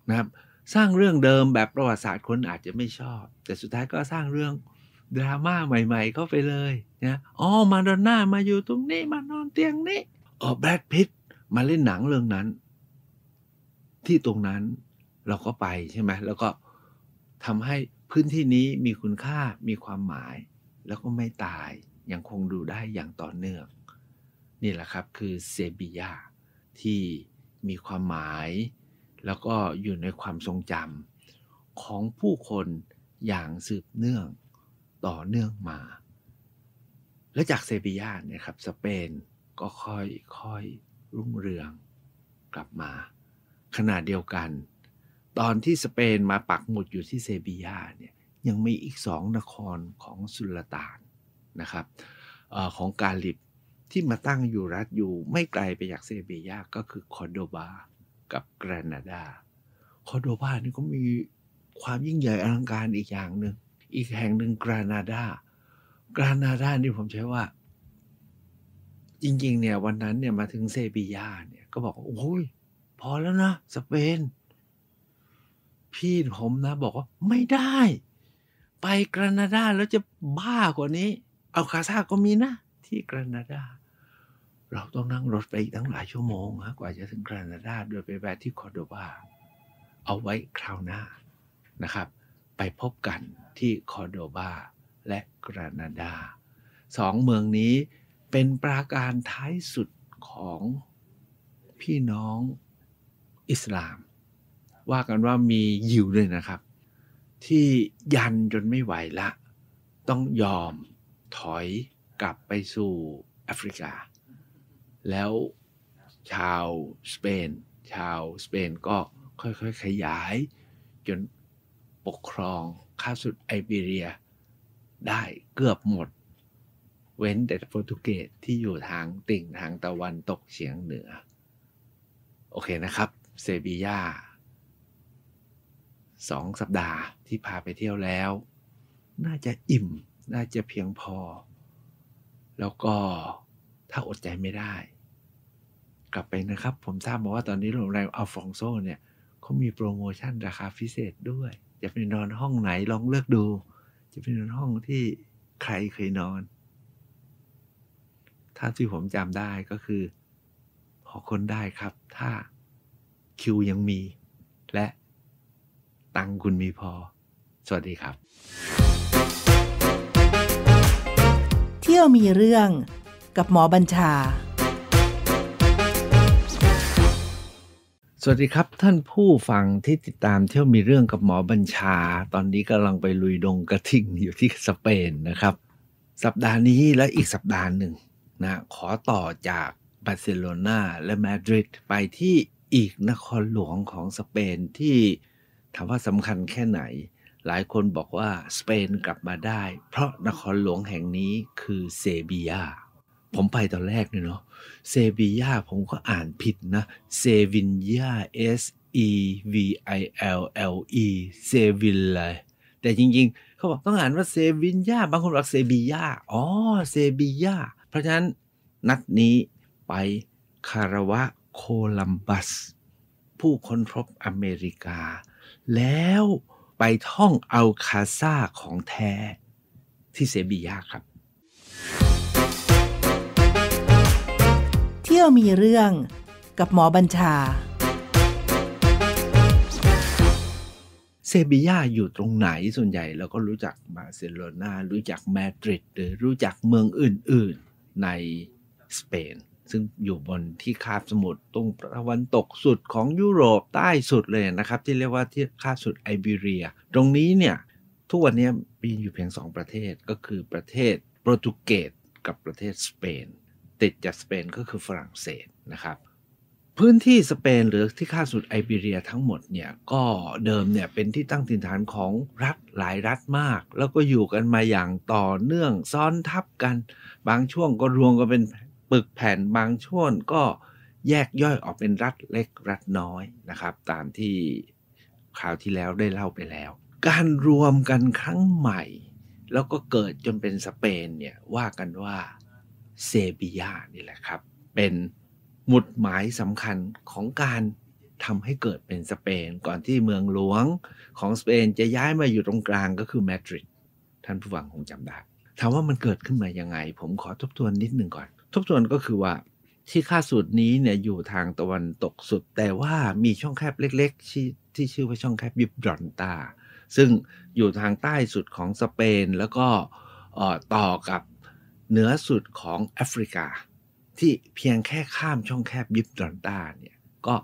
นะครับ สร้างเรื่องเดิมแบบประวัติศาสตร์คนอาจจะไม่ชอบ แต่สุดท้ายก็สร้างเรื่องดราม่าใหม่ ๆ เข้าไปเลยนะอ๋อ มาดอนน่า มาอยู่ตรงนี้มานอนเตียงนี้อ๋อแบทดพิตมาเล่นหนังเรื่องนั้น ที่ตรงนั้นเราก็ไปใช่ไหม แล้วก็ทำให้พื้นที่นี้มีคุณค่ามีความหมาย แล้วก็ไม่ตาย ยังคงดูได้อย่างต่อเนื่อง นี่แหละครับคือเซบียาที่มีความหมาย แล้วก็อยู่ในความทรงจำของผู้คนอย่างสืบเนื่องต่อเนื่องมาแล้วจากเซบียาเนี่ยครับสเปนก็ค่อยค่อย รุ่งเรืองกลับมาขณะเดียวกัน ตอนที่สเปนมาปักหมุดอยู่ที่เซบียาเนี่ยยังมีอีกสองนครของสุลต่านนะครับออของกาลิบที่มาตั้งอยู่รัฐอยู่ไม่ไกลไปจากเซบียาก็คือคอนโดบากับกรานาดาคอนโดบานี่ก็มีความยิ่งใหญ่อลังการอีกอย่างหนึ่งอีกแห่งหนึ่งกรานาดากรานาดานี่ผมใช้ว่า จริงๆ เนี่ย วันนั้นเนี่ยมาถึงเซบียาเนี่ยก็บอกโอ้ยพอแล้วนะ สเปนพี่ผมนะ บอกว่าไม่ได้ ไปกรานาดาแล้วจะบ้ากว่านี้ เอาคาซาก็มีนะ ที่กรานาดาเราต้องนั่งรถไปอีกตั้งหลายชั่วโมงฮะกว่าจะถึงกรานาดาโดยไปแวะที่คอร์โดบาเอาไว้คราวหน้านะครับ ไปพบกันที่คอร์โดบาและกรานาดาสองเมืองนี้เป็นปราการท้ายสุดของพี่น้องอิสลาม ว่ากันว่ามียิวด้วยนะครับ ที่ยันจนไม่ไหวละ ต้องยอมถอยกลับไปสู่แอฟริกา แล้วชาวสเปน ชาวสเปนก็ค่อยๆขยาย จนปกครองข้าสุดไอเบเรียได้เกือบหมดเว้นแต่โปรตุเกสที่อยู่ทางติ่งทางตะวันตกเฉียงเหนือ โอเคนะครับเซบียาสองสัปดาห์ที่พาไปเที่ยวแล้ว น่าจะอิ่ม น่าจะเพียงพอ แล้วก็ถ้าอดใจไม่ได้ กลับไปนะครับ ผมทราบมาว่าตอนนี้โรงแรมอัลฟองโซเนี่ยเขามีโปรโมชั่นราคาพิเศษด้วย จะไปนอนห้องไหนลองเลือกดูะเป็นห้องที่ใครเคยนอน ถ้าที่ผมจำได้ก็คือพอคนได้ครับ ถ้าคิวยังมี และตังคุณมีพอ สวัสดีครับ เที่ยวมีเรื่องกับหมอบัญชาสวัสดีครับท่านผู้ฟังที่ติดตามเที่ยวมีเรื่องกับหมอบัญชา ตอนนี้กำลังไปลุยดงกระทิงอยู่ที่สเปนนะครับ สัปดาห์นี้และอีกสัปดาห์หนึ่งนะขอต่อจากบาร์เซโลนาและมาดริดไปที่อีกนครหลวงของสเปนที่ถามว่าสำคัญแค่ไหน หลายคนบอกว่าสเปนกลับมาได้เพราะนครหลวงแห่งนี้คือเซบียาผมไปตอนแรกเนี่ยเนาะเซบียาผมก็อ่านผิดนะ เซวินยา S E V I L L E เซวินเลยแต่จริงๆ เขาบอกต้องอ่านว่าเซวินยาบางคนบอกเซบียาอ๋อเซบียาเพราะฉะนั้นนัดนี้ ไปคารวะโคลัมบัส ผู้ค้นพบอเมริกา แล้วไปท่องอัลคาซาของแท้ที่เซบียาครับที่ยวมีเรื่องกับหมอบัญชา เซบียาอยู่ตรงไหนส่วนใหญ่เราก็รู้จักบาร์เซโลนารู้จักมาดริดหรือรู้จักเมืองอื่น ๆ ในสเปน ซึ่งอยู่บนที่คาบสมุทรตรงตะวันตกสุดของยุโรปใต้สุดเลยนะครับ ที่เรียกว่าที่คาบสุดไอเบีเรีย ตรงนี้เนี่ยทุกวันนี้มีอยู่เพียงสองประเทศก็คือประเทศโปรตุเกสกับประเทศสเปนติดจากสเปนก็คือฝรั่งเศสนะครับ พื้นที่สเปนหรือที่ค่าสุดไอเบีเรียทั้งหมดเนี่ยก็เดิมเนี่ยเป็นที่ตั้งถิ่นฐานของรัฐหลายรัฐมาก แล้วก็อยู่กันมาอย่างต่อเนื่องซ้อนทับกัน บางช่วงก็รวมกันเป็นปึกแผ่นบางช่วงก็แยกย่อยออกเป็นรัฐเล็กรัฐน้อยนะครับ ตามที่ข่าวที่แล้วได้เล่าไปแล้ว การรวมกันครั้งใหม่ แล้วก็เกิดจนเป็นสเปนเนี่ยว่ากันว่าเซบียานี่แหละครับ เป็นหมุดหมายสำคัญของการทำให้เกิดเป็นสเปนก่อนที่เมืองหลวงของสเปนจะย้ายมาอยู่ตรงกลางก็คือมาดริดท่านผู้ฟังคงจำได้ ถามว่ามันเกิดขึ้นมายังไง ผมขอทบทวนนิดหนึ่งก่อน ทบทวนก็คือว่าที่ค่าสุดนี้เนี่ย อยู่ทางตะวันตกสุด แต่ว่ามีช่องแคบเล็ก ๆ ที่ที่ชื่อว่าช่องแคบยิบรอนตาซึ่งอยู่ทางใต้สุดของสเปน แล้วก็ต่อกับเหนือสุดของแอฟริกาที่เพียงแค่ข้ามช่องแคบยิบตอนตาเนี่ย ก็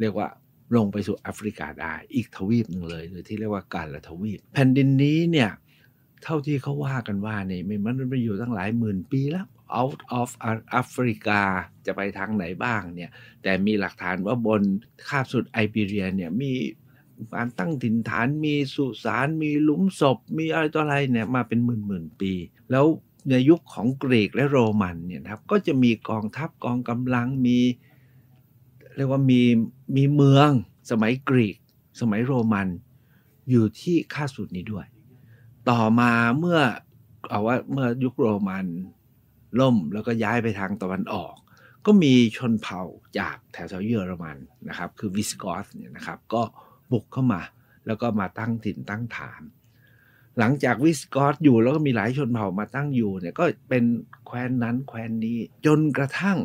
เรียกว่าลงไปสู่แอฟริกาได้อีกทวีปหนึ่งเลยหรือที่เรียกว่าการละทวีป แผ่นดินนี้เนี่ย เท่าที่เขาว่ากันว่าเนี่ยมันมันอยู่ตั้งหลายหมื่นปีแล้ว out of Africa จะไปทางไหนบ้างเนี่ย แต่มีหลักฐานว่าบนคาบสุดไอเบีเรียเนี่ย มีการตั้งถิ่นฐานมีสุสานมีหลุมศพมีอะไรต่ออะไรเนี่ยมาเป็นหมื่นหมื่นปีแล้วในยุคของกรีกและโรมันเนี่ยครับก็จะมีกองทัพกองกำลังมีเรียกว่ามีมีเมืองสมัยกรีก สมัยโรมันอยู่ที่ค่าสุดนี้ด้วย ต่อมาเมื่อเอาว่าเมื่อยุคโรมันล่มแล้วก็ย้ายไปทางตะวันออก ก็มีชนเผ่าจากแถวเยอรมันนะครับ คือวิสกอสเนี่ยนะครับก็บุกเข้ามาแล้วก็มาตั้งถิ่นตั้งฐานหลังจากวิสกอตอยู่แล้วก็มีหลายชนเผ่ามาตั้งอยู่เนี่ยก็เป็นแคว้นนั้นแคว้นนี้ จนกระทั่ง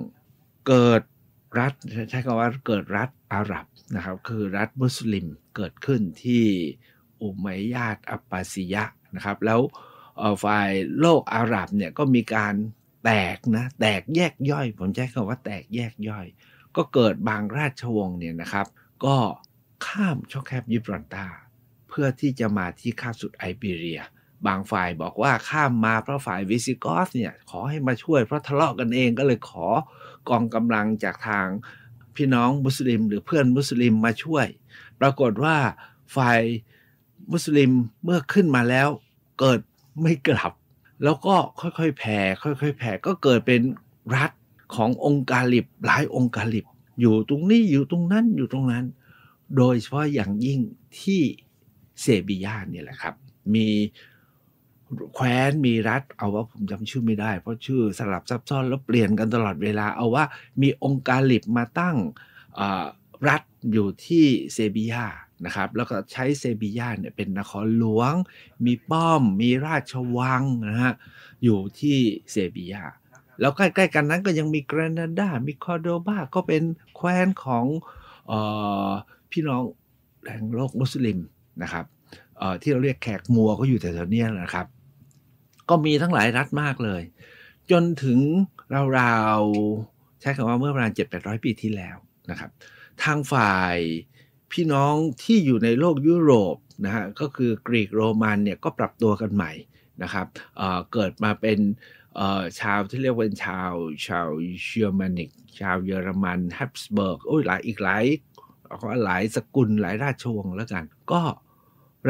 เกิดรัฐใช้คำว่าเกิดรัฐอาหรับนะครับคือรัฐมุสลิมเกิดขึ้นที่อุมัยยาตอัปปาสียะนะครับแล้วฝ่าย โลกอาหรับเนี่ยก็มีการแตกนะแตกแยกย่อยผมใช้คำว่าแตกแยกย่อย ก็เกิดบางราชวงศ์เนี่ยนะครับ ก็ข้ามช่องแคบยิบรอนตาพื่อที่จะมาที่คาบสุดไอเบีย บางฝ่ายบอกว่าข้ามมาเพราะฝ่ายวิซิกอสเนี่ยขอให้มาช่วยเพราะทะเลาะกันเองก็เลยขอกองกำลังจากทาง พี่น้องมุสลิม หรือเพื่อนมุสลิมมาช่วย ปรากฏว่า ฝ่ายมุสลิมเมื่อขึ้นมาแล้วเกิดไม่กลับ แล้วก็ค่อย ๆแผ่ค่อยๆแผ่ก็เกิดเป็นรัฐขององค์กาลิบ หลายองค์กาลิบอยู่ตรงนี้อยู่ตรงนั้นอยู่ตรงนั้น โดยเฉพาะอย่างยิ่งที่เซบียาเนี่ยแหละครับ มีแคว้น มีรัฐ เอาว่าผมจำชื่อไม่ได้เพราะชื่อสลับซับซ้อนแล้วเปลี่ยนกันตลอดเวลา เอาว่ามีองค์การลิบมาตั้งรัฐอยู่ที่เซบียา นะครับ แล้วก็ใช้เซบียาเนี่ยเป็นนครหลวง มีป้อมมีราชวังนะฮะอยู่ที่เซบียา แล้วใกล้ๆ กันนั้นก็ยังมีแกรนาดามีคอรโดบาก็เป็นแคว้นของออพี่น้องแหล่งโลกมุสลิมนะครับที่เราเรียกแขกมัวก็อยู่แถวๆนี้นะครับ ก็มีทั้งหลายรัฐมากเลย จนถึงราวๆใช้คำว่าเมื่อประมาณ7-800 ปีที่แล้วนะครับทางฝ่ายพี่น้องที่อยู่ในโลกยุโรปนะฮะก็คือกรีกโรมันเนี่ยก็ปรับตัวกันใหม่นะครับเเกิดมาเป็นชาวที่เรียกว่าชาว ชาวเยอรมานิก ชาวเยอรมันฮปบสเบิร์กโอ้ยหลายอีกหลายหลายสกุลหลายราชวงศ์แล้วกันก็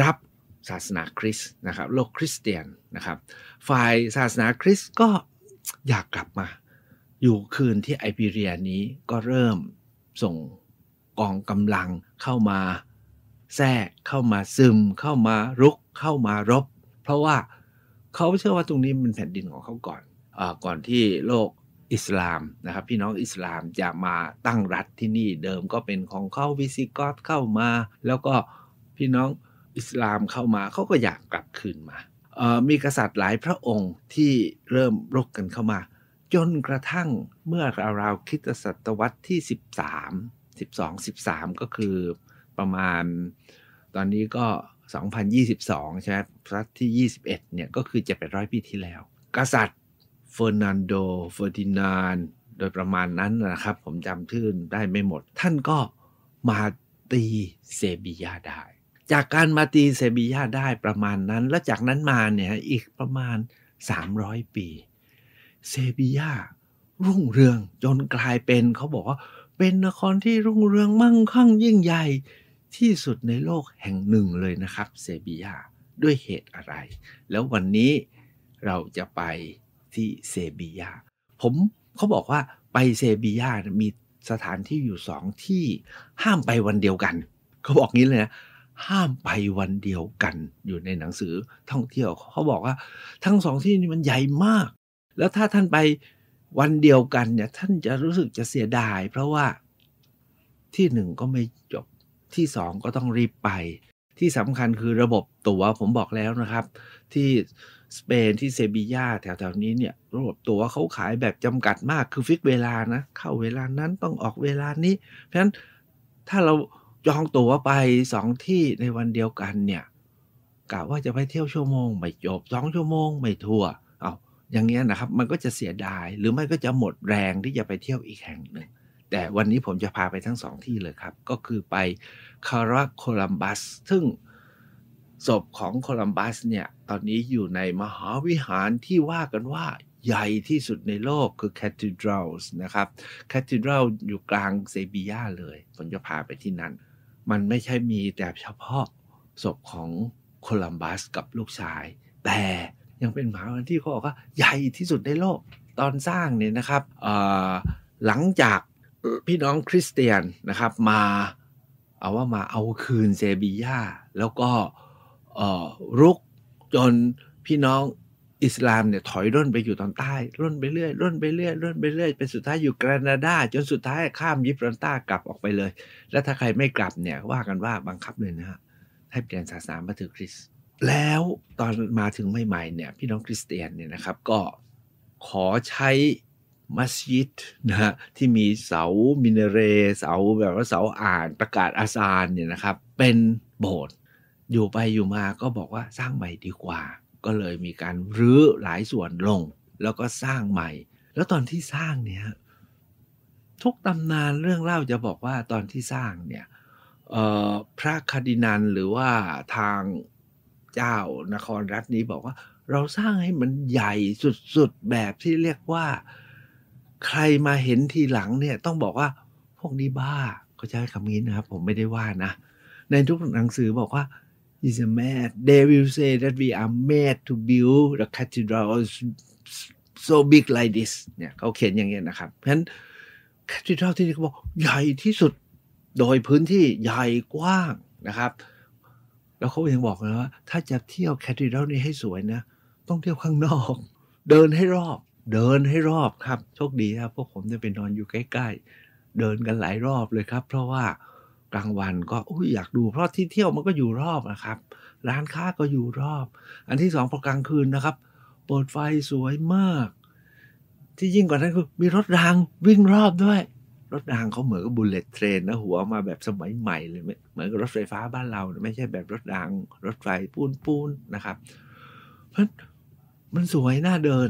รับศาสนาคริสต์นะครับโลกคริสเตียนนะครับฝ่ายศาสนาคริสต์ก็อยากกลับมาอยู่คืนที่ไอเบีเรียนี้ก็เริ่มส่งกองกำลังเข้ามาแทรกเข้ามาซึม เข้ามารุกเข้ามารบ เพราะว่าเขาเชื่อว่าตรงนี้เป็นแผ่นดินของเขาก่อนอก่อนที่โลกอิสลามนะครับ พี่น้องอิสลามจะมาตั้งรัฐที่นี่เดิมก็เป็นของเขาวิซิกอตเข้ามา แล้วก็พี่น้องอิสลามเข้ามา เขาก็อยากกลับคืนมา มีกษัตริย์หลายพระองค์ที่เริ่มรบกันเข้ามา จนกระทั่งเมื่อราวๆคิตศตวรรษที่ 13 12 13 ก็คือประมาณ ตอนนี้ก็ 2022 ใช่ไหมศตวรรษที่ 21เนี่ยก็คือจะเป็นร้อยปีที่แล้ว กษัตริย์เฟอร์นันโดเฟอร์ดินาน โดยประมาณนั้นนะครับ ผมจำชื่นได้ไม่หมด ท่านก็มาตีเซบียาได้จากการมาตีเซบียาได้ประมาณนั้น แล้วจากนั้นมาเนี่ยอีกประมาณ 300 ปี เซบียารุ่งเรือง จนกลายเป็น เขาบอกว่า เป็นนครที่รุ่งเรืองมั่งคั่งยิ่งใหญ่ที่สุดในโลกแห่งหนึ่งเลยนะครับ เซบียาด้วยเหตุอะไร แล้ววันนี้เราจะไปที่เซบียาผมเขาบอกว่าไปเซบียามีสถานที่อยู่สองที่ห้ามไปวันเดียวกันเขาบอกงี้เลยนะห้ามไปวันเดียวกันอยู่ในหนังสือท่องเที่ยว เขาบอกว่าทั้งสองที่นี่มันใหญ่มาก แล้วถ้าท่านไปวันเดียวกันเนี่ย ท่านจะรู้สึกจะเสียดาย เพราะว่าที่หนึ่งก็ไม่จบที่สองก็ต้องรีบไป ที่สำคัญคือระบบตัว๋วผมบอกแล้วนะครับ ที่สเปนที่เซบียาแถวๆนี้เนี่ย ระบบตั๋วเขาขายแบบจำกัดมากคือฟิกเวลานะเข้าเวลานั้นต้องออกเวลานี้ เพราะฉะนั้นถ้าเราจองตั๋วไปสองที่ในวันเดียวกันเนี่ยกะว่าจะไปเที่ยวชั่วโมงไม่จบสองชั่วโมง ไม่ทั่ว เอาอย่างเงี้ยนะครับ มันก็จะเสียดายหรือไม่ก็จะหมดแรงที่จะไปเที่ยวอีกแห่งหนึ่งแต่วันนี้ผมจะพาไปทั้งสองที่เลยครับ ก็คือไปคาราโคลัมบัส ซึ่งศพของโคลัมบัสเนี่ย ตอนนี้อยู่ในมหาวิหารที่ว่ากันว่าใหญ่ที่สุดในโลกคือ cathedrals นะครับ cathedral อยู่กลางเซบียาเลยผมจะพาไปที่นั่นมันไม่ใช่มีแต่เฉพาะศพของโคลัมบัสกับลูกชาย แต่ยังเป็นมหาวาัที่เขาบอกว่า ใหญ่ที่สุดในโลกตอนสร้างเนี่ยนะครับหลังจากพี่น้องคริสเตียนนะครับมาเอาว่ามาเอาคืนเซบียาแล้วก็รุกจนพี่น้องอิสลามเนี่ยถอยร่นไปอยู่ตอนใต้ร่นไปเรื่อยร่นไปเรื่อยร่นไปเรื่อยเป็นสุดท้ายอยู่แคนาดา จนสุดท้ายข้ามยิบรันต้ากลับออกไปเลย แล้วถ้าใครไม่กลับเนี่ยว่ากันว่าบังคับเลยนะฮะให้เปลี่ยนศาสนามาถือคริสต์แล้วตอนมาถึงใหม่ๆเนี่ยพี่น้องคริสเตียนเนี่ยนะครับก็ขอใช้มัสยิดนะฮะที่มีเสา มินเร เสาแบบว่าเสาอ่าน ประกาศอาซานเนี่ยนะครับเป็นโบสถ์อยู่ไปอยู่มาก็บอกว่าสร้างใหม่ดีกว่าก็เลยมีการรื้อหลายส่วนลง แล้วก็สร้างใหม่ แล้วตอนที่สร้างเนี่ยทุกตำนานเรื่องเล่าจะบอกว่าตอนที่สร้างเนี่ยพระคดินันหรือว่าทางเจ้านครรัฐนี้บอกว่า เราสร้างให้มันใหญ่สุดๆแบบที่เรียกว่าใครมาเห็นทีหลังเนี่ยต้องบอกว่าพวกนี้บ้าเขาใช้คำนี้นะครับ ผมไม่ได้ว่านะ ในทุกหนังสือบอกว่า is a mad. They will say that we are mad to build the cathedral so big like this เนี่ยเขาเขียนอย่างเงี้ยนะครับเพราะฉะนั้น c a t h ร d r ที่นี่เขาบอกใหญ่ที่สุดโดยพื้นที่ใหญ่กว้างนะครับ แล้วเขายังบอกนะว่า ถ้าจะเที่ยวแคทริรัลนี้ให้สวยนะ ต้องเที่ยวข้างนอก เดินให้รอบ เดินให้รอบครับ โชคดีครับพวกผมได้ไปนอนอยู่ใกล้ๆ เดินกันหลายรอบเลยครับ เพราะว่ากลางวันก็อยอยากดู เพราะที่เที่ยวมันก็อยู่รอบนะครับร้านค้าก็อยู่รอบ อันที่สองพอกลางคืนนะครับเปิดไฟสวยมาก ที่ยิ่งกว่านั้นคือมีรถรางวิ่งรอบด้วยรถรางเขาเหมือนกับบุลเลตเทรนนะหัวมาแบบสมัยใหม่เลยเหมือนกับรถไฟฟ้าบ้านเรา ไม่ใช่แบบรถรางรถไฟปูนปูนนะครับเพราะมันสวยน่าเดิน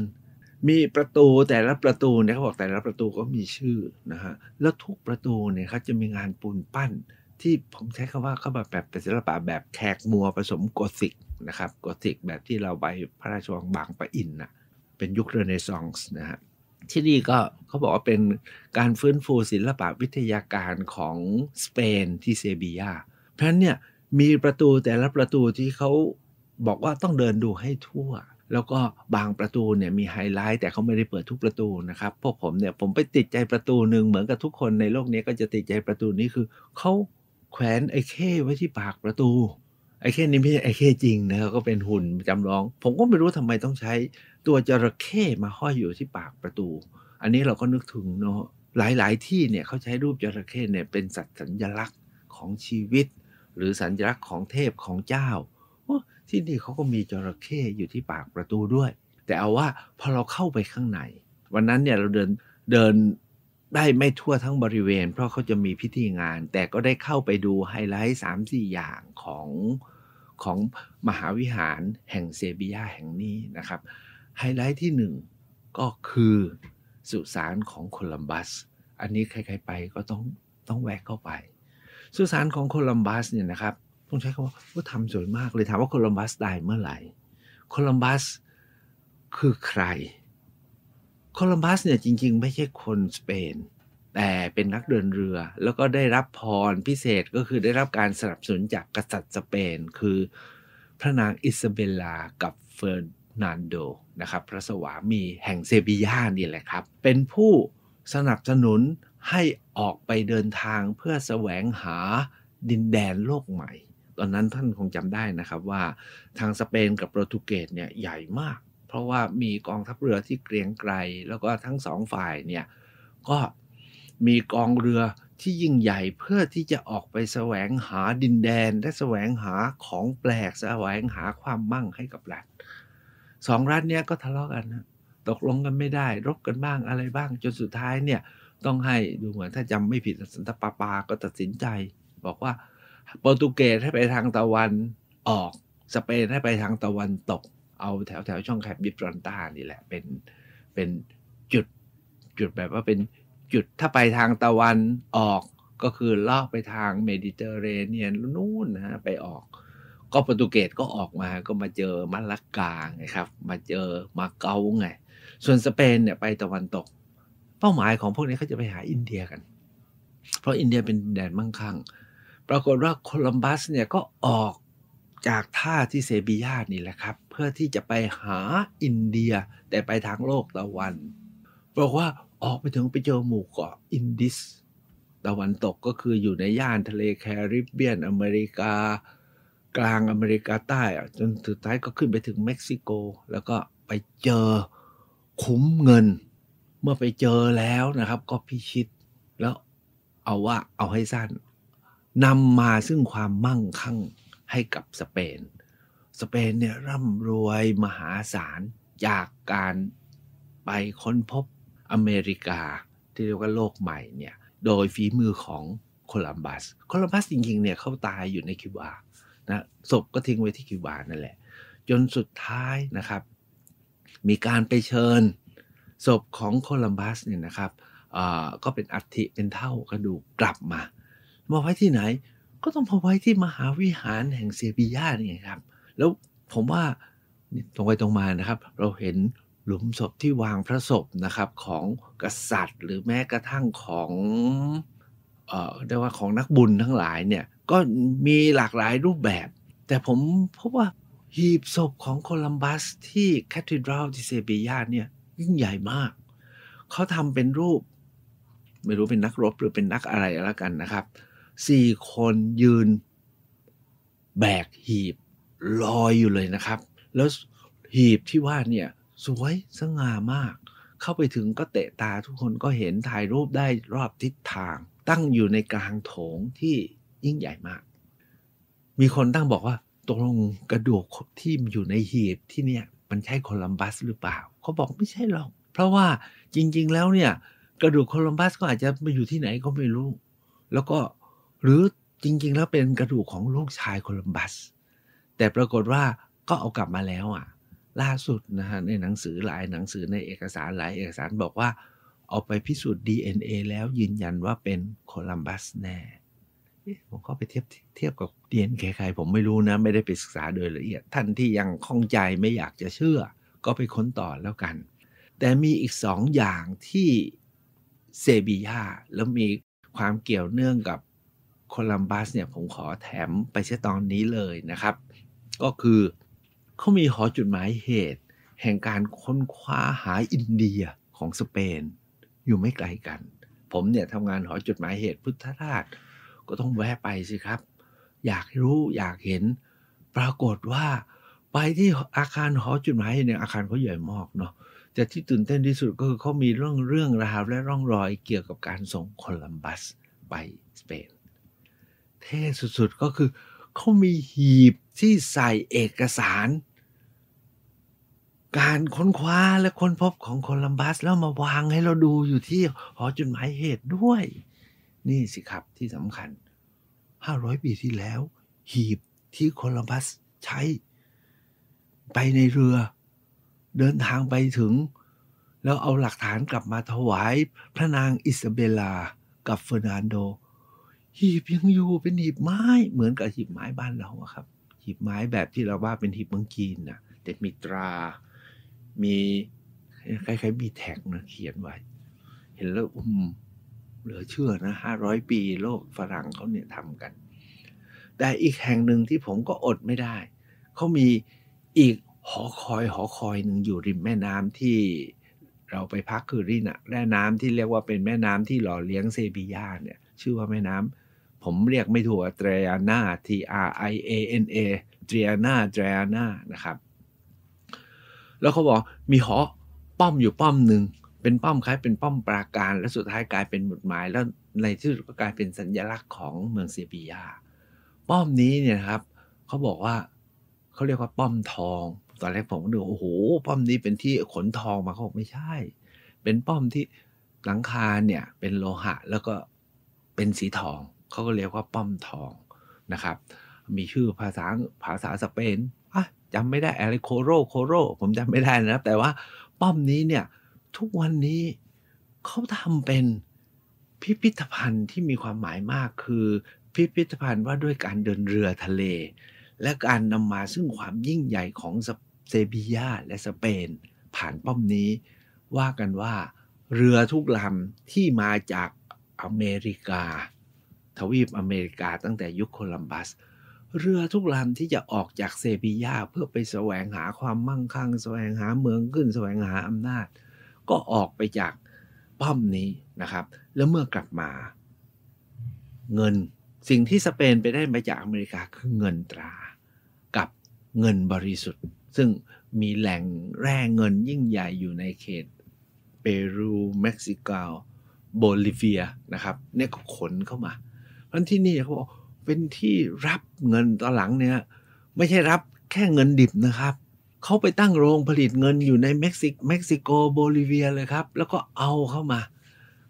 มีประตูแต่ละประตูเนี่ยเขาบอกแต่ละประตูก็มีชื่อนะฮะแล้วทุกประตูเนี่ยเขาจะมีงานปูนปั้น ที่ผมใช้คำว่าเขาแบบแบบศิลปะแบบแขกมัวผสมโกธิกนะครับโกธิกแบบที่เราไปพระราชวังบางปะอินนะเป็นยุคเรเนซองส์นะฮะที่นี่ก็เขาบอกว่าเป็นการฟื้นฟูศิลปะวิทยาการของสเปนที่เซบียาเพราะฉะนั้นเนี่ยมีประตูแต่ละประตูที่เขาบอกว่าต้องเดินดูให้ทั่วแล้วก็บางประตูเนี่ยมีไฮไลท์แต่เขาไม่ได้เปิดทุกประตูนะครับ พวกผมเนี่ยผมไปติดใจประตูหนึ่ง เหมือนกับทุกคนในโลกนี้ก็จะติดใจประตูนี้คือเขาแขวนไอ้เข้ไว้ที่ปากประตูไอ้เข้นี้ไม่ใช่ไอ้เข้จริงนะครับก็เป็นหุ่นจำลอง ผมก็ไม่รู้ทำไมต้องใช้ตัวจระเข้มาห้อยอยู่ที่ปากประตู อันนี้เราก็นึกถึงเนาะหลายๆ ที่เนี่ยเขาใช้รูปจระเข้เนี่ยเป็นสัตว์สัญลักษณ์ของชีวิต หรือสัญลักษณ์ของเทพของเจ้าที่นี่เขาก็มีจระเข้อยู่ที่ปากประตูด้วย แต่เอาว่าพอเราเข้าไปข้างใน วันนั้นเนี่ยเราเดินเดินได้ไม่ทั่วทั้งบริเวณ เพราะเขาจะมีพิธีงานแต่ก็ได้เข้าไปดูไฮไลท์สามสี่อย่างของของมหาวิหารแห่งเซบียาแห่งนี้นะครับ ไฮไลท์ที่หนึ่งก็คือสุสานของโคลัมบัสอันนี้ใครๆไปก็ต้องต้องแวะเข้าไป สุสานของโคลัมบัสเนี่ยนะครับต้องใช้คำว่า่าทำสวยมากเลย ถามว่าโคลัมบัสได้เมื่อไหร่โคลัมบัสคือใครโคลัมบัสเนี่ยจริงๆ ไม่ใช่คนสเปน แต่เป็นนักเดินเรือ แล้วก็ได้รับพรพิเศษก็คือได้รับการสนับสนุนจากกษัตริย์สเปน คือพระนางอิซาเบลากับเฟอร์นันโดนะครับ พระสวามีแห่งเซบียานี่แหละครับ เป็นผู้สนับสนุนให้ออกไปเดินทางเพื่อแสวงหาดินแดนโลกใหม่ตอนนั้นท่านคงจำได้นะครับว่าทางสเปนกับโปรตุเกสเนี่ยใหญ่มาก เพราะว่ามีกองทัพเรือที่เกรียงไกรแล้วก็ทั้งสองฝ่ายเนี่ยก็มีกองเรือที่ยิ่งใหญ่เพื่อที่จะออกไปแสวงหาดินแดนและแสวงหาของแปลกแสวงหาความมั่งให้กับรัฐสองรัฐเนี่ยก็ทะเลาะกันนะตกลงกันไม่ได้รบกันบ้างอะไรบ้างจนสุดท้ายเนี่ยต้องให้ดูเหมือนถ้าจำไม่ผิดสันตปาปาก็ตัดสินใจบอกว่าโปรตุเกสให้ไปทางตะวันออก สเปนให้ไปทางตะวันตก เอาแถวแถวช่องแคบยิบรอนตา นี่แหละเป็นเป็นจุดจุดแบบว่าเป็นจุดถ้าไปทางตะวันออกก็คือลอกไปทางเมดิเตอร์เรเนียนนู่นนะฮะ ไปออก ก็โปรตุเกสก็ออกมา ก็มาเจอมัลลากาไงครับ มาเจอมาเกาไง ส่วนสเปนเนี่ยไปตะวันตก เป้าหมายของพวกนี้เขาจะไปหาอินเดียกัน เพราะอินเดียเป็นแดนมั่งคั่งปรากฏว่าโคลัมบัสเนี่ยก็ออกจากท่าที่เซบียานี่แหละครับ เพื่อที่จะไปหาอินเดียแต่ไปทางโลกตะวันบอกว่าออกไปถึงไปเจอหมู่เกาะอินดิสตะวันตกก็คืออยู่ในย่านทะเลแคริบเบียนอเมริกา กลางอเมริกาใต้ จนสุดท้ายก็ขึ้นไปถึงเม็กซิโก แล้วก็ไปเจอคุ้มเงิน เมื่อไปเจอแล้วนะครับก็พิชิตแล้วเอาว่าเอาให้สั้นนำมาซึ่งความมั่งคั่งให้กับสเปน สเปนเนี่ยร่ำรวยมหาศาลจากการไปค้นพบอเมริกาที่เรียกว่าโลกใหม่เนี่ยโดยฝีมือของโคลัมบัสโคลัมบัสจริงๆเนี่ยเขาตายอยู่ในคิวบา นะศพก็ทิ้งไว้ที่คิวบานั่นแหละ จนสุดท้ายนะครับ มีการไปเชิญ ศพของโคลัมบัสเนี่ยนะครับก็เป็นอัฐิเป็นเท่ากระดูกกลับมามาไว้ที่ไหน ก็ต้องมาไว้ที่มหาวิหารแห่งเซบียานี่ครับแล้วผมว่าตรงไปตรงมานะครับ เราเห็นหลุมศพที่วางพระศพนะครับ ของกษัตริย์ หรือแม้กระทั่งของเอ่อไรียกว่าของนักบุญทั้งหลายเนี่ยก็มีหลากหลายรูปแบบ แต่ผมพบว่าหีบศพของโคลัมบัสที่แคทริดราลที่เซบียาเนี่ยยิ่งใหญ่มากเขาทำเป็นรูป ไม่รู้เป็นนักรบหรือเป็นนักอะไรแล้วกันนะครับสี่คนยืน แบกหีบลอยอยู่เลยนะครับ แล้วหีบที่ว่าเนี่ยสวยสง่ามาก เข้าไปถึงก็เตะตาทุกคนก็เห็นถ่ายรูปได้รอบทิศทาง ตั้งอยู่ใน กลางโถงที่ยิ่งใหญ่มาก มีคนตั้งบอกว่า ตรงกระดูก ที่อยู่ในหีบที่ เนี่ยมัน ใช่โคลัมบัสหรือเปล่าเขาบอกไม่ใช่หรอก เพราะว่าจริง ๆ แล้วเนี่ยกระดูกโคลัมบัสก็อาจจะไปอยู่ที่ไหนก็ไม่รู้ แล้วก็หรือจริงๆแล้วเป็นกระดูกของลูกชายโคลัมบัส แต่ปรากฏว่าก็เอากลับมาแล้วอ่ะล่าสุดนะฮะในหนังสือหลายหนังสือในเอกสารหลายเอกสารบอกว่า เอาไปพิสูจน์ DNA แล้วยืนยันว่าเป็นโคลัมบัสแน่ผมก็ไปเทียบเทียบกับเดียนใครผมไม่รู้นะไม่ได้ไปศึกษาโดยละเอียด ท่านที่ยังข้องใจไม่อยากจะเชื่อก็ไปค้นต่อแล้วกัน แต่มีอีกสองอย่างที่เซบียาแล้วมีความเกี่ยวเนื่องกับโคลัมบัสเนี่ยผมขอแถมไปเช่ตอนนี้เลยนะครับ ก็คือเขามีหอจุดหมายเหตุ แห่งการค้นคว้าหาอินเดียของสเปนอยู่ไม่ไกลกัน ผมเนี่ยทำงานหอจุดหมายเหตุพุทธราชก็ต้องแวะไปสิครับ อยากรู้อยากเห็น ปรากฏว่าไปที่อาคารหอจุดหมายเนี่ยอาคารเขาใหญ่มากเนาะ แต่ที่ตื่นเต้นที่สุด ก็คือเขามีเรื่องเรื่องราวและร่องรอยเกี่ยวกับการส่งโคลัมบัสไปสเปนเท่สุด ๆก็คือเขามีหีบที่ใส่เอกสาร การค้นคว้าและค้นพบของโคลัมบัส แล้วมาวางให้เราดูอยู่ที่หอจุดหมายเหตุด้วย นี่สิครับที่สำคัญ 500 ปีที่แล้ว หีบที่โคลัมบัสใช้ ไปในเรือเดินทางไปถึง แล้วเอาหลักฐานกลับมาถวายพระนางอิซาเบลากับเฟอร์นันโดหีบยังอยู่เป็นหีบไม้เหมือนกับหีบไม้บ้านเราครับหีบไม้แบบที่เราว่าเป็นหีบเมืองจีนนะแต่มีตรา มีคล้ายๆมีแท็กนะเขียนไว้ เห็นแล้วอืม เหลือเชื่อนะห้าร้อยปีโลกฝรั่งเขาเนี่ยทำกัน แต่อีกแห่งหนึ่งที่ผมก็อดไม่ได้ เขามีอีกหอคอยหอคอยหนึ่งอยู่ริมแม่น้ำที่เราไปพักคือรินะแม่น้ำที่เรียกว่าเป็นแม่น้ำที่หล่อเลี้ยงเซบียาเนี่ย ชื่อว่าแม่น้ำผมเรียกไม่ถูกเตรียานา T R I A N A เตรียานาเตรียานานะครับ แล้วเขาบอกมีหอป้อมอยู่ป้อมหนึ่งเป็นป้อมคล้ายเป็นป้อมปราการ และสุดท้ายกลายเป็นหมุดหมาย แล้วในที่สุดก็กลายเป็นสัญลักษณ์ของเมืองเซบียาป้อมนี้เนี่ยครับ เขาบอกว่าเขาเรียกว่าป้อมทอง ตอนแรกผมก็ดูโอ้โห ป้อมนี้เป็นที่ขนทองมาเขาบอกไม่ใช่ เป็นป้อมที่หลังคาเนี่ยเป็นโลหะแล้วก็เป็นสีทองเขาก็เรียกว่าป้อมทองนะครับ มีชื่อภาษาภาษาสเปนะจำไม่ได้อะไรโคโรโคโร ผมจำไม่ได้นะครับ แต่ว่าป้อมนี้เนี่ย ทุกวันนี้เขาทำเป็นพิพิธภัณฑ์ที่มีความหมายมากคือ พิพิธภัณฑ์ว่าด้วยการเดินเรือทะเล และการนำมาซึ่งความยิ่งใหญ่ของเซบียาและสเปน ผ่านป้อมนี้ว่ากันว่าเรือทุกลำที่มาจากอเมริกาทวีปอเมริกาตั้งแต่ยุคโคลัมบัส เรือทุกลำที่จะออกจากเซบียาเพื่อไปแสวงหาความมั่งคั่ง แสวงหาเมืองขึ้น แสวงหาอำนาจ ก็ออกไปจากป้อมนี้นะครับ แล้วเมื่อกลับมา เงินสิ่งที่สเปนไปได้มาจากอเมริกาคือเงินตรา กับเงินบริสุทธิ์ ซึ่งมีแหล่งแร่เงินยิ่งใหญ่อยู่ในเขต เปรูเม็กซิโกโบลิเวียนะครับเนี่ยก็ขนเข้ามาพราะที่นี่เขาบอกเป็นที่รับเงินตอนหลังเนี่ยไม่ใช่รับแค่เงินดิบนะครับเขาไปตั้งโรงผลิตเงินอยู่ในเม็กซิเม็กซิโกโบลิเวียเลยครับแล้วก็เอาเข้ามา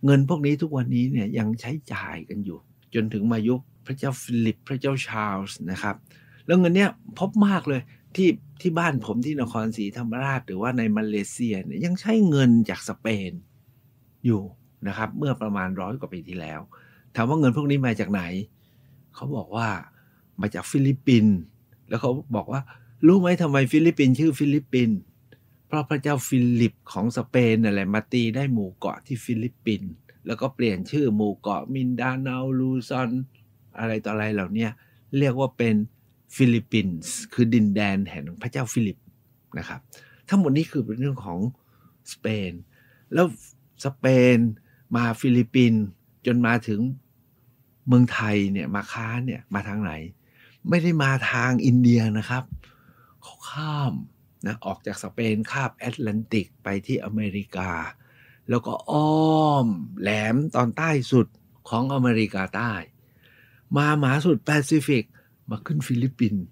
เงินพวกนี้ทุกวันนี้เนี่ยยังใช้จ่ายกันอยู่ จนถึงมายุคพระเจ้าฟิลิป พระเจ้าชาร์ลส์นะครับ แล้วเงินเนี้ยพบมากเลยที่ที่บ้านผมที่นครศรีธรรมราชหรือว่าในมาเลเซียเนี่ยยังใช้เงินจากสเปนอยู่นะครับ เมื่อประมาณร้อยกว่าปีที่แล้วถามว่าเงินพวกนี้มาจากไหน เขาบอกว่ามาจากฟิลิปปินส์แล้วเขาบอกว่า รู้ไหมทำไมฟิลิปปินส์ชื่อฟิลิปปินส์เพราะพระเจ้าฟิลิปของสเปนอะไรมาตีได้หมู่เกาะที่ฟิลิปปินส์แล้วก็เปลี่ยนชื่อหมู่เกาะมินดาเนาลูซอนอะไรต่ออะไรเหล่านี้เรียกว่าเป็นฟิลิปปินส์ คือดินแดนแห่งพระเจ้าฟิลิปนะครับ ทั้งหมดนี้คือเป็นเรื่องของสเปน แล้วสเปนมาฟิลิปปินส์จนมาถึงเมืองไทยเนี่ยมาค้าเนี่ยมาทางไหน ไม่ได้มาทางอินเดียนะครับ เขาข้ามนะออกจากสเปนข้ามแอตแลนติก ไปที่อเมริกา แล้วก็อ้อมแหลมตอนใต้สุดของอเมริกาใต้ มาหมาสุดแปซิฟิก มาขึ้นฟิลิปปินส์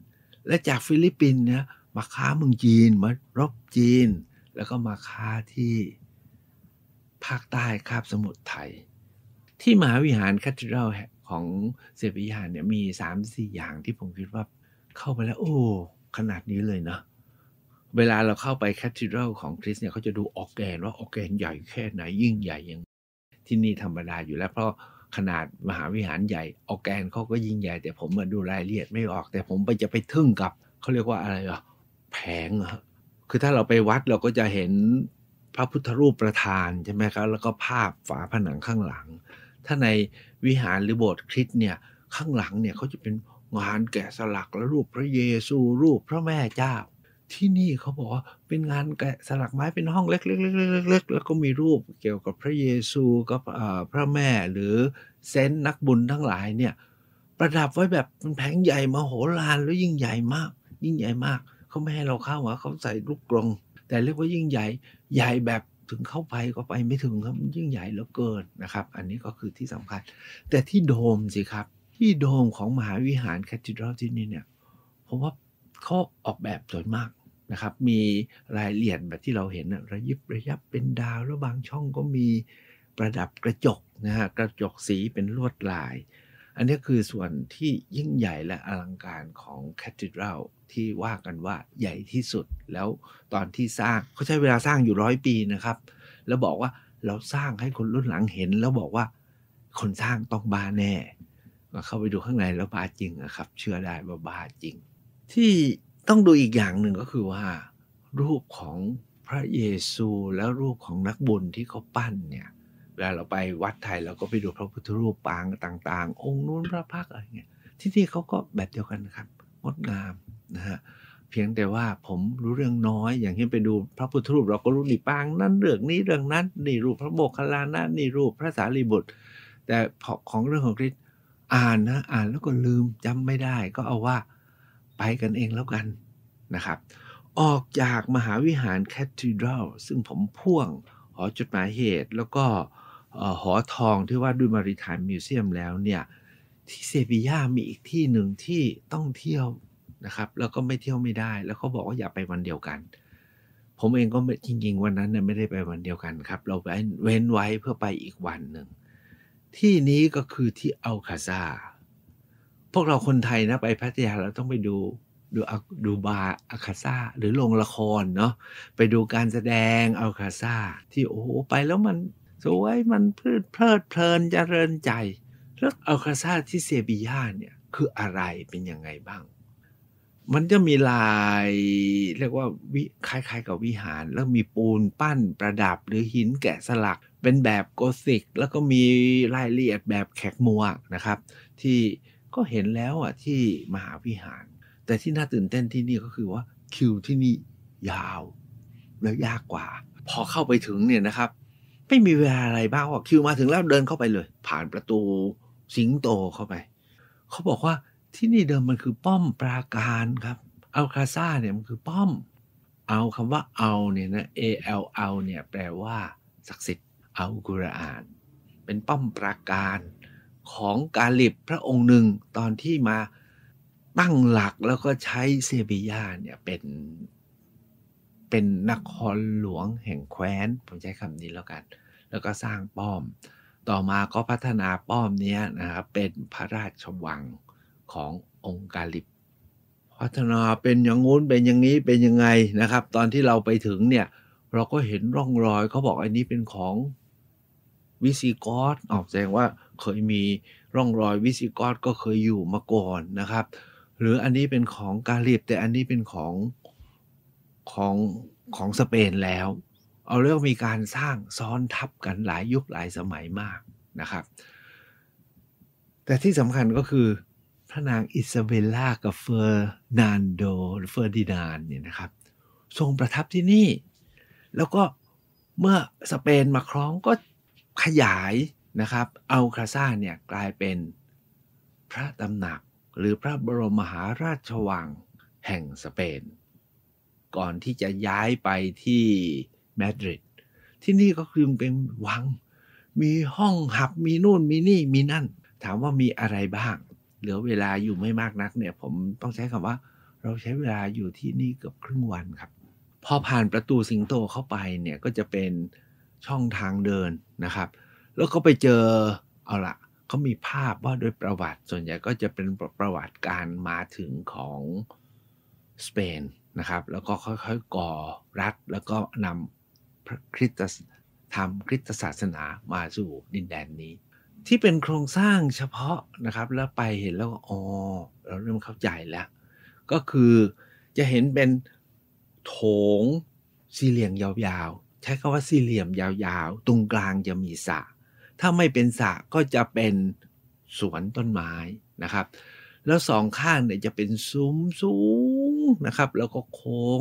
และจากฟิลิปปินส์นยมาค้าเมืองจีน มารบจีน แล้วก็มาค้าที่ภาคใต้คาบสมุทรไทยที่มหาวิหารคาทดรลของเซบียาเนี่ยมีสามสี่อย่างที่ผมคิดว่าเข้าไปแล้ว โอ้ ขนาดนี้เลยเนาะเวลาเราเข้าไปคาทดรัลของคริสเนี่ยเขาจะดูออกแกน ว่าออกแกนใหญ่แค่ไหน ยิ่งใหญ่ยังที่นี่ธรรมดาอยู่แล้วเพราะขนาดมหาวิหารใหญ่ ออกแกนเขาก็ยิ่งใหญ่ แต่ผมมาดูรายละเอียดไม่ออกแต่ผมไปจะไปทึ่งกับเขาเรียกว่าอะไรอะแผงอะคือถ้าเราไปวัดเราก็จะเห็นพระพุทธรูปประธานใช่ไหมครับ แล้วก็ภาพฝาผนังข้างหลังถ้าในวิหาร หรือโบสถ์คริสต์เนี่ย ข้างหลังเนี่ยเขาจะเป็นงานแกะสลักและรูปพระเยซูรูปพระแม่เจ้าที่นี่เขาบอกว่า เป็นงานแกะสลักไม้เป็นห้องเล็กๆๆๆแล้วก็มีรูปเกี่ยวกับพระเยซู กับพระแม่หรือ เซนต์นักบุญทั้งหลายเนี่ย ประดับไว้แบบเป็นแผงใหญ่มาโหฬารแล้วยิ่งใหญ่มากยิ่งใหญ่มากเขาไม่ให้เราเข้า่าเขาใส่ลูกกรงแต่เรียกว่ายิ่งใหญ่ใหญ่แบบถึงเข้าไปก็ไปไม่ถึงครับยิ่งใหญ่เหลือเกินนะครับ อันนี้ก็คือที่สำคัญ แต่ที่โดมสิครับ ที่โดมของมหาวิหารแคทิดรัลที่นี่เนี่ยผมว่าเขาออกแบบสวยมากนะครับ มีรายละเอียดแบบที่เราเห็น ระยิบระยับเป็นดาวแล้วบางช่องก็มีประดับกระจก นะฮะ กระจกสีเป็นลวดลายอันนี้คือส่วนที่ยิ่งใหญ่และอลังการของแคทีดรัลที่ว่ากันว่าใหญ่ที่สุด แล้วตอนที่สร้างเขาใช้เวลาสร้างอยู่ร้อยปีนะครับ แล้วบอกว่าเราสร้างให้คนรุ่นหลังเห็น แล้วบอกว่าคนสร้างต้องบ้าแน่มาเข้าไปดูข้างในแล้วบ้าจริงนะครับเชื่อได้ว่าบ้าจริง ที่ต้องดูอีกอย่างหนึ่งก็คือว่า รูปของพระเยซู และรูปของนักบุญที่เขาปั้นเนี่ยเวลาเราไปวัดไทยเราก็ไปดูพระพุทธรูปปางต่าง ๆ องค์นู้นพระพักอะไรเงี้ยที่นี่เขาก็แบบเดียวกันครับงดงามนะฮะเพียงแต่ว่าผมรู้เรื่องน้อย อย่างเช่นไปดู พระพุทธรูปเราก็รู้นี่ปางนั่นเรื่องนี้เรื่องนั้นนี่รูปพระโมคคัลลานะนี่รูปพระสารีบุตร แต่ของเรื่องของคริสอ่านนะอ่านแล้วก็ลืมจำไม่ได้ ก็เอาว่าไปกันเองแล้วกันนะครับออกจากมหาวิหารแคทดรัลซึ่งผมพ่วงหอจุดหมายเหตุแล้วก็หอทอง ที่ว่าดูมาริไทม์มิวเซียมแล้วเนี่ยที่เซบียามีอีกที่หนึ่งที่ต้องเที่ยวนะครับ แล้วก็ไม่เที่ยวไม่ได้ แล้วเขาบอกว่าอย่าไปวันเดียวกัน ผมเองก็จริง ๆ วันนั้นเนี่ยไม่ได้ไปวันเดียวกันครับ เราไปเว้นไว้เพื่อไปอีกวันหนึ่งที่นี้ก็คือที่อัลคาซาพวกเราคนไทยนะไปพัทยาเราต้องไปดูดูดูบาอัลคาซาหรือโรงละครเนาะไปดูการแสดงอัลคาซาที่โอ้โหไปแล้วมันสวยมันพืชเพลิดเพลินจเจริญใจ แล้วอัลคาซาที่เซบีย่าเนี่ย คืออะไรเป็นยังไงบ้าง มันจะมีลายเรียกว่าวิคล้ายๆ กับวิหารแล้วมีปูนปั้นประดับหรือหินแกะสลัก เป็นแบบโกธิก แล้วก็มีรายละเอียดแบบแขกมัวนะครับ ที่ก็เห็นแล้วอ่ะที่มหาวิหาร แต่ที่น่าตื่นเต้นที่นี่ก็คือว่าคิวที่นี่ยาว แล้วยากกว่า พอเข้าไปถึงเนี่ยนะครับไม่มีเวลาอะไรบ้างคิวมาถึงแล้วเดินเข้าไปเลยผ่านประตูสิงโตเข้าไป เขาบอกว่าที่นี่เดิมมันคือป้อมปราการครับอัลคาซ่าเนี่ยมันคือป้อมเอาคำว่าเอาเนี่ยนะ A L L เนี่ยแปลว่า ศักดิ์สิทธิ์อัลกุรอาน เป็นป้อมปราการของกาลิบพระองค์หนึ่งตอนที่มาตั้งหลักแล้วก็ใช้เซบียา เนี่ยเป็นเป็นนครหลวงแห่งแคว้น ผมใช้คำนี้แล้วกัน แล้วก็สร้างป้อม ต่อมาก็พัฒนาป้อมนี้นะครับ เป็นพระราชวังขององค์กาลิบพัฒนาเป็นอย่างงู้นเป็นอย่างนี้ เป็นยังไงนะครับ ตอนที่เราไปถึงเนี่ย เราก็เห็นร่องรอย เขาบอกอันนี้เป็นของวิซิกอสออกแสดงว่า เคยมีร่องรอยวิซิกอสก็เคยอยู่มาก่อนนะครับ หรืออันนี้เป็นของกาลิบแต่อันนี้เป็นของของของสเปนแล้วเอาเรื่องมีการสร้างซ้อนทับกันหลายยุคหลายสมัยมากนะครับ แต่ที่สำคัญก็คือพระนางอิซาเบลากับเฟอร์นานโดเฟอร์ดินานเนี่ยนะครับ ทรงประทับที่นี่ แล้วก็เมื่อสเปนมาครองก็ขยายนะครับเอาคาซ่าเนี่ยกลายเป็นพระตำหนักหรือพระบรมมหาราชวังแห่งสเปนก่อนที่จะย้ายไปที่มาดริด ที่นี่ก็คือเป็นวัง มีห้องหับ มีนู่น มีนี่ มีนั่น ถามว่ามีอะไรบ้าง เหลือเวลาอยู่ไม่มากนักเนี่ย ผมต้องใช้คำว่าเราใช้เวลาอยู่ที่นี่เกือบครึ่งวันครับ พอผ่านประตูสิงโตเข้าไปเนี่ยก็จะเป็นช่องทางเดินนะครับ แล้วก็ไปเจอ เอาละ เขามีภาพว่าด้วยประวัติส่วนใหญ่ก็จะเป็นประวัติการมาถึงของสเปนนะครับแล้วก็ค่อยๆก่อรัฐแล้วก็นำพระคริสตธรรมคริสตศาสนามาสู่ดินแดนนี้ ที่เป็นโครงสร้างเฉพาะนะครับ แล้วไปเห็นแล้วอ๋อเราเริ่มเข้าใจแล้ว ก็คือจะเห็นเป็นโถงสี่เหลี่ยมยาวๆใช้คาว่าสี่เหลี่ยมยาวๆตรงกลางจะมีสระถ้าไม่เป็นสระก็จะเป็นสวนต้นไม้นะครับแล้วสองข้างเนี่ยจะเป็นซุ้มสูงนะครับ แล้วก็โค้ง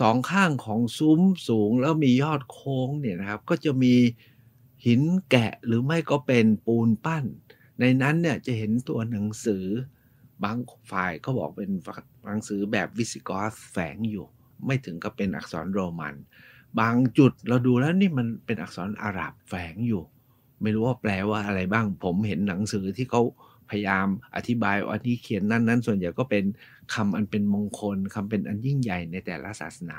สองข้างของซุ้มสูงแล้วมียอดโค้งเนี่ยนะครับก็จะมีหินแกะหรือไม่ก็เป็นปูนปั้น ในนั้นเนี่ยจะเห็นตัวหนังสือ บางฝ่ายก็บอกเป็นหนังสือแบบวิสิกอสแฝงอยู่ ไม่ถึงกับเป็นอักษรโรมัน บางจุดเราดูแล้วนี่มันเป็นอักษรอาหรับแฝงอยู่ ไม่รู้ว่าแปลว่าอะไรบ้างผมเห็นหนังสือที่เขาพยายามอธิบายวันนี้เขียนนั่นนั้น ส่วนใหญ่ก็เป็นคำอันเป็นมงคล คำเป็นอันยิ่งใหญ่ในแต่ละศาสนา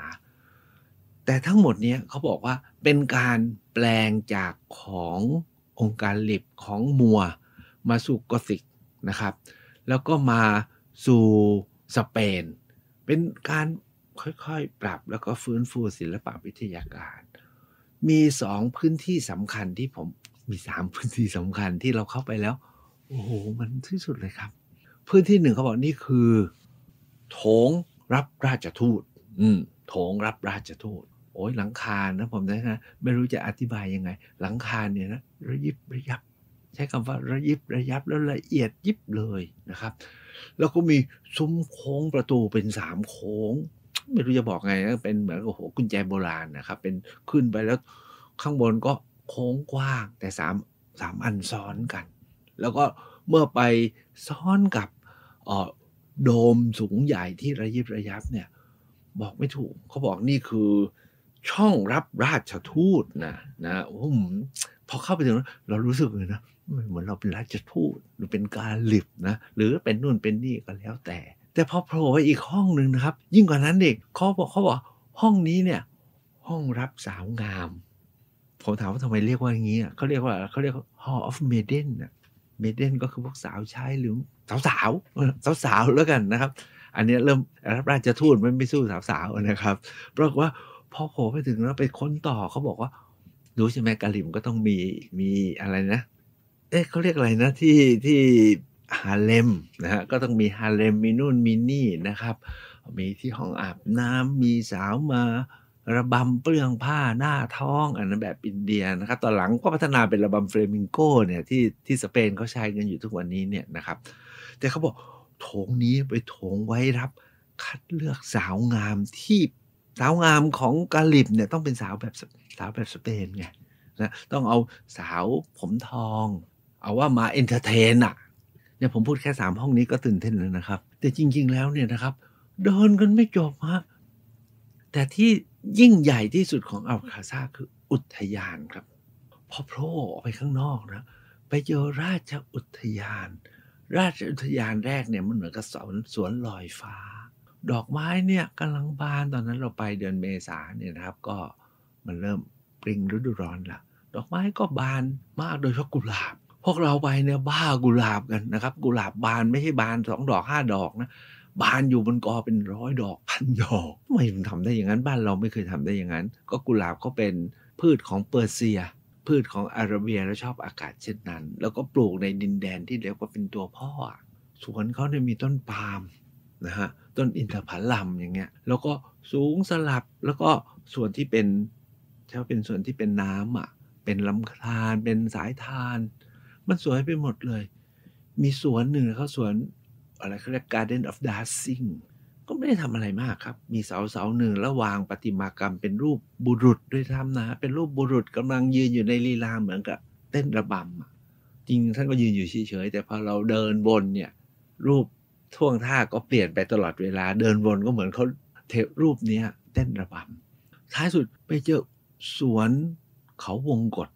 แต่ทั้งหมดเนี้ยเขาบอกว่าเป็นการแปลงจากขององค์การลิบของมัวมาสู่กอสิกนะครับ แล้วก็มาสู่สเปน เป็นการค่อยๆปรับ แล้วก็ฟื้นฟูศิลปะวิทยาการ มีสองพื้นที่สำคัญที่ผมมีสามพื้นที่สำคัญที่เราเข้าไปแล้วโอ้โหมันที่สุดเลยครับ พื้นที่หนึ่งเขาบอกนี่คือโถงรับราชทูต อืมโถงรับราชทูตโอ้ยหลังคานะผมนะไม่รู้จะอธิบายยังไง หลังคาเนี่ยนะระยิบระยับ ใช้คำว่าระยิบระยับแล้วละเอียดยิบเลยนะครับ แล้วก็มีซุ้มโค้งประตูเป็นสามโค้ง ไม่รู้จะบอกไงนะเป็นเหมือนกับโหกุญแจโบราณนะครับ เป็นขึ้นไปแล้ว ข้างบนก็โค้งกว้างแต่สามสามอันซ้อนกันแล้วก็เมื่อไปซ้อนกับโดมสูงใหญ่ที่ระยิบระยับเนี่ยบอกไม่ถูก เขาบอกนี่คือช่องรับราชทูตนะนะโอ้พอเข้าไปถึงเรารู้สึกเลยนะเหมือนเราเป็นราชทูตหรือเป็นการหลิบนะ หรือเป็นนู่นเป็นนี่ก็แล้วแต่ แต่พอโผล่ไปอีกห้องหนึ่งนะครับ ยิ่งกว่านั้นเด็กเขาบอกเขาบอกห้องนี้เนี่ย ห้องรับสาวงาม ผมถามว่าทำไมเรียกว่าอย่างนี้ เขาเรียกว่าเขาเรียก hall of maiden เมเดนก็คือพวกสาวใช้หรือสาวสาวสาวสาวแล้วกันนะครับ อันนี้เริ่มรับาชทูตม่ไม่สู้สาวสาวนะครับ เพราะว่าพอโผล่ไปถึงแล้วไปค้นต่อเขาบอกว่ารู้ใช่ไหมกะหรี่มก็ต้องมีมีอะไรนะเอ๊ะเขาเรียกอะไรนะที่ที่ฮาเลมนะฮะก็ต้องมีฮาเลมมีนู่นมีนี่นะครับ มีที่ห้องอาบน้ำมีสาวมาระบำเปลืองผ้าหน้าท้องอันนั้นแบบอินเดียนะครับ ตอนหลังก็พัฒนาเป็นระบำเฟรมิงโกเนี่ยที่ที่สเปนเขาใช้กันอยู่ทุกวันนี้เนี่ยนะครับ แต่เขาบอกโถงนี้ไปโถงไว้รับ คัดเลือกสาวงามที่สาวงามของกาลิบเนี่ยต้องเป็นสาวแบบสาวแบบสเปนไงนะต้องเอาสาวผมทอง เอาว่ามาเอนเตอร์เทนอะเนี่ยผมพูดแค่สามห้องนี้ก็ตื่นเต้นแล้วนะครับ แต่จริงๆแล้วเนี่ยนะครับเดินกันไม่จบฮะแต่ที่ยิ่งใหญ่ที่สุดของอัลคาซาคืออุทยานครับ พอโผล่ออกไปข้างนอกนะไปเจอราชอุทยาน ราชอุทยานแรกเนี่ยมันเหมือนกับสวนสวนลอยฟ้า ดอกไม้เนี่ยกำลังบานตอนนั้นเราไปเดือนเมษาเนี่ยนะครับ ก็มันเริ่มปริงฤดูร้อนละดอกไม้ก็บานมากโดยเฉพาะกุหลาบ พวกเราไปเนี่ยบ้ากุหลาบกันนะครับ กุหลาบบานไม่ใช่บานสองดอกห้าดอกนะบานอยู่บนกอเป็นร้อยดอกพันดอกทำไมมึงทำได้อย่างนั้นบ้านเราไม่เคยทำได้อย่างนั้น ก็กุหลาบก็เป็นพืชของเปอร์เซีย พืชของอาระเบียแล้วชอบอากาศเช่นนั้น แล้วก็ปลูกในดินแดนที่เรียกว่าเป็นตัวพ่อ สวนเขาเนี่ยมีต้นปาล์มนะฮะต้นอินทผลัมอย่างเงี้ย แล้วก็สูงสลับแล้วก็ส่วนที่เป็นเช่เป็นส่วนที่เป็นน้ำอ่ะเป็นลำธารเป็นสายธารมันสวยไปหมดเลย มีสวนหนึ่งเขาสวนอะไรเขาเรียก Garden of Dancing ก็ไม่ได้ทำอะไรมากครับ มีเสาเสาหนึ่งระวางประติมากรรม เป็นรูปบุรุษด้วยซ้ำนะ เป็นรูปบุรุษกำลังยืนอยู่ในลีลาเหมือนกับ เต้นระบำจริงท่านก็ยืนอยู่เฉยๆ แต่พอเราเดินบนเนี่ย รูปท่วงท่าก็เปลี่ยนไปตลอดเวลา เดินบนก็เหมือนเขาเทรูปเนี้ยเต้นระบำท้ายสุดไปเจอสวนเขาวงกฏ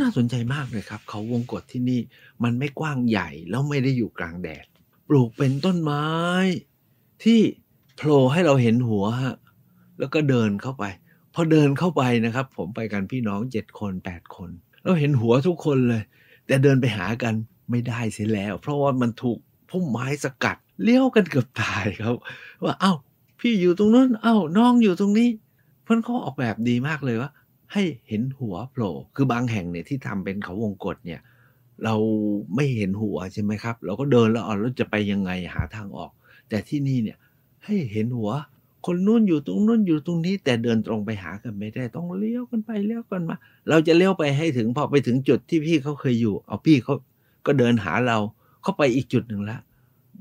น่าสนใจมากเลยครับ เขาวงกฏที่นี่มันไม่กว้างใหญ่แล้วไม่ได้อยู่กลางแดดปลูกเป็นต้นไม้ ที่โผล่ให้เราเห็นหัวฮะแล้วก็เดินเข้าไป พอเดินเข้าไปนะครับ ผมไปกันพี่น้องเจ็ดคนแปดคนเราเห็นหัวทุกคนเลย แต่เดินไปหากันไม่ได้เสียแล้ว เพราะว่ามันถูกพุ่มไม้สกัดเลี้ยวกันเกือบตายครับ ว่าเอา้า พี่อยู่ตรงนู้นเอา้าน้องอยู่ตรงนี้ เพื่อนเขาออกแบบดีมากเลยว่าให้เห็นหัวโผล่คือบางแห่งเนี่ยที่ทำเป็นเขาวงกฏเนี่ยเราไม่เห็นหัวใช่ไหมครับ เราก็เดินแล้วอ่อนแล้วจะไปยังไงหาทางออก แต่ที่นี่เนี่ยให้เห็นหัว คนนู้นอยู่ตรงนู้นอยู่ตรงนี้ แต่เดินตรงไปหากันไม่ได้ ต้องเลี้ยวกันไปเลี้ยวกันมา เราจะเลี้ยวไปให้ถึงพอไปถึงจุดที่พี่เขาเคยอยู่ เอาพี่เขาก็เดินหาเราเข้าไปอีกจุดหนึ่งละ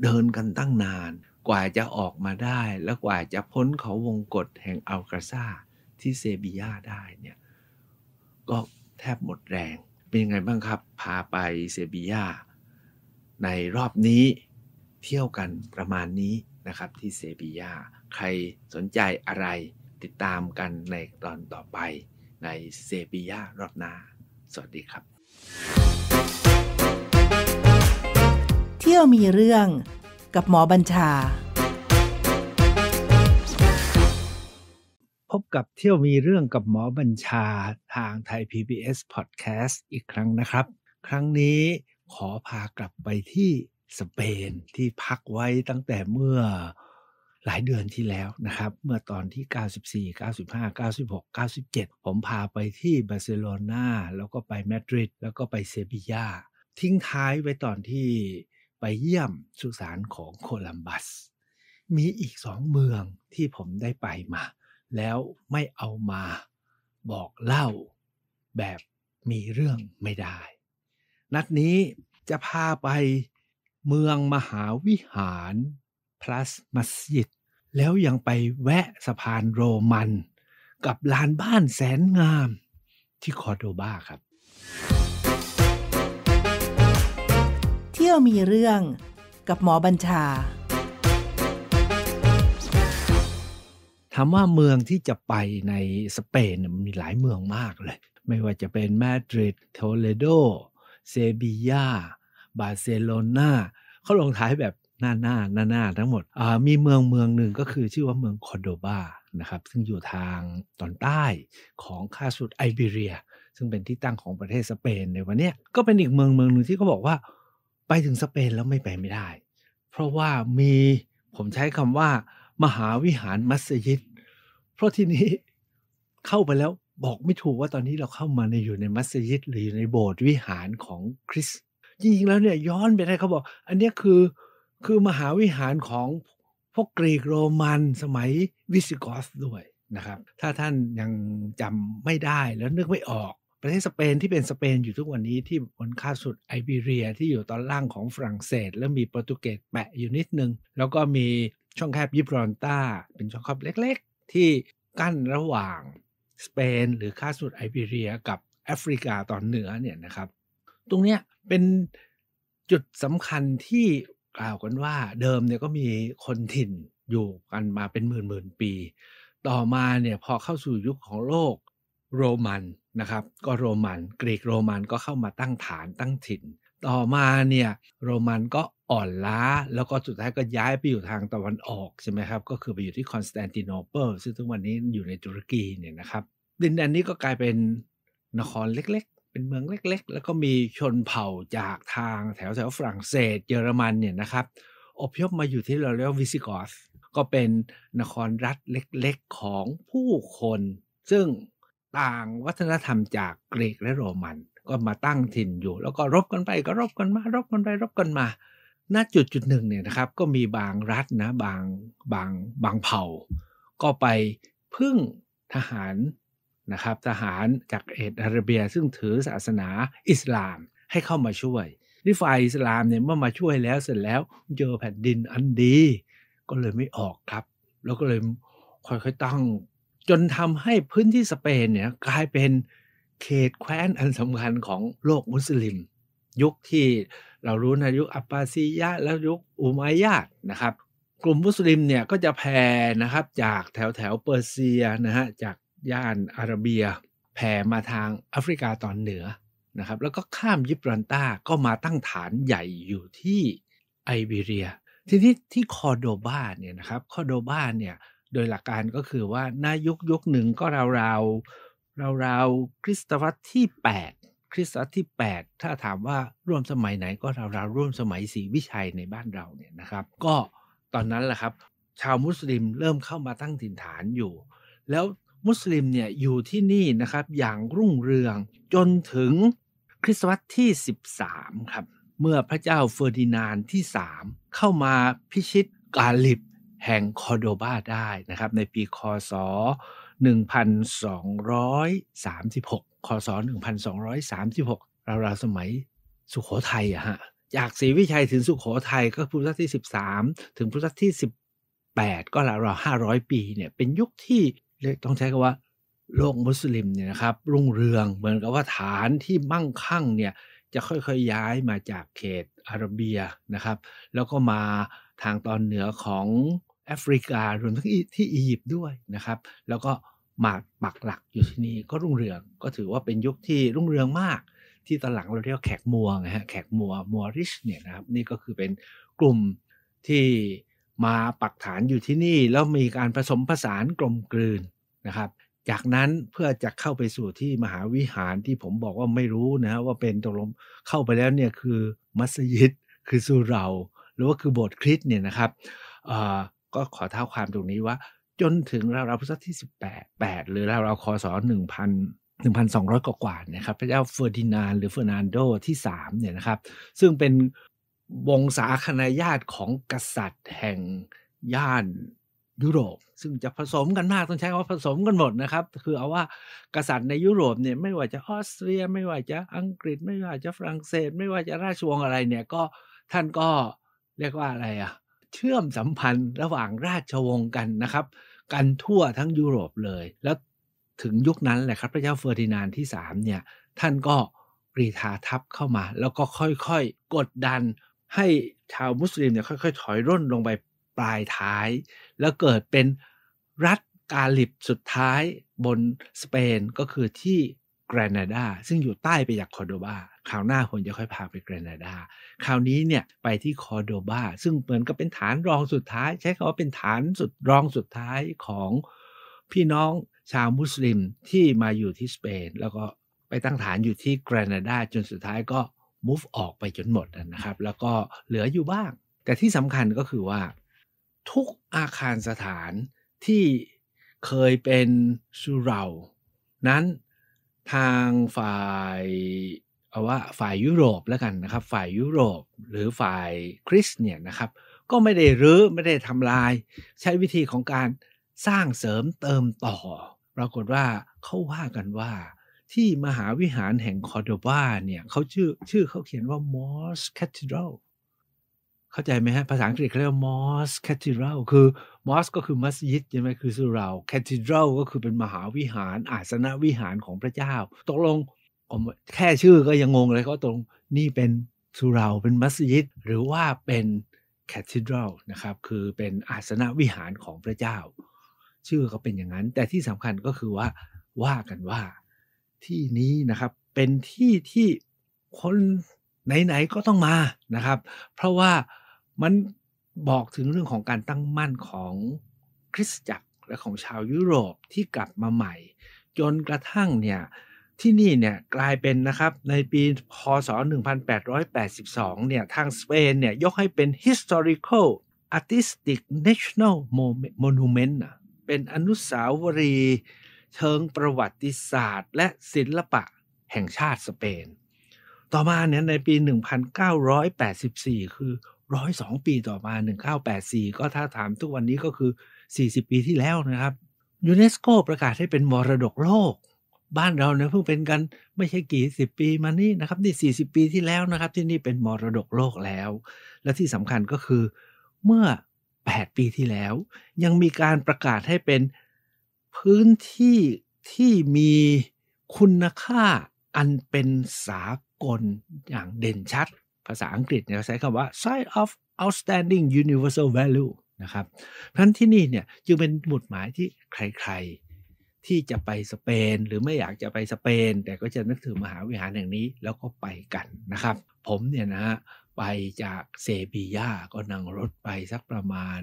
เดินกันตั้งนาน กว่าจะออกมาได้ แล้วกว่าจะพ้นเขาวงกฏแห่งอัลกาซาที่เซบียาได้เนี่ย ก็แทบหมดแรงเป็นยังไงบ้างครับ พาไปเซบียาในรอบนี้เที่ยวกันประมาณนี้นะครับที่เซบียาใครสนใจอะไรติดตามกันในตอนต่อไปในเซบียารอบหน้า สวัสดีครับ เที่ยวมีเรื่องกับหมอบัญชาพบกับเที่ยวมีเรื่องกับหมอบัญชาทางไทย PBS Podcast อีกครั้งนะครับ ครั้งนี้ขอพากลับไปที่สเปนที่พักไว้ตั้งแต่เมื่อหลายเดือนที่แล้วนะครับ เมื่อตอนที่ 94 95 96 97 ผมพาไปที่บาร์เซโลนาแล้วก็ไปมาดริดแล้วก็ไปเซบียาทิ้งท้ายไว้ตอนที่ไปเยี่ยมสุสานของโคลัมบัส มีอีกสองเมืองที่ผมได้ไปมาแล้วไม่เอามาบอกเล่าแบบมีเรื่องไม่ได้ นัดนี้จะพาไปเมืองมหาวิหาร plus มัสยิดแล้วยังไปแวะสะพานโรมัน กับลานบ้านแสนงาม ที่คอร์โดบาครับ เที่ยวมีเรื่องกับหมอบัญชาถามว่าเมืองที่จะไปในสเปนมันมีหลายเมืองมากเลย ไม่ว่าจะเป็นมาดริดโทเลโดเซบียาบาร์เซโลนาเขาลงท้ายแบบหน้าหน้าหน้าหน้าทั้งหมดมีเมืองเมืองหนึ่งก็คือชื่อว่าเมืองคอนโดบานะครับซึ่งอยู่ทางตอนใต้ของคาสุดไอเบีเรีย ซึ่งเป็นที่ตั้งของประเทศสเปนในวันนี้ก็เป็นอีกเมืองเมืองหนึ่งที่เขาบอกว่าไปถึงสเปนแล้วไม่ไปไม่ได้ เพราะว่ามีผมใช้คำว่ามหาวิหารมัสยิด เพราะที่นี้เข้าไปแล้วบอกไม่ถูกว่าตอนนี้เราเข้ามาในอยู่ในมัสยิดหรืออยู่ในโบสถ์วิหารของคริสต์จริงๆ แล้วเนี่ยย้อนไปได้เขาบอก อันนี้คือคือมหาวิหารของพวกกรีกโรมันสมัยวิสิกอสด้วยนะครับ ถ้าท่านยังจำไม่ได้แล้วนึกไม่ออก ประเทศสเปนที่เป็นสเปนอยู่ทุกวันนี้ที่บนค่าสุดไอเบีเรียที่อยู่ตอนล่างของฝรั่งเศส แล้วมีโปรตุเกสแปะอยู่นิดนึงแล้วก็มีช่องแคบยิบรอนตาเป็นช่องแคบเล็กๆ ที่กั้นระหว่าง สเปนหรือค่าสุดไอเบเรียกับแอฟริกาตอนเหนือเนี่ยนะครับ ตรงเนี้ยเป็นจุดสำคัญที่กล่าวกันว่าเดิมเนี่ยก็มีคนถิ่นอยู่กันมาเป็นหมื่นหมื่นปี ต่อมาเนี่ยพอเข้าสู่ยุคของโลกโรมันนะครับ ก็โรมันกรีกโรมันก็เข้ามาตั้งฐานตั้งถิ่น ต่อมาเนี่ยโรมันก็อ่อนล้าแล้วก็สุดท้ายก็ย้ายไปอยู่ทางตะวันออกใช่ไหมครับ ก็คือไปอยู่ที่คอนสแตนติโนเปิลซึ่งทุกวันนี้อยู่ในตุรกีเนี่ยนะครับ ดินแดนนี้ก็กลายเป็นนครเล็ก ๆ เป็นเมืองเล็กๆ แล้วก็มีชนเผ่าจากทางแถวแถวฝรั่งเศส เยอรมันเนี่ยนะครับอพยพมาอยู่ที่เราเรียกวิซิกอสก็เป็นนครรัฐเล็กๆ ของผู้คน ซึ่งต่างวัฒนธรรมจากกรีกและโรมัน ก็มาตั้งถิ่นอยู่ แล้วก็รบกันไปก็รบกันมา รบกันไปรบกันมาณจุดจุดหนึ่งเนี่ยนะครับก็มีบางรัฐนะบางบางบางเผ่า ก็ไปพึ่งทหารนะครับ ทหารจากเอธอาระเบียซึ่งถือศาสนาอิสลามให้เข้ามาช่วยนี่ฝ่ายอิสลามเนี่ยเมื่อมาช่วยแล้วเสร็จแล้ว เจอแผ่นดินอันดี ก็เลยไม่ออกครับ แล้วก็เลยค่อยๆตั้งจนทำให้พื้นที่สเปนเนี่ยกลายเป็นเขตแคว้นอันสำคัญของโลกมุสลิม ยุคที่เรารู้ในยุคอัปบาซียะและยุคอุมัยยะนะครับกลุ่มมุสลิมเนี่ยก็จะแผ่นะครับจากแถวแถวเปอร์เซียนะฮะจากย่านอาระเบียแผ่มาทางแอฟริกาตอนเหนือนะครับแล้วก็ข้ามยิบรันตาก็มาตั้งฐานใหญ่อยู่ที่ไอเบีเรีย ทีนี้ที่คอโดบาเนี่ยนะครับคอโดบาเนี่ยโดยหลักการก็คือว่านายุคยุคหนึ่งก็ราวๆราวๆคริสตวรรษที่ 8คริสต์ศตวรรษที่ 8 ถ้าถามว่าร่วมสมัยไหนก็ราวๆร่วมสมัยศรีวิชัยในบ้านเราเนี่ยนะครับ ก็ตอนนั้นแหละครับชาวมุสลิมเริ่มเข้ามาตั้งถิ่นฐานอยู่ แล้วมุสลิมเนี่ยอยู่ที่นี่นะครับอย่างรุ่งเรืองจนถึงคริสตศตวรรษที่ 13ครับ เมื่อพระเจ้าเฟอร์ดินานที่ 3 เข้ามาพิชิตกาลิบแห่งคอโดบาได้นะครับในปีคศ 1236คศ1236 ราวาสมัยสุขโขทัยอะฮะจากศรีวิชัยถึงสุขโขทัยก็พุทธศตวรรษที่ 13 ถึงพุทธศตวรรษที่ 18 ก็ราวๆห้าร้อยปีเนี่ยเป็นยุคที่เรียกต้องใช้คำว่า โลกมุสลิมเนี่ยนะครับรุ่งเรืองเหมือนกับว่าฐานที่มั่งคั่งเนี่ยจะค่อยๆย้ายมาจากเขตอาระเบียนะครับ แล้วก็มาทางตอนเหนือของ แอฟริการวมทั้งที่อียิปต์ด้วยนะครับ แล้วก็มาปักหลักอยู่ที่นี่ก็รุ่งเรืองก็ถือว่าเป็นยุคที่รุ่งเรืองมาก ที่ตอนหลังเราเรียกแขกมัวนะฮะแขกมัวมัวริชเนี่ยนะครับนี่ก็คือเป็นกลุ่มที่มาปักฐานอยู่ที่นี่แล้วมีการผสมผสานกลมกลืนนะครับ จากนั้นเพื่อจะเข้าไปสู่ที่มหาวิหารที่ผมบอกว่าไม่รู้นะว่าเป็นตกลงเข้าไปแล้วเนี่ยคือมัสยิด คือสุเราหรือว่าคือโบสถ์คริสต์เนี่ยนะครับก็ขอเท้าความตรงนี้ว่าจนถึงราววพุทธศตวรรษที่สิบแปดหรือราววคศนึ่งพันหกว่ากว่านะครับพระเจ้าเฟอร์ดินาน หรือเฟอร์นันโดที่สามเนี่ยนะครับ ซึ่งเป็นวงศาคณาญาติของกษัตริย์แห่งย่านยุโรป ซึ่งจะผสมกันมากต้องใช้คำว่าผสมกันหมดนะครับ คือเอาว่ากษัตริย์ในยุโรปเนี่ยไม่ว่าจะออสเตรีย ไม่ว่าจะอังกฤษ ไม่ว่าจะฝรั่งเศสไม่ว่าจะราชวงศ์อะไรเนี่ยก็ท่านก็เรียกว่าอะไรอะเชื่อมสัมพันธ์ระหว่างราชวงศ์กันนะครับกันทั่วทั้งยุโรปเลย แล้วถึงยุคนั้นแหละครับ พระเจ้าเฟอร์ดินานที่ 3 เนี่ย ท่านก็กรีธาทัพ เข้ามา แล้วก็ค่อย ๆ กดดันให้ชาวมุสลิมเนี่ย ค่อยๆถอย ร่นลงไปปลายท้าย แล้วเกิดเป็นรัฐกาลิบสุดท้ายบน สเปนก็คือที่แกรนาดา ซึ่งอยู่ใต้ไปจากคอโดบาคราวหน้าผมจะค่อยพาไปแกรนาดา คราวนี้เนี่ยไปที่คอโดบาซึ่งเหมือนกับเป็นฐานรองสุดท้าย ใช้คำว่าเป็นฐานสุดรองสุดท้ายของพี่น้องชาวมุสลิมที่มาอยู่ที่สเปน แล้วก็ไปตั้งฐานอยู่ที่แกรนาดา จนสุดท้ายก็มูฟออกไปจนหมดนะครับ แล้วก็เหลืออยู่บ้าง แต่ที่สำคัญก็คือว่า ทุกอาคารสถานที่เคยเป็นสุเรานั้นทางฝ่ายเอาว่าฝ่ายยุโรปแล้วกันนะครับ ฝ่ายยุโรปหรือฝ่ายคริสเนี่ยนะครับ ก็ไม่ได้รื้อไม่ได้ทำลาย ใช้วิธีของการสร้างเสริมเติมต่อปรากฏว่าเขาว่ากันว่า ที่มหาวิหารแห่งคอร์โดบาเนี่ยเขาชื่อชื่อเขาเขียนว่ามอส s e ท a ดรัลเข้าใจไหมฮะ ภาษาอังกฤษเขาเรียกมอสแคทเร r a ลคือมอสก็คือมัสยิดใช่ไหมคือสุเราแคทเร r a ลก็คือเป็นมหาวิหารอาสนะวิหารของพระเจ้า ตกลงแค่ชื่อก็ยังงงเลยก็ตรงนี่เป็นสุเราเป็นมัสยิด หรือว่าเป็นแคทเร r a ลนะครับ คือเป็นอาสนะวิหารของพระเจ้า ชื่อก็เป็นอย่างนั้น แต่ที่สำคัญก็คือว่าว่ากันว่าที่นี้นะครับเป็นที่ที่คนไหนๆก็ต้องมานะครับ เพราะว่ามันบอกถึงเรื่องของการตั้งมั่นของคริสตจักรและของชาวยุโรปที่กลับมาใหม่ จนกระทั่งเนี่ยที่นี่เนี่ยกลายเป็นนะครับในปีพศ 1882เนี่ยทางสเปนเนี่ยยกให้เป็น historical artistic national monument เป็นอนุสาวรีย์เชิงประวัติศาสตร์และศิลปะแห่งชาติสเปน ต่อมาเนี่ยในปี 1984 คือร้อยสองปีต่อมาหนึ่งเก้าแปดสี่ก็ถ้าถามทุกวันนี้ก็คือสี่สิบปีที่แล้วนะครับยูเนสโกประกาศให้เป็นมรดกโลกบ้านเราเนี่ยเพิ่งเป็นกันไม่ใช่กี่สิบปีมานี่นะครับนี่สสี่ิบปีที่แล้วนะครับ ที่นี่เป็นมรดกโลกแล้ว และที่สำคัญก็คือเมื่อ 8 ปีที่แล้วยังมีการประกาศให้เป็นพื้นที่ที่มีคุณค่าอันเป็นสากลอย่างเด่นชัดภาษาอังกฤษเนี่ยใช้คำว่า side of outstanding universal value นะครับ เพราะั้นที่นี่เนี่ยจึงเป็นหมุดหมายที่ใครๆ ที่จะไปสเปน หรือไม่อยากจะไปสเปน แต่ก็จะนึกถึงมหาวิหารแห่งนี้ แล้วก็ไปกันนะครับ ผมเนี่ยนะฮะไปจากเซบียาก็นั่งรถไปสักประมาณ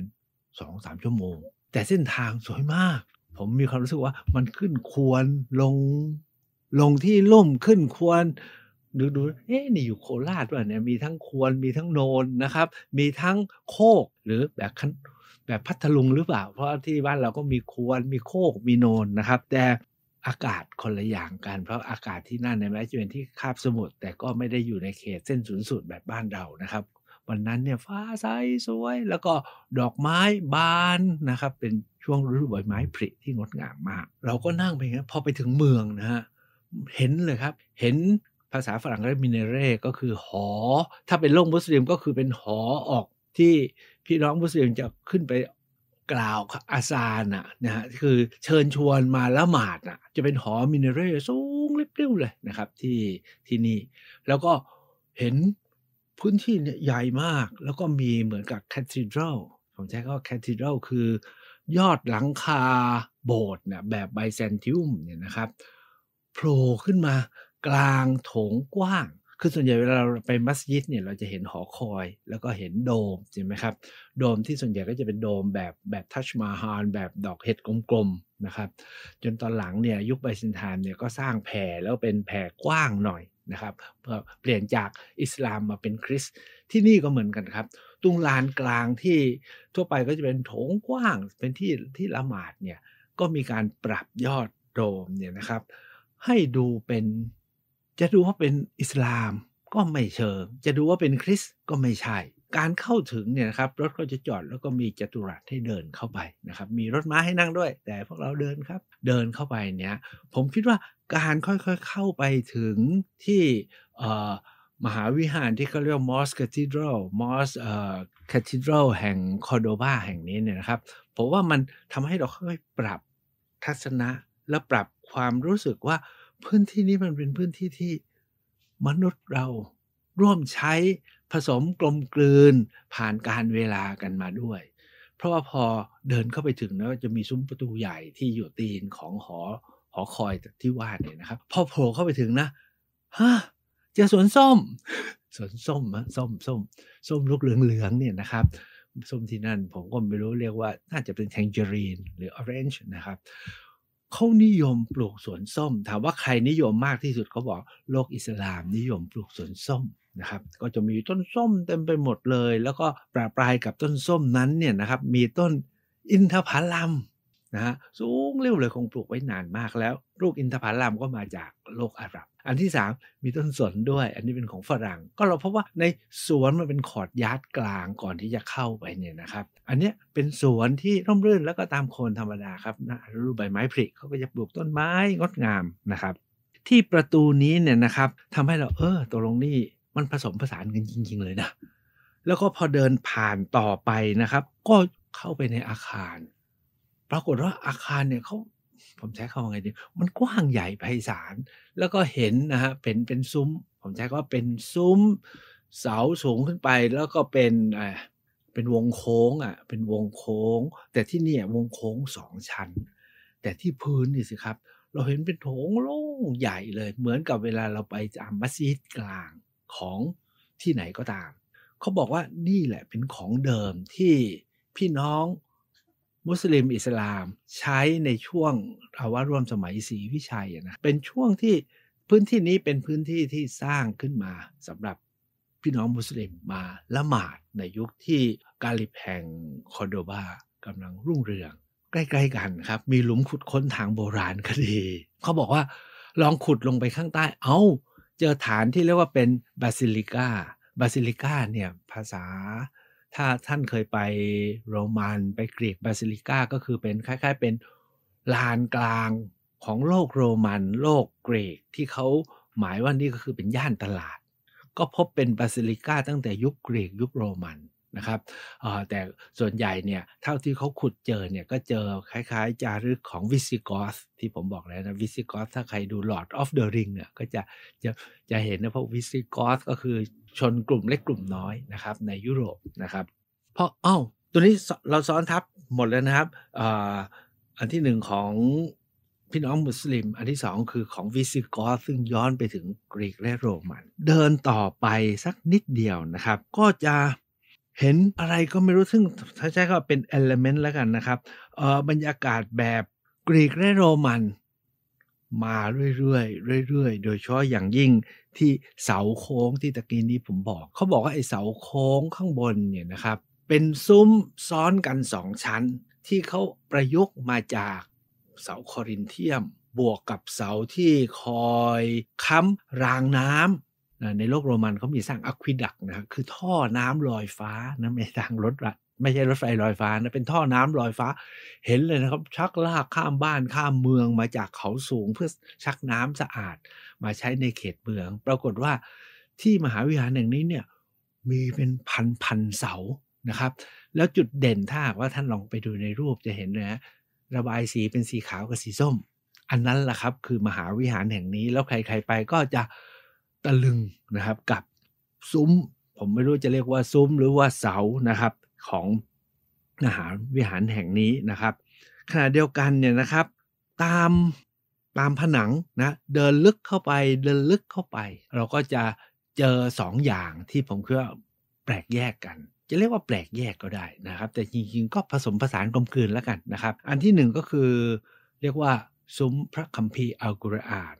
2-3 ชั่วโมง แต่เส้นทางสวยมาก ผมมีความรู้สึกว่ามันขึ้นควรลง ลงที่ล่มขึ้นควรดูดูเอ๊ะ นี่อยู่โคราชว่ะเนี่ย มีทั้งควรมีทั้งโนนนะครับ มีทั้งโคกหรือแบบแบบพัทลุงหรือเปล่า เพราะที่บ้านเราก็มีควรมีโคก มีโนนนะครับ แต่อากาศคนละอย่างกัน เพราะอากาศที่นั่นเนี่ยแม้จะเป็นที่คาบสมุทร แต่ก็ไม่ได้อยู่ในเขตเส้นศูนย์สูตรแบบบ้านเรา นะครับ วันนั้นเนี่ยฟ้าใสสวย แล้วก็ดอกไม้ บานนะครับ เป็นช่วงฤดูใบไม้ผลิที่งดงามมาก เราก็นั่งไปงั้นพอไปถึงเมืองนะฮะ เห็นเลยครับ เห็นภาษาฝรั่งเรียกมินเนเร่ก็คือหอ ถ้าเป็นโลกมุสลิมก็คือเป็นหอออกที่พี่น้องมุสลิมจะขึ้นไปกล่าวอาซานะนะฮะคือเชิญชวนมาละหมาดนะจะเป็นหอมินเนเร่สูงเรียบๆเลยนะครับ ที่ที่นี่ แล้วก็เห็นพื้นที่ใหญ่มาก แล้วก็มีเหมือนกับแคทีเดรลผมใช้ก็แคทีเดรลคือยอดหลังคาโบสถ์นะแบบไบแซนติวมเนี่ยนะครับโผล่ขึ้นมากลางโถงกว้าง คือส่วนใหญ่เวลาเราไปมัสยิดเนี่ย เราจะเห็นหอคอยแล้วก็เห็นโดมใช่ไหมครับ โดมที่ส่วนใหญ่ก็จะเป็นโดมแบบแบบทัชมาฮานแบบดอกเห็ดกลมๆนะครับ จนตอนหลังเนี่ยยุคไบเซนทานเนี่ยก็สร้างแผ่ แล้วเป็นแผ่ กว้างหน่อยนะครับเพื่อเปลี่ยนจากอิสลามมาเป็นคริสต์ที่นี่ก็เหมือนกันครับตรงลานกลางที่ทั่วไปก็จะเป็นโถงกว้างเป็นที่ที่ละหมาดเนี่ย ก็มีการปรับยอดโดมเนี่ยนะครับ ให้ดูเป็นจะดูว่าเป็นอิสลามก็ไม่เชิง จะดูว่าเป็นคริสก็ไม่ใช่ การเข้าถึงเนี่ยนะครับรถก็จะจอดแล้วก็มีจัตุรัสให้เดินเข้าไปนะครับ มีรถม้าให้นั่งด้วย แต่พวกเราเดินครับ เดินเข้าไปเนี่ยผมคิดว่าการค่อยๆเข้าไปถึงที่มหาวิหารที่เขาเรียกมอสคาทิดรัลมอสเอ่อคาทิดรัลแห่งคอโดบาแห่งนี้เนี่ยนะครับผมว่ามันทำให้เราค่อยๆปรับทัศนะและปรับความรู้สึกว่าพื้นที่นี้มันเป็นพื้นที่ที่มนุษย์เราร่วมใช้ผสมกลมกลืนผ่านการเวลากันมาด้วย เพราะว่าพอเดินเข้าไปถึงแล้วจะมีซุ้มประตูใหญ่ที่อยู่ตีนของหอหอคอยที่ว่าเนี่ยนะครับ พอโผล่เข้าไปถึงนะฮะเจอสวนส้มสวนส้มะส้มส้มส้มลูกเหลืองๆเนี่ยนะครับส้มที่นั่น ผมก็ไม่รู้เรียกว่าน่าจะเป็นแทงเจอรีน หรือออเรนจ์นะครับเขานิยมปลูกสวนส้มถามว่าใครนิยมมากที่สุดเขาบอกโลกอิสลาม นิยมปลูกสวนส้มนะครับก็จะมีต้นส้มเต็มไปหมดเลย แล้วก็ปลาปลายกับต้นส้มนั้นเนี่ยนะครับมีต้นอินทผลัมนะฮะสูงเร็วเลยคงปลูกไว้นานมากแล้ว ลูกอินทผลัมก็มาจากโลกอาหรับอันที่ 3 มีต้นสนด้วยอันนี้เป็นของฝรั่ง ก็เราพบว่าในสวนมันเป็นขอดยาร์ดกลางก่อนที่จะเข้าไปเนี่ยนะครับ อันนี้เป็นสวนที่ร่มรื่นแล้วก็ตามโคนธรรมดาครับนะรูปใบไม้ผลิเขาก็จะปลูกต้นไม้งดงามนะครับ ที่ประตูนี้เนี่ยนะครับทำให้เราเออตกลงนี่มันผสมผสานกันจริง ๆ เลยนะ แล้วก็พอเดินผ่านต่อไปนะครับ ก็เข้าไปในอาคารปรากฏว่าอาคารเนี่ยเขาผมใช้คำว่าไงดีมันกว้างใหญ่ไพศาล แล้วก็เห็นนะฮะ เป็น เป็นซุ้ม ผมใช้ว่าเป็นซุ้ม เสาสูงขึ้นไป แล้วก็เป็นอ่าเป็นวงโค้งอ่ะ เป็นวงโค้ง แต่ที่นี่วงโค้งสองชั้น แต่ที่พื้นนี่สิครับ เราเห็นเป็นโถงโล่งใหญ่เลย เหมือนกับเวลาเราไปจามัสยิดกลางของที่ไหนก็ตาม เขาบอกว่านี่แหละเป็นของเดิมที่พี่น้องมุสลิมอิสลามใช้ในช่วงภาวะร่วมสมัยศรีวิชัยนะเป็นช่วงที่พื้นที่นี้เป็นพื้นที่ที่สร้างขึ้นมาสำหรับพี่น้องมุสลิมมาละหมาดในยุคที่กาลิบแห่งคอนโดบากำลังรุ่งเรือง ใกล้ๆกันครับ มีหลุมขุดค้นทางโบราณคดี เขาบอกว่า ลองขุดลงไปข้างใต้เอา้า เจอฐานที่เรียกว่าเป็นบาซิลิกาบาซิลิกาเนี่ยภาษาถ้าท่านเคยไปโรมันไปกรีกบาซิลิกา ก็คือเป็นคล้ายๆ เป็นลานกลางของโลกโรมัน โลกกรีกที่เขาหมายว่านี่ก็คือเป็นย่านตลาด ก็พบเป็นบาซิลิกาตั้งแต่ยุคกรีกยุคโรมันนะครับแต่ส่วนใหญ่เนี่ยเท่าที่เขาขุดเจอเนี่ยก็เจอคล้าย ๆ จารึกของวิซิกอสที่ผมบอกแล้วนะวิซิกอสถ้าใครดู Lord of the Ring เนี่ยก็จะจะจะเห็นนะ เพราะวิซิกอสก็คือชนกลุ่มเล็กกลุ่มน้อยนะครับในยุโรปนะครับ เพราะอ้าวตัวนี้เราซ้อนทับหมดแล้วนะครับออันที่หนึ่งของพี่น้องมุสลิม อันที่สองคือของวิซิกอสซึ่งย้อนไปถึงกรีกและโรมัน เดินต่อไปสักนิดเดียวนะครับ ก็จะเห็นอะไรก็ไม่รู้ซึ่งถ้าใช้ก็เป็นเอลเมนต์แล้วกันนะครับ เอ่อบรรยากาศแบบกรีกและโรมัน มาเรื่อยๆเรื่อยๆ โดยเฉพาะอย่างยิ่งที่เสาโค้งที่ตะกี้นี้ผมบอก เขาบอกว่าไอ้เสาโค้งข้างบนเนี่ยนะครับ เป็นซุ้มซ้อนกันสองชั้น ที่เขาประยุกต์มาจากเสาคอรินเทียมบวกกับเสาที่คอยค้ำรางน้ำในโลกโรมันเขามีสร้างอะควิดักนะครับคือท่อน้ำลอยฟ้านะ ไม่ทางรถไม่ใช่รถไฟลอยฟ้านะ เป็นท่อน้ำลอยฟ้า เห็นเลยนะครับ ชักลากข้ามบ้านข้ามเมืองมาจากเขาสูง เพื่อชักน้ำสะอาด มาใช้ในเขตเมือง ปรากฏว่าที่มหาวิหารแห่งนี้เนี่ยมีเป็นพันพันเสานะครับ แล้วจุดเด่นถ้าว่าท่านลองไปดูในรูปจะเห็นนะระบายสีเป็นสีขาวกับสีส้ม อันนั้นแหละครับ คือมหาวิหารแห่งนี้ แล้วใครๆไปก็จะตะลึงนะครับกับซุ้ม ผมไม่รู้จะเรียกว่าซุ้ม หรือว่าเสานะครับ ของมหาวิหารแห่งนี้นะครับขณะเดียวกันเนี่ยนะครับ ตามตามผนังนะเดินลึกเข้าไปเดินลึกเข้าไป เราก็จะเจอสองอย่างที่ผมคิดว่าแปลกแยกกัน จะเรียกว่าแปลกแยกก็ได้นะครับ แต่จริงๆก็ผสมผสานกลมกลืนแล้วกันนะครับ อันที่หนึ่งก็คือเรียกว่าซุ้มพระคัมภีร์อัลกุรอาน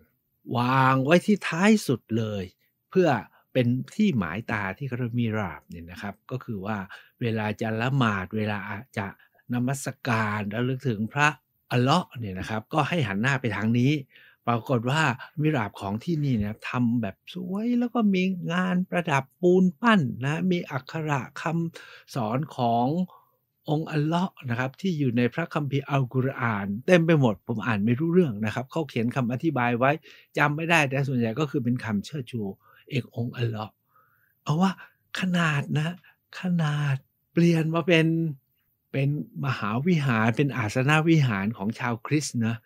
วางไว้ที่ท้ายสุดเลย เพื่อเป็นที่หมายตาที่เขามีราบเนี่ยนะครับ ก็คือว่าเวลาจะละหมาด เวลาจะนมัสการ้วลึกถึงพระอัลเลาะห์เนี่ยนะครับ ก็ให้หันหน้าไปทางนี้ ปรากฏว่ามิราบของที่นี่เนี่ยทำแบบสวย แล้วก็มีงานประดับปูนปั้นนะมีอักขระคำสอนขององค์อัลเลาะห์นะครับที่อยู่ในพระคัมภีร์อัลกุรอาน เต็มไปหมด ผมอ่านไม่รู้เรื่องนะครับ เขาเขียนคำอธิบายไว้จำไม่ได้แต่ส่วนใหญ่ก็คือเป็นคำเชิดชูเอกองค์อัลเลาะห์เอาว่าขนาดนะ ขนาดเปลี่ยนมาเป็นเป็นมหาวิหารเป็นอาสนาวิหารของชาวคริสต์นะ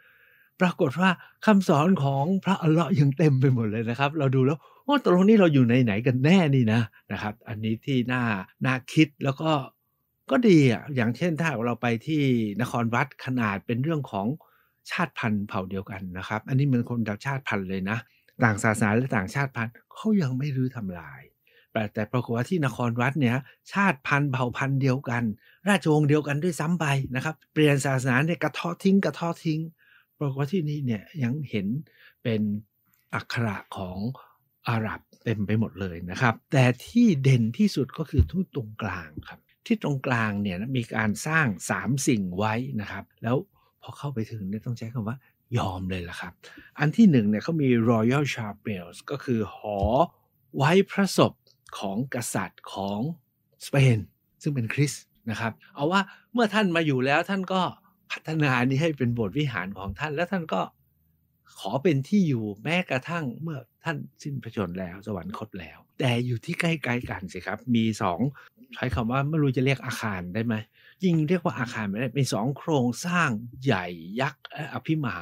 ปรากฏว่าคำสอนของพระอัลเลาะห์ยังเต็มไปหมดเลยนะครับ เราดูแล้วว่าตรงนี้เราอยู่หนไหนกันแน่นี่นะนะครับ อันนี้ที่น่าน่าคิดแล้วก็ก็ดีอ่ะ อย่างเช่นถ้าเราไปที่นครวัดขนาดเป็นเรื่องของชาติพันธุ์เผ่าเดียวกันนะครับ อันนี้มันคนต่างชาติพันธุ์เลยนะ ต่างศาสนาและต่างชาติพันธุ์เขายังไม่รื้อทำลาย แต่แต่ปรากฏว่าที่นครวัดเนี่ยชาติพันธุ์เผ่าพันธุ์เดียวกัน ราชวงศ์เดียวกันด้วยซ้ำไปนะครับ เปลี่ยนศาสนาเนี่ยกระท้อทิ้งกระท้อทิ้ง ปรากฏว่าที่นี่เนี่ยยังเห็นเป็นอักขระของอาหรับเต็มไปหมดเลยนะครับ แต่ที่เด่นที่สุดก็คือทุ่ตรงกลางครับที่ตรงกลางเนี่ยมีการสร้าง 3 สิ่งไว้นะครับ แล้วพอเข้าไปถึงเนี่ยต้องใช้คำว่ายอมเลยล่ะครับ อันที่หนึ่งเนี่ยเขามี Royal c h a p e l ก็คือหอไว้พระศพของกษัตริย์ของสเปนซึ่งเป็นคริสนะครับเอาว่าเมื่อท่านมาอยู่แล้วท่านก็พัฒนานี้ให้เป็นโบสถ์วิหารของท่านแล้วท่านก็ขอเป็นที่อยู่แม้กระทั่งเมื่อท่านสิ้นพระชนแล้ว สวรรคตแล้ว แต่อยู่ที่ใกล้ ๆกันสิครับมีสองใช้คำว่าไม่รู้จะเรียกอาคารได้ไหมยิ่งเรียกว่าอาคารไม่ได้เป็นสองโครงสร้างใหญ่ยักษ์อภิมหา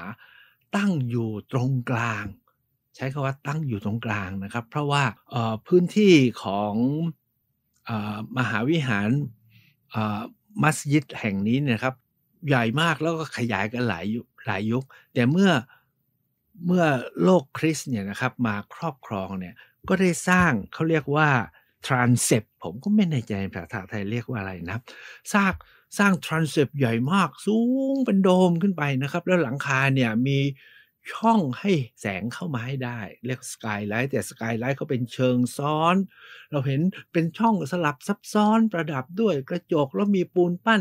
ตั้งอยู่ตรงกลาง ใช้คำว่าตั้งอยู่ตรงกลางนะครับ เพราะว่าพื้นที่ของมหาวิหารมัสยิดแห่งนี้นะครับ ใหญ่มากแล้วก็ขยายกันหลายหลายยุค แต่เมื่อเมื่อโลกคริสเนี่ยนะครับมาครอบครองเนี่ยก็ได้สร้างเขาเรียกว่า ทรานเซปผมก็ไม่ในใจภาษาไทยเรียกว่าอะไรนะสร้างสร้างทรานเซปใหญ่มาก สูงเป็นโดมขึ้นไปนะครับ แล้วหลังคาเนี่ยมีช่องให้แสงเข้ามาให้ได้เรียกสกายไลท์แต่สกายไลท์เขาเป็นเชิงซ้อน เราเห็นเป็นช่องสลับซับซ้อนประดับด้วยกระจกแล้วมีปูนปั้น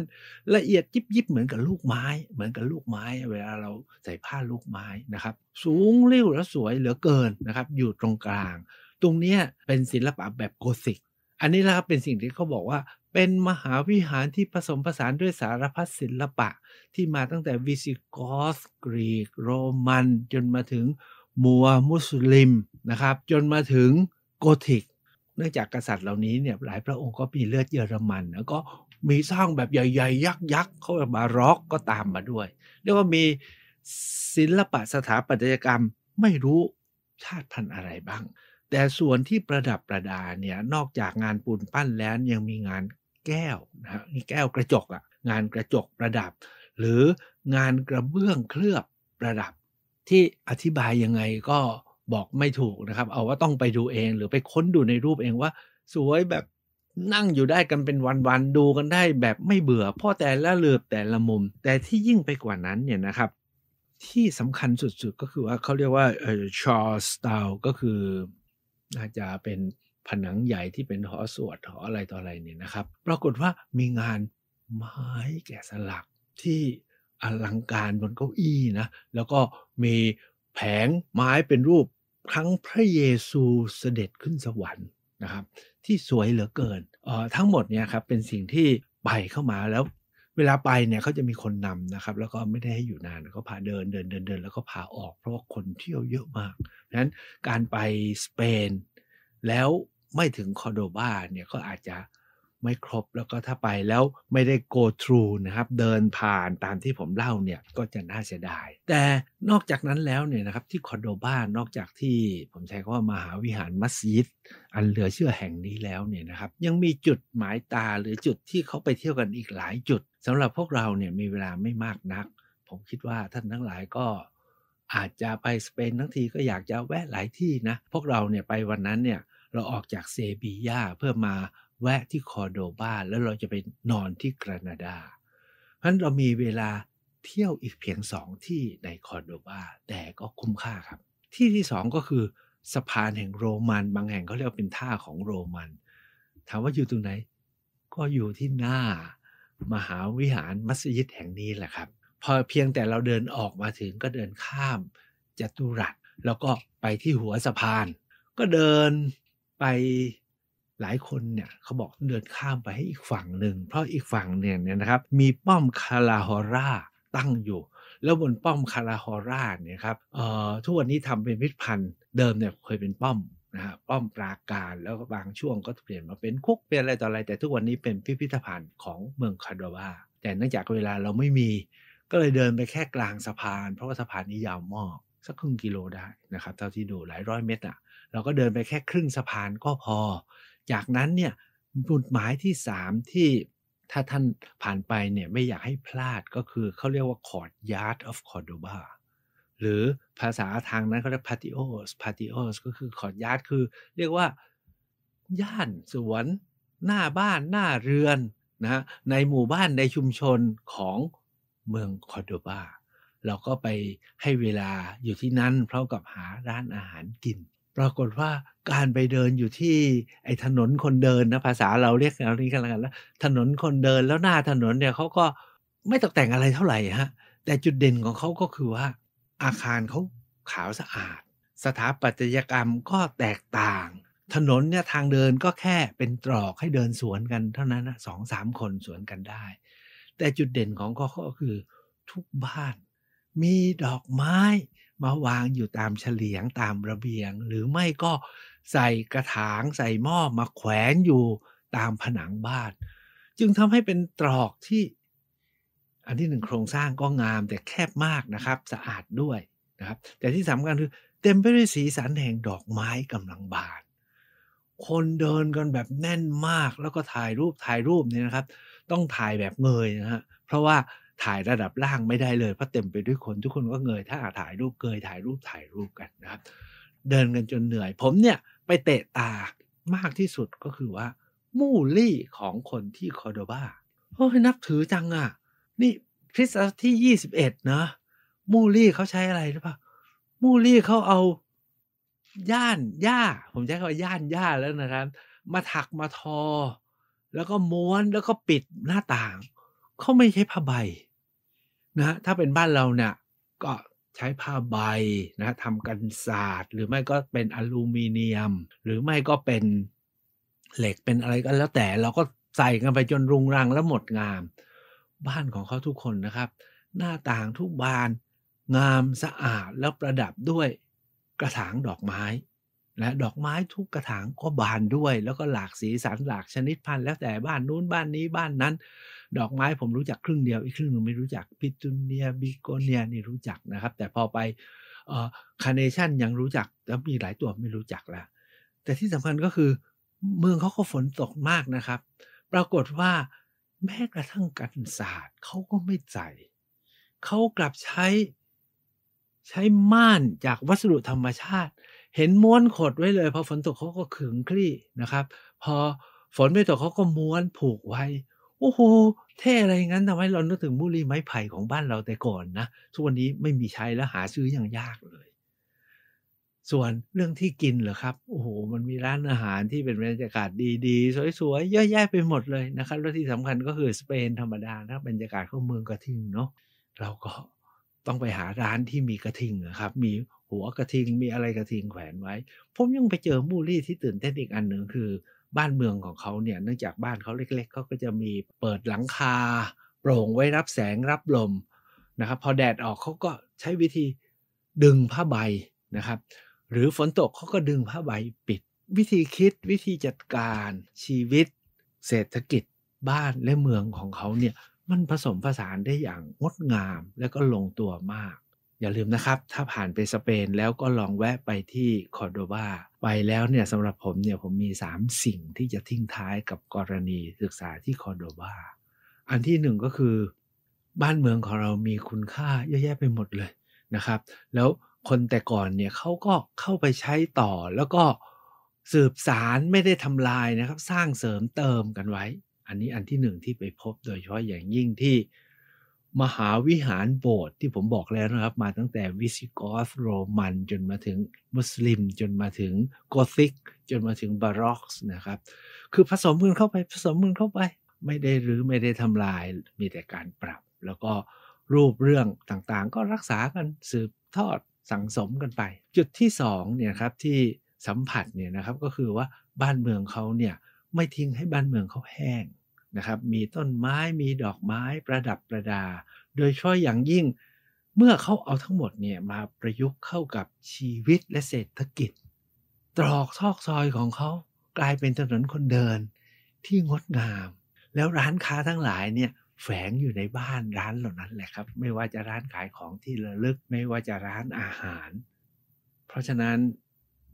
ละเอียดยิบยิบเหมือนกับลูกไม้ เหมือนกับลูกไม้ เวลาเราใส่ผ้าลูกไม้นะครับสูงเรี่ยวและสวยเหลือเกินนะครับอยู่ตรงกลาง ตรงนี้เป็นศิลปะแบบโกธิกอันนี้นะครับเป็นสิ่งที่เขาบอกว่าเป็นมหาวิหารที่ผสมผสานด้วยสารพัดศิลปะที่มาตั้งแต่วิสิกอส กรีกโรมันจนมาถึงมัวมุสลิมนะครับจนมาถึงโกธิกเนื่องจากกษัตริย์เหล่านี้เนี่ยหลายพระองค์ก็มีเลือดเยอรมันแล้วก็มีสร้างแบบใหญ่ ๆ ยักษ์ๆเขาแบบบารอกก็ตามมาด้วย เรียกว่ามีศิลปะสถาปัตยกรรมไม่รู้ชาติพันธุ์อะไรบ้าง แต่ส่วนที่ประดับประดาเนี่ยนอกจากงานปูนปั้นแล้วยังมีงานแก้วนะฮะแก้วกระจกอะงานกระจกประดับ หรืองานกระเบื้องเคลือบประดับ ที่อธิบายยังไงก็บอกไม่ถูกนะครับ เอาว่าต้องไปดูเองหรือไปค้นดูในรูปเองว่าสวยแบบนั่งอยู่ได้กันเป็นวันๆ ดูกันได้แบบไม่เบื่อพ่อแต่ละเลือบแต่ละมุม แต่ที่ยิ่งไปกว่านั้นเนี่ยนะครับ ที่สำคัญสุดๆก็คือว่าเขาเรียกว่าชอร์สตาลก็คืออาจจะเป็นผนังใหญ่ที่เป็นหอสวดหออะไรต่ออะไรเนี่ยนะครับ ปรากฏว่ามีงานไม้แกะสลักที่อลังการบนเก้าอี้นะแล้วก็มีแผงไม้เป็นรูปครั้งพระเยซูเสด็จขึ้นสวรรค์นะครับ ที่สวยเหลือเกินเอ่อทั้งหมดเนี่ยครับเป็นสิ่งที่ไปเข้ามาแล้วเวลาไปเนี่ยเขาจะมีคนนำนะครับ แล้วก็ไม่ได้ให้อยู่นานก็พาเดินเดินเดินเดินแล้วก็พาออกเพราะว่าคนเที่ยวเยอะมากเพราะฉะนั้นการไปสเปนแล้วไม่ถึงคอโดบาเนี่ยก็อาจจะไม่ครบแล้วก็ถ้าไปแล้วไม่ได้ go through นะครับเดินผ่านตามที่ผมเล่าเนี่ยก็จะน่าเสียดาย แต่นอกจากนั้นแล้วเนี่ยนะครับที่คอนโดบ้านนอกจากที่ ผมใช้คำว่า มหาวิหารมัสยิดอันเหลือเชื่อแห่งนี้แล้วเนี่ยนะครับ ยังมีจุดหมายตาหรือจุดที่เขาไปเที่ยวกันอีกหลายจุดสำหรับพวกเราเนี่ยมีเวลาไม่มากนัก ผมคิดว่าท่านทั้งหลายก็อาจจะไปสเปนทั้งทีก็อยากจะแวะหลายที่นะพวกเราเนี่ยไปวันนั้นเนี่ยเราออกจากเซบียาเพื่อมาแวะที่คอร์โดบาแล้วเราจะไปนอนที่กรานาดาเพราะนั้นเรามีเวลาเที่ยวอีกเพียงสองที่ในคอร์โดบาแต่ก็คุ้มค่าครับ ที่ที่สองก็คือ สะพานแห่งโรมัน บางแห่งเขาเรียกเป็นท่าของโรมัน ถามว่าอยู่ตรงไหน ก็อยู่ที่หน้า มหาวิหารมัสยิดแห่งนี้แหละครับ พอเพียงแต่เราเดินออกมาถึงก็เดินข้ามจัตุรัส แล้วก็ไปที่หัวสะพาน ก็เดินไปหลายคนเนี่ยเขาบอกเดินข้ามไปให้อีกฝั่งหนึ่ง เพราะอีกฝั่งเนี่ยนะครับมีป้อมคาราฮอร่าตั้งอยู่ แล้วบนป้อมคาราฮอร่าเนี่ยครับทุกวันนี้ทำเป็นพิพิธภัณฑ์เดิมเนี่ยเคยเป็นป้อมนะฮะป้อมปราการ แล้วก็บางช่วงก็เปลี่ยนมาเป็นคุกเป็นอะไรต่ออะไรแต่ทุกวันนี้เป็นพิพิธภัณฑ์ของเมืองคาร์ดวาแต่เนื่องจากเวลาเราไม่มีก็เลยเดินไปแค่กลางสะพาน เพราะว่าสะพานนี้ยาวมากสักครึ่งกิโลได้นะครับเท่าที่ดูหลายร้อยเมตรอ่ะเราก็เดินไปแค่ครึ่งสะพานก็พอ จากนั้นเนี่ยจุดหมายที่ 3 ที่ถ้าท่านผ่านไปเนี่ยไม่อยากให้พลาดก็คือเขาเรียกว่า Courtyard of Cordoba หรือภาษาทางนั้นเขาเรียก patios patios ก็คือ courtyard คือเรียกว่าย่านสวนหน้าบ้านหน้าเรือนนะฮะในหมู่บ้านในชุมชนของเมืองคอร์โดบาเราก็ไปให้เวลาอยู่ที่นั่นพร้อมกับหาร้านอาหารกินปรากฏว่าการไปเดินอยู่ที่ไอ้ถนนคนเดินนะภาษาเราเรียกอไรานี้กันแล้วกันแล้วถนนคนเดินแล้วหน้าถนนเนี่ยเขาก็ไม่ตกแต่งอะไรเท่าไหร่ฮะ แต่จุดเด่นของเขาก็คือว่า อาคารเขาขาวสะอาด สถาปัตยกรรมก็แตกต่าง ถนนเนี่ยทางเดินก็แค่เป็นตรอกให้เดินสวนกันเท่านั้นนะสองสามคนสวนกันได้ แต่จุดเด่นของเขาก็คือ ทุกบ้าน มีดอกไม้มาวางอยู่ตามเฉลียงตามระเบียง หรือไม่ก็ใส่กระถางใส่หม้อ มาแขวนอยู่ตามผนังบ้าน จึงทำให้เป็นตรอกที่อันที่หนึ่งโครงสร้างก็งามแต่แคบมากนะครับ สะอาดด้วยนะครับ แต่ที่สำคัญคือเต็มไปด้วยสีสันแห่งดอกไม้กำลังบานคนเดินกันแบบแน่นมากแล้วก็ถ่ายรูป ถ่ายรูปเนี่ยนะครับ ต้องถ่ายแบบเงยนะฮะเพราะว่าถ่ายระดับล่างไม่ได้เลยเพราะเต็มไปด้วยคนทุกคนก็เงยถ้าถ่ายรูปเกยถ่ายรูปถ่ายรูปกันนะครับ เดินกันจนเหนื่อย ผมเนี่ยไปเตะตามากที่สุดก็คือว่า มูลี่ของคนที่คอร์โดบาโอ้ยนับถือจังอะ่ะนี่คริสต์ที่ยี่สิบเอ็ดเนาะมูลี่เขาใช้อะไรหรือเปล่ามูลี่เขาเอาย่านหญ้า ผมใช้คำว่าย่านหญ้าแล้วนะครับ มาถักมาทอ แล้วก็ม้วนแล้วก็ปิดหน้าต่าง เขาไม่ใช้ผ้าใบนะฮะถ้าเป็นบ้านเราเนี่ยก็ใช้ผ้าใบนะทำกันศาสตร์ หรือไม่ก็เป็นอลูมิเนียม หรือไม่ก็เป็นเหล็กเป็นอะไรก็แล้วแต่เราก็ใส่กันไปจนรุงรังแล้วหมดงาม บ้านของเขาทุกคนนะครับ หน้าต่างทุกบานงามสะอาดแล้วประดับด้วยกระถางดอกไม้นะดอกไม้ทุกกระถางก็บานด้วย แล้วก็หลากสีสันหลากชนิดพันธุ์แล้วแต่บ้านนู้นบ้านนี้บ้านนั้น ดอกไม้ผมรู้จักครึ่งเดียวอีกครึ่งหนึ่งไม่รู้จักพิจูเนียบิโกเนียนี่รู้จักนะครับ แต่พอไปคาเนชั่นยังรู้จักแล้วมีหลายตัวไม่รู้จักแล้ว แต่ที่สำคัญก็คือ เมืองเขาก็ฝนตกมากนะครับ ปรากฏว่าแม้กระทั่งกันศาสตร์เขาก็ไม่ใส่เขากลับใช้ใช้ม่านจากวัสดุธรรมชาติเห็นม้วนขดไว้เลย พอฝนตกเขาก็ขึงคลี่นะครับ พอฝนไม่ตกเขาก็ม้วนผูกไว้ โอ้โหเท่อะไรงั้นทำไมเรานึกถึงบุรีไม้ไผ่ของบ้านเราแต่ก่อนนะทุกวันนี้ไม่มีใช้แล้วหาซื้ออย่างยากเลย ส่วนเรื่องที่กินเหรอครับโอ้โหมันมีร้านอาหารที่เป็นบรรยากาศดีๆ สวยๆเยอะแยะไปหมดเลยนะครับ แล้วที่สำคัญก็คือสเปนธรรมดานะบรรยากาศของเมืองกระทิงเนาะเราก็ต้องไปหาร้านที่มีกระทิงนะครับ มีหัวกระทิงมีอะไรกระทิงแขวนไว้ผมยังไปเจอมูลี่ที่ตื่นเต้นอีกอันหนึ่งคือบ้านเมืองของเขาเนี่ยเนื่องจากบ้านเขาเล็ก ๆเขาก็จะมีเปิดหลังคา โปร่งไว้รับแสงรับลมนะครับ พอแดดออกเขาก็ใช้วิธีดึงผ้าใบนะครับ หรือฝนตกเขาก็ดึงผ้าใบปิด วิธีคิดวิธีจัดการชีวิต เศรษฐกิจบ้านและเมืองของเขาเนี่ยมันผสมผสานได้อย่างงดงามและก็ลงตัวมาก อย่าลืมนะครับ ถ้าผ่านไปสเปนแล้วก็ลองแวะไปที่คอร์โดบาไปแล้วเนี่ยสำหรับผมเนี่ยผมมี 3 สิ่งที่จะทิ้งท้ายกับกรณีศึกษาที่คอร์โดบาอันที่หนึ่งก็คือ บ้านเมืองของเรามีคุณค่าเยอะแยะไปหมดเลยนะครับ แล้วคนแต่ก่อนเนี่ยเขาก็เข้าไปใช้ต่อแล้วก็สืบสารไม่ได้ทำลายนะครับ สร้างเสริมเติมกันไว้อันนี้อันที่หนึ่งที่ไปพบโดยเฉพาะอย่างยิ่งที่มหาวิหารโบสถ์ที่ผมบอกแล้วนะครับ มาตั้งแต่วิสิกอสโรมันจนมาถึงมุสลิมจนมาถึงโกธิกจนมาถึงบาร็อกนะครับคือผสมกันเข้าไปผสมกันเข้าไปไม่ได้หรือไม่ได้ทำลายมีแต่การปรับ แล้วก็รูปเรื่องต่างๆ ก็รักษากันสืบทอดสังสมกันไป จุดที่2เนี่ยครับที่สัมผัสเนี่ยนะครับก็คือว่าบ้านเมืองเขาเนี่ยไม่ทิ้งให้บ้านเมืองเขาแห้งนะครับมีต้นไม้มีดอกไม้ประดับประดา โดยเฉพาะอย่างยิ่งเมื่อเขาเอาทั้งหมดเนี่ยมาประยุกต์เข้ากับชีวิตและเศรษฐกิจ ตรอกซอกซอยของเขากลายเป็นถนนคนเดินที่งดงาม แล้วร้านค้าทั้งหลายเนี่ยแฝงอยู่ในบ้านร้านเหล่านั้นแหละครับ ไม่ว่าจะร้านขายของที่ระลึกไม่ว่าจะร้านอาหาร เพราะฉะนั้น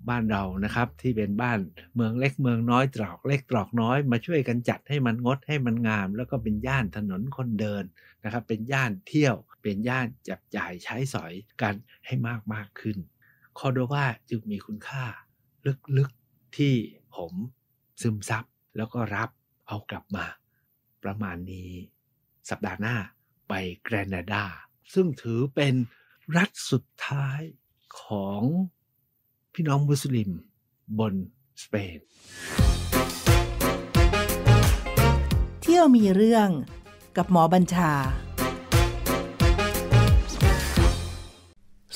บ้านเรานะครับ ที่เป็นบ้านเมืองเล็กเมืองน้อย ตรอกเล็กตรอกน้อย มาช่วยกันจัดให้มันงดให้มันงาม แล้วก็เป็นย่านถนนคนเดินนะครับ เป็นย่านเที่ยว เป็นย่านจับจ่ายใช้สอยกันให้มากมากขึ้น คอโดว่าจึงมีคุณค่าลึกๆ ที่ผม ซึมซับแล้วก็รับเอากลับมาประมาณนี้สัปดาห์หน้าไปแกรนาดา ซึ่งถือเป็นรัฐสุดท้ายของพี่น้องมุสลิม บนสเปนเที่ยวมีเรื่องกับหมอบัญชา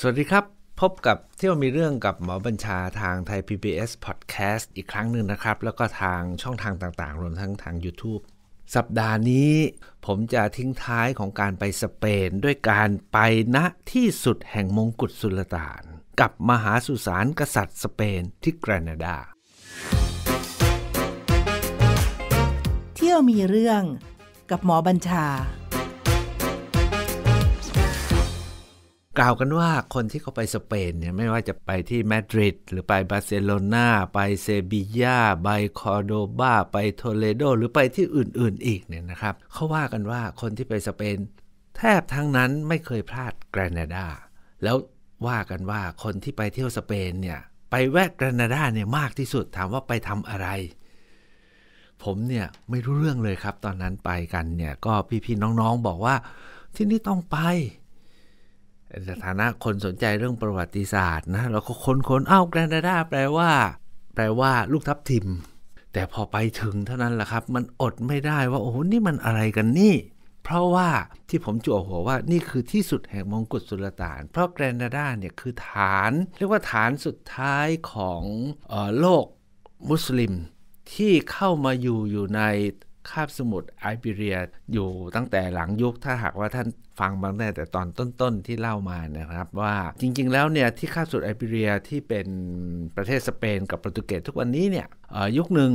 สวัสดีครับพบกับเที่ยวมีเรื่องกับหมอบัญชาทางไทย PBS Podcast อีกครั้งหนึ่งนะครับ แล้วก็ทางช่องทางต่างๆรวมทั้งทาง YouTube สัปดาห์นี้ผมจะทิ้งท้ายของการไปสเปนด้วยการไปณที่สุดแห่งมงกุฎสุลต่านกับมหาสุสานกษัตริย์สเปนที่แกรนาดา เที่ยวมีเรื่องกับหมอ บัญชา กล่าวกันว่าคนที่เขาไปสเปน เนี่ย ไม่ว่าจะไปที่มาดริดหรือไปบาร์เซโลนาไปเซบียาไปคอร์โดบาไป โทเลโดหรือไปที่อื่น ๆ อีก เนี่ย นะครับเขาว่ากันว่าคนที่ไปสเปน แทบทั้งนั้นไม่เคยพลาดแกรนาดาแล้วว่ากันว่าคนที่ไปเที่ยวสเปนเนี่ยไปแวะกรนาดาเนี่ยมากที่สุด ถามว่าไปทำอะไร ผมเนี่ยไม่รู้เรื่องเลยครับตอนนั้นไปกันเนี่ยก็พี่ๆน้องๆ บอกว่าที่นี่ต้องไปสถานะคนสนใจเรื่องประวัติศาสตร์นะเราก็ค้นๆอ้าวกรนาดาแปลว่า แปลว่าลูกทับทิม แต่พอไปถึงเท่านั้นแหละครับ มันอดไม่ได้ว่าโอ้โหนี่มันอะไรกันนี่เพราะว่าที่ผมจั่วหัวว่านี่คือที่สุดแห่งมงกุฎสุลต่าน เพราะแกรนาดาเนี่ยคือฐาน เรียกว่าฐานสุดท้ายของออโลกมุสลิม ที่เข้ามาอยู่อยู่ในคาบสมุทรไอเบเรีย อยู่ตั้งแต่หลังยุคถ้าหากว่าท่านฟังบางแ้่แต่ตอนต้น ๆ ที่เล่ามานะครับว่าจริงๆแล้วเนี่ยที่คาบสมุทรไอเบเรียที่เป็นประเทศสเปนกับโปรตุเกสทุกวันนี้เนี่ยยุคหนึ่ง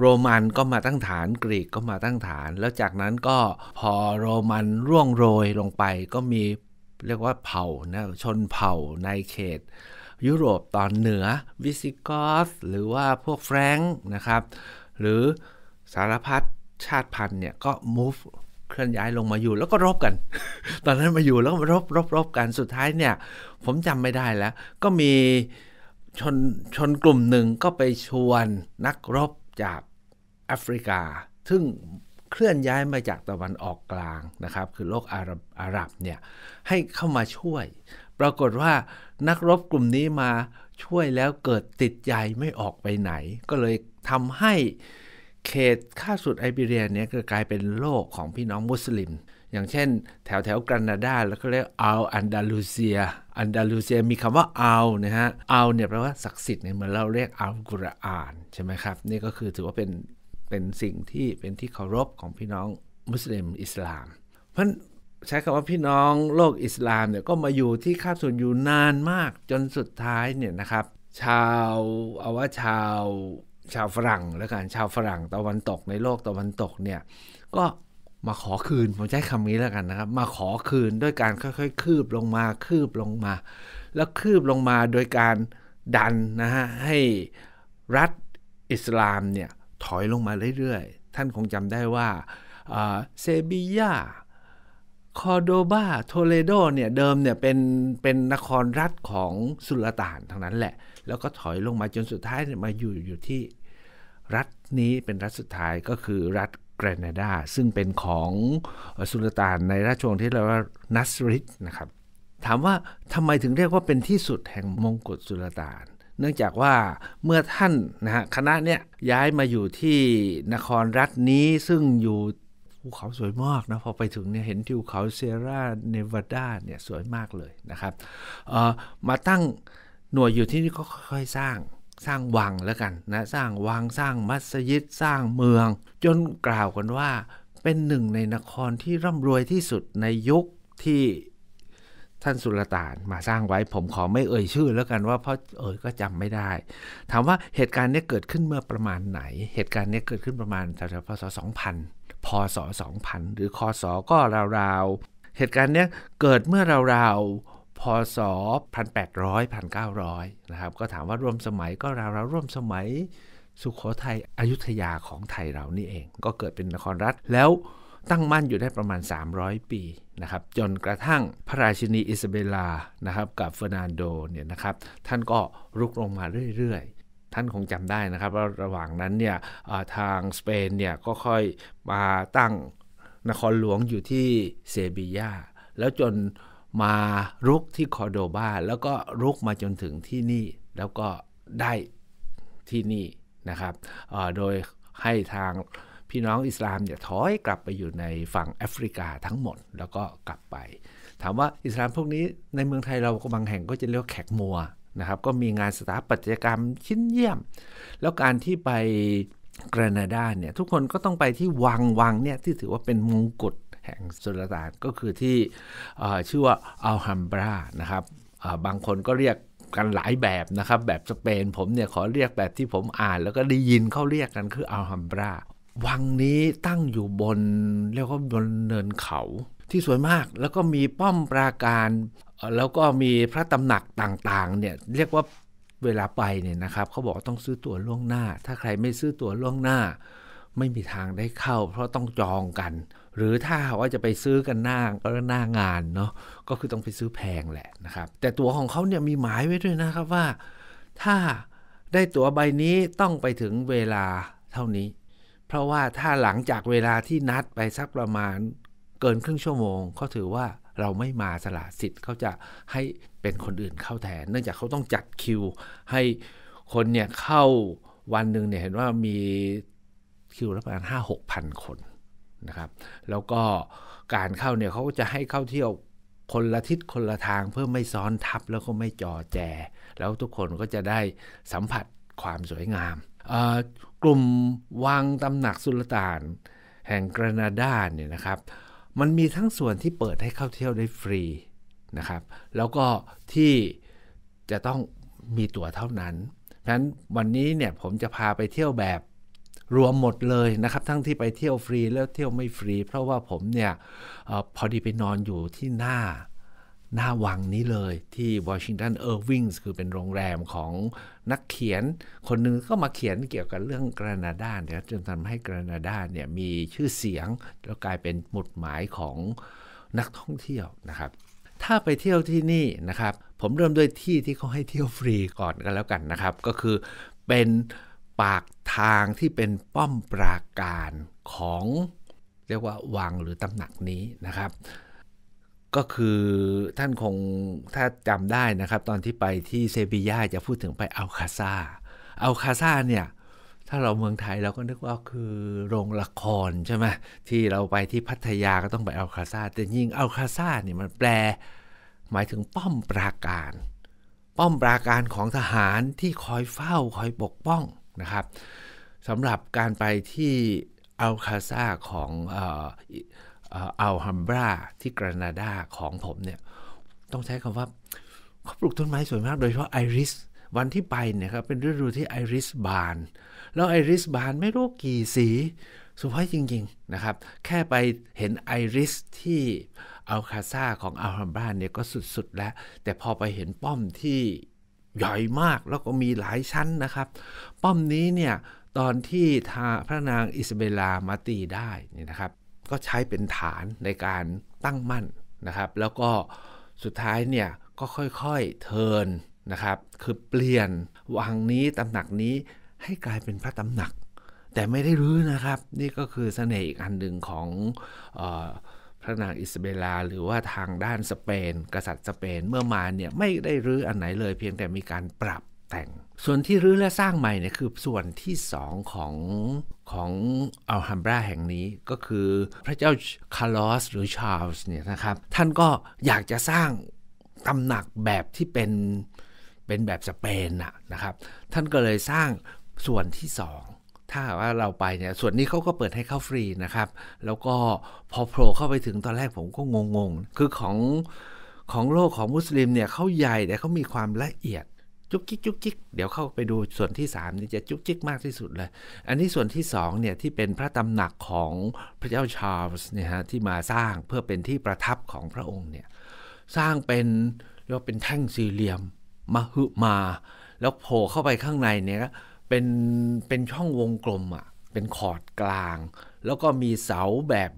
โรมันก็มาตั้งฐาน กรีกก็มาตั้งฐาน แล้วจากนั้นก็พอโรมันร่วงโรยลงไป ก็มีเรียกว่าเผ่านะชนเผ่าในเขตยุโรปตอนเหนือ วิสิกอสหรือว่าพวกแฟรงค์นะครับ หรือสารพัดชาติพันธุ์เนี่ยก็ move เคลื่อนย้ายลงมาอยู่ แล้วก็รบกัน ตอนนั้นมาอยู่แล้วก็รบรบรบกัน สุดท้ายเนี่ย ผมจำไม่ได้แล้ว ก็มี ชนชนกลุ่มหนึ่งก็ไปชวนนักรบจากแอฟริกาซึ่งเคลื่อนย้ายมาจากตะวันออกกลางนะครับ คือโลกอาหรับรับเนี่ยให้เข้ามาช่วย ปรากฏว่านักรบกลุ่มนี้มาช่วยแล้วเกิดติดใจไม่ออกไปไหน ก็เลยทำให้เขตค่าสุดไอเบีเรียเนี่ยก็กลายเป็นโลกของพี่น้องมุสลิม อย่างเช่น แถวแถวกรานาดา แล้วก็เรียกอัลอันดาลูเซียอันดาลูเซียมีคำว่าอัลนะฮะอัลเนี่ยแปลว่าศักดิ์สิทธิ์เนี่ยเหมือนเราเรียกอัลกุรอานใช่ไหมครับ นี่ก็คือถือว่าเป็นเป็นสิ่งที่เป็นที่เคารพของพี่น้องมุสลิมอิสลาม เพราะใช้คำว่าพี่น้องโลกอิสลามเนี่ยก็มาอยู่ที่คาบส่วนอยู่นานมาก จนสุดท้ายเนี่ยนะครับ ชาวเอาว่าชาวชาวฝรั่งแล้วกันชาวฝรั่งตะวันตกในโลกตะวันตกเนี่ยก็มาขอคืน ผมใช้คำนี้แล้วกันนะครับมาขอคืนด้วยการค่อยๆ คืบลงมาคืบลงมา แล้วคืบลงมาโดยการดันนะฮะให้รัฐอิสลามเนี่ยถอยลงมาเรื่อยๆท่านคงจำได้ว่าเซบียาคอโดบาโทเลโดเนี่ยเดิมเนี่ยเป็นเป็นนครรัฐของสุลต่านทั้งนั้นแหละแล้วก็ถอยลงมาจนสุดท้ายมาอยู่อยู่ที่รัฐนี้เป็นรัฐสุดท้ายก็คือรัฐกรนาดาซึ่งเป็นของสุลต่านในราชวงศ์ที่เรียกว่านัสริดนะครับถามว่าทำไมถึงเรียกว่าเป็นที่สุดแห่งมงกุฎสุลต่านเนื่องจากว่าเมื่อท่านนะฮะคณะเนี้ยย้ายมาอยู่ที่นครรัฐนี้ซึ่งอยู่ภูเขาสวยมากนะพอไปถึงเนี่ยเห็นทิวเขาเซราเนวาดาเนี่ยสวยมากเลยนะครับมาตั้งหน่วยอยู่ที่นี่ก็ค่อยๆสร้างสร้างวังแล้วกันนะสร้างวังสร้างมัสยิดสร้างเมือง จนกล่าวกันว่าเป็นหนึ่งในนครที่ร่ำรวยที่สุดในยุคที่ท่านสุลต่าน มาสร้างไว้ผมขอไม่เอ่ยชื่อ แล้วกันว่าเพราะเอ่ยก็จำไม่ได้ ถามว่าเหตุการณ์นี้เกิดขึ้นเมื่อประมาณไหน เหตุการณ์นี้เกิดขึ้นประมาณแถวๆพศ 2000 พศ 2000 หรือคศก็ราวๆ เหตุการณ์นี้เกิดเมื่อราวๆพศ1800 1900 นะครับ ก็ถามว่าร่วมสมัยก็ราวๆร่วมสมัย สุขโขทัยอยุธยาของไทยเรานี่เอง ก็เกิดเป็นนครรัฐแล้วตั้งมั่นอยู่ได้ประมาณ 300 ปีนะครับจนกระทั่งพระราชินีอิซาเบลานะครับกับเฟอร์นันโดเนี่ยนะครับท่านก็รุกลงมาเรื่อยๆ ท่านคงจำได้นะครับว่าระหว่างนั้นเนี่ยทางสเปนเนี่ย ก็ค่อยมาตั้งนครหลวงอยู่ที่เซบียาแล้วจนมารุกที่คอโดบาแล้วก็รุกมาจนถึงที่นี่ แล้วก็ได้ที่นี่นะครับ โดยให้ทางพี่น้องอิสลามเนี่ยถอยกลับไปอยู่ในฝั่งแอฟริกาทั้งหมดแล้วก็กลับไป ถามว่าอิสลามพวกนี้ในเมืองไทยเราก็บางแห่งก็จะเรียกแขกมัวนะครับก็มีงานสถาปัตยกรรมชิ้นเยี่ยม แล้วการที่ไปกรนาดาเนี่ยทุกคนก็ต้องไปที่วังวังเนี่ยที่ถือว่าเป็นมงกุฎแห่งสุลต่านก็คือที่ชื่อว่าอัลฮัมบรานะครับ บางคนก็เรียกกันหลายแบบนะครับ แบบสเปนผมเนี่ยขอเรียกแบบที่ผมอ่าน แล้วก็ได้ยินเขาเรียกกันคืออัลฮัมบรา วังนี้ตั้งอยู่บนเรียกว่าบนเนินเขาที่สวยมากแล้วก็มีป้อมปราการ แล้วก็มีพระตำหนักต่างๆเนี่ยเรียกว่าเวลาไปเนี่ยนะครับเขาบอกต้องซื้อตั๋วล่วงหน้า ถ้าใครไม่ซื้อตั๋วล่วงหน้า ไม่มีทางได้เข้า เพราะต้องจองกันหรือถ้าว่าจะไปซื้อกันหน้าก็หน้างานเนาะก็คือต้องไปซื้อแพงแหละนะครับ แต่ตัวของเขาเนี่ยมีหมายไว้ด้วยนะครับว่า ถ้าได้ตั๋วใบนี้ต้องไปถึงเวลาเท่านี้ เพราะว่าถ้าหลังจากเวลาที่นัดไปสักประมาณเกินครึ่งชั่วโมงเขาถือว่าเราไม่มาสละสิทธิ์เขาจะให้เป็นคนอื่นเข้าแทนเนื่องจากเขาต้องจัดคิวให้คนเนี่ยเข้าวันหนึ่งเนี่ยเห็นว่ามีคิวประมาณห้าหกพันคนนะครับแล้วก็การเข้าเนี่ยเขาจะให้เข้าเที่ยวคนละทิศคนละทางเพื่อไม่ซ้อนทับแล้วก็ไม่จอแจ แล้วทุกคนก็จะได้สัมผัสความสวยงาม กลุ่มวังตำหนักสุลต่านแห่งกรนาดาเนี่ยนะครับ มันมีทั้งส่วนที่เปิดให้เข้าเที่ยวได้ฟรีนะครับ แล้วก็ที่จะต้องมีตั๋วเท่านั้นเพราะฉะนั้นวันนี้เนี่ยผมจะพาไปเที่ยวแบบรวมหมดเลยนะครับทั้งที่ไปเที่ยวฟรีแล้วเที่ยวไม่ฟรี เพราะว่าผมเนี่ยอพอดีไปนอนอยู่ที่หน้าหน้าวังนี้เลย ที่วอชิงตันเออร์วิงส์คือเป็นโรงแรมของนักเขียนคนหนึ่งก็มาเขียนเกี่ยวกับเรื่องกรานาดาเนี่ยจนทำให้กรานาดาเนี่ยมีชื่อเสียงแล้วกลายเป็นหมุดหมายของนักท่องเที่ยวนะครับ ถ้าไปเที่ยวที่นี่นะครับผมเริ่มด้วยที่ที่เขาให้เที่ยวฟรีก่อนกันแล้วกันนะครับ ก็คือเป็นปากทางที่เป็นป้อมปราการของ เรียกว่าวังหรือตำหนักนี้นะครับ ก็คือท่านคงถ้าจำได้นะครับตอนที่ไปที่เซบียาจะพูดถึงไปอัลคาซาอัลคาซาเนี่ยถ้าเราเมืองไทย เราก็นึกว่าคือโรงละครใช่ไหมที่เราไปที่พัทยาก็ต้องไปอัลคาซาแต่ยิ่งอัลคาซาเนี่ยมันแปล หมายถึงป้อมปราการ ป้อมปราการของทหารที่คอยเฝ้าคอยปกป้องนะครับสำหรับการไปที่อัลคาซาของอัลฮัมบราที่กรานาดาของผมเนี่ยต้องใช้คำว่าเขาปลูกต้นไม้สวยมาก โดยเฉพาะไอริสวันที่ไปเนี่ยครับเป็นฤดูที่ไอริสบานแล้วไอริสบานไม่รู้กี่สีสวยจริงๆนะครับแค่ไปเห็นไอริสที่อัลคาซาของอัลฮัมบราเนี่ยก็สุดๆแล้ว แต่พอไปเห็นป้อมที่ใหญ่มากแล้วก็มีหลายชั้นนะครับ ป้อมนี้เนี่ยตอนที่ทาพระนางอิสเบลามาตีได้นี่นะครับ ก็ใช้เป็นฐานในการตั้งมั่นนะครับ แล้วก็สุดท้ายเนี่ยก็ค่อยๆเทินนะครับ คือเปลี่ยนวังนี้ตำหนักนี้ให้กลายเป็นพระตำหนัก แต่ไม่ได้รื้อนะครับ นี่ก็คือเสน่ห์อีกอันหนึ่งของพระนางอิสเบลาหรือว่าทางด้านสเปน กษัตริย์สเปนเมื่อมาเนี่ยไม่ได้รื้ออันไหนเลยเพียงแต่มีการปรับแต่ง ส่วนที่รื้อและสร้างใหม่เนี่ยคือส่วนที่สองของ ของอัลฮัมบราแห่งนี้ก็คือพระเจ้าคาร์ลอสหรือชาร์ลส์เนี่ยนะครับท่านก็อยากจะสร้างตำหนักแบบที่เป็นเป็นแบบสเปนนะครับ ท่านก็เลยสร้างส่วนที่สองถ้าว่าเราไปเนี่ยส่วนนี้เขาก็เปิดให้เข้าฟรีนะครับ แล้วก็พอโผล่เข้าไปถึงตอนแรกผมก็งงๆคือของของโลกของมุสลิมเนี่ยเขาใหญ่แต่เขามีความละเอียดจุกจิกจุกจิกเดี๋ยวเข้าไปดูส่วนที่3นี่จะจุกจิกมากที่สุดเลย อันนี้ส่วนที่2เนี่ยที่เป็นพระตำหนักของพระเจ้าชาร์ลส์เนี่ยฮะที่มาสร้างเพื่อเป็นที่ประทับของพระองค์เนี่ยสร้างเป็นเรียกวเป็นแท่งสี่เหลี่ยม มหึมา แล้วโผล่เข้าไปข้างในเนี่ยเป็นเป็นช่องวงกลมอะ่ะ เป็นคอร์ดกลาง แล้วก็มีเสาแบบ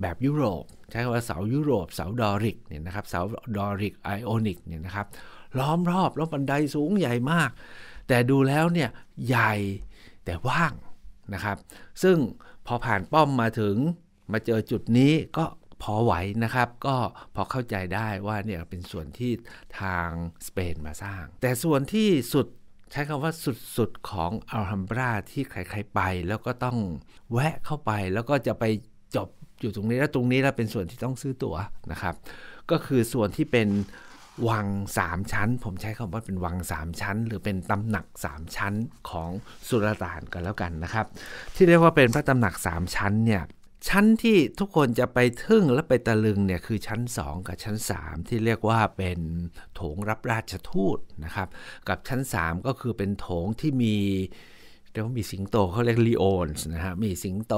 แบบยุโรป ใช้คำว่าเสายุโรปเสาดอริกเนี่ยนะครับเสาดอริกไอออนิกเนี่ยนะครับล้อมรอบแล้วบันไดสูงใหญ่มาก แต่ดูแล้วเนี่ยใหญ่แต่ว่างนะครับ ซึ่งพอผ่านป้อมมาถึงมาเจอจุดนี้ก็พอไหวนะครับ ก็พอเข้าใจได้ว่าเนี่ยเป็นส่วนที่ทางสเปนมาสร้าง แต่ส่วนที่สุดใช้คำว่าสุดๆของอัลฮัมบราที่ใคร ๆไป แล้วก็ต้องแวะเข้าไปแล้วก็จะไปจบอยู่ตรงนี้แล้วตรงนี้เราเป็นส่วนที่ต้องซื้อตั๋วนะครับ ก็คือส่วนที่เป็นวังสามชั้นผมใช้คำว่าเป็นวังสามชั้น หรือเป็นตำหนักสามชั้นของสุลต่านกันแล้วกันนะครับ ที่เรียกว่าเป็นพระตำหนักสามชั้นเนี่ยชั้นที่ทุกคนจะไปทึ่งและไปตะลึงเนี่ยคือชั้น 2 กับชั้น 3 ที่เรียกว่าเป็นโถงรับราชทูตนะครับ กับชั้น3ก็คือเป็นโถงที่มีเรียกว่ามีสิงโตเขาเรียกลีโอนส์นะฮะมีสิงโต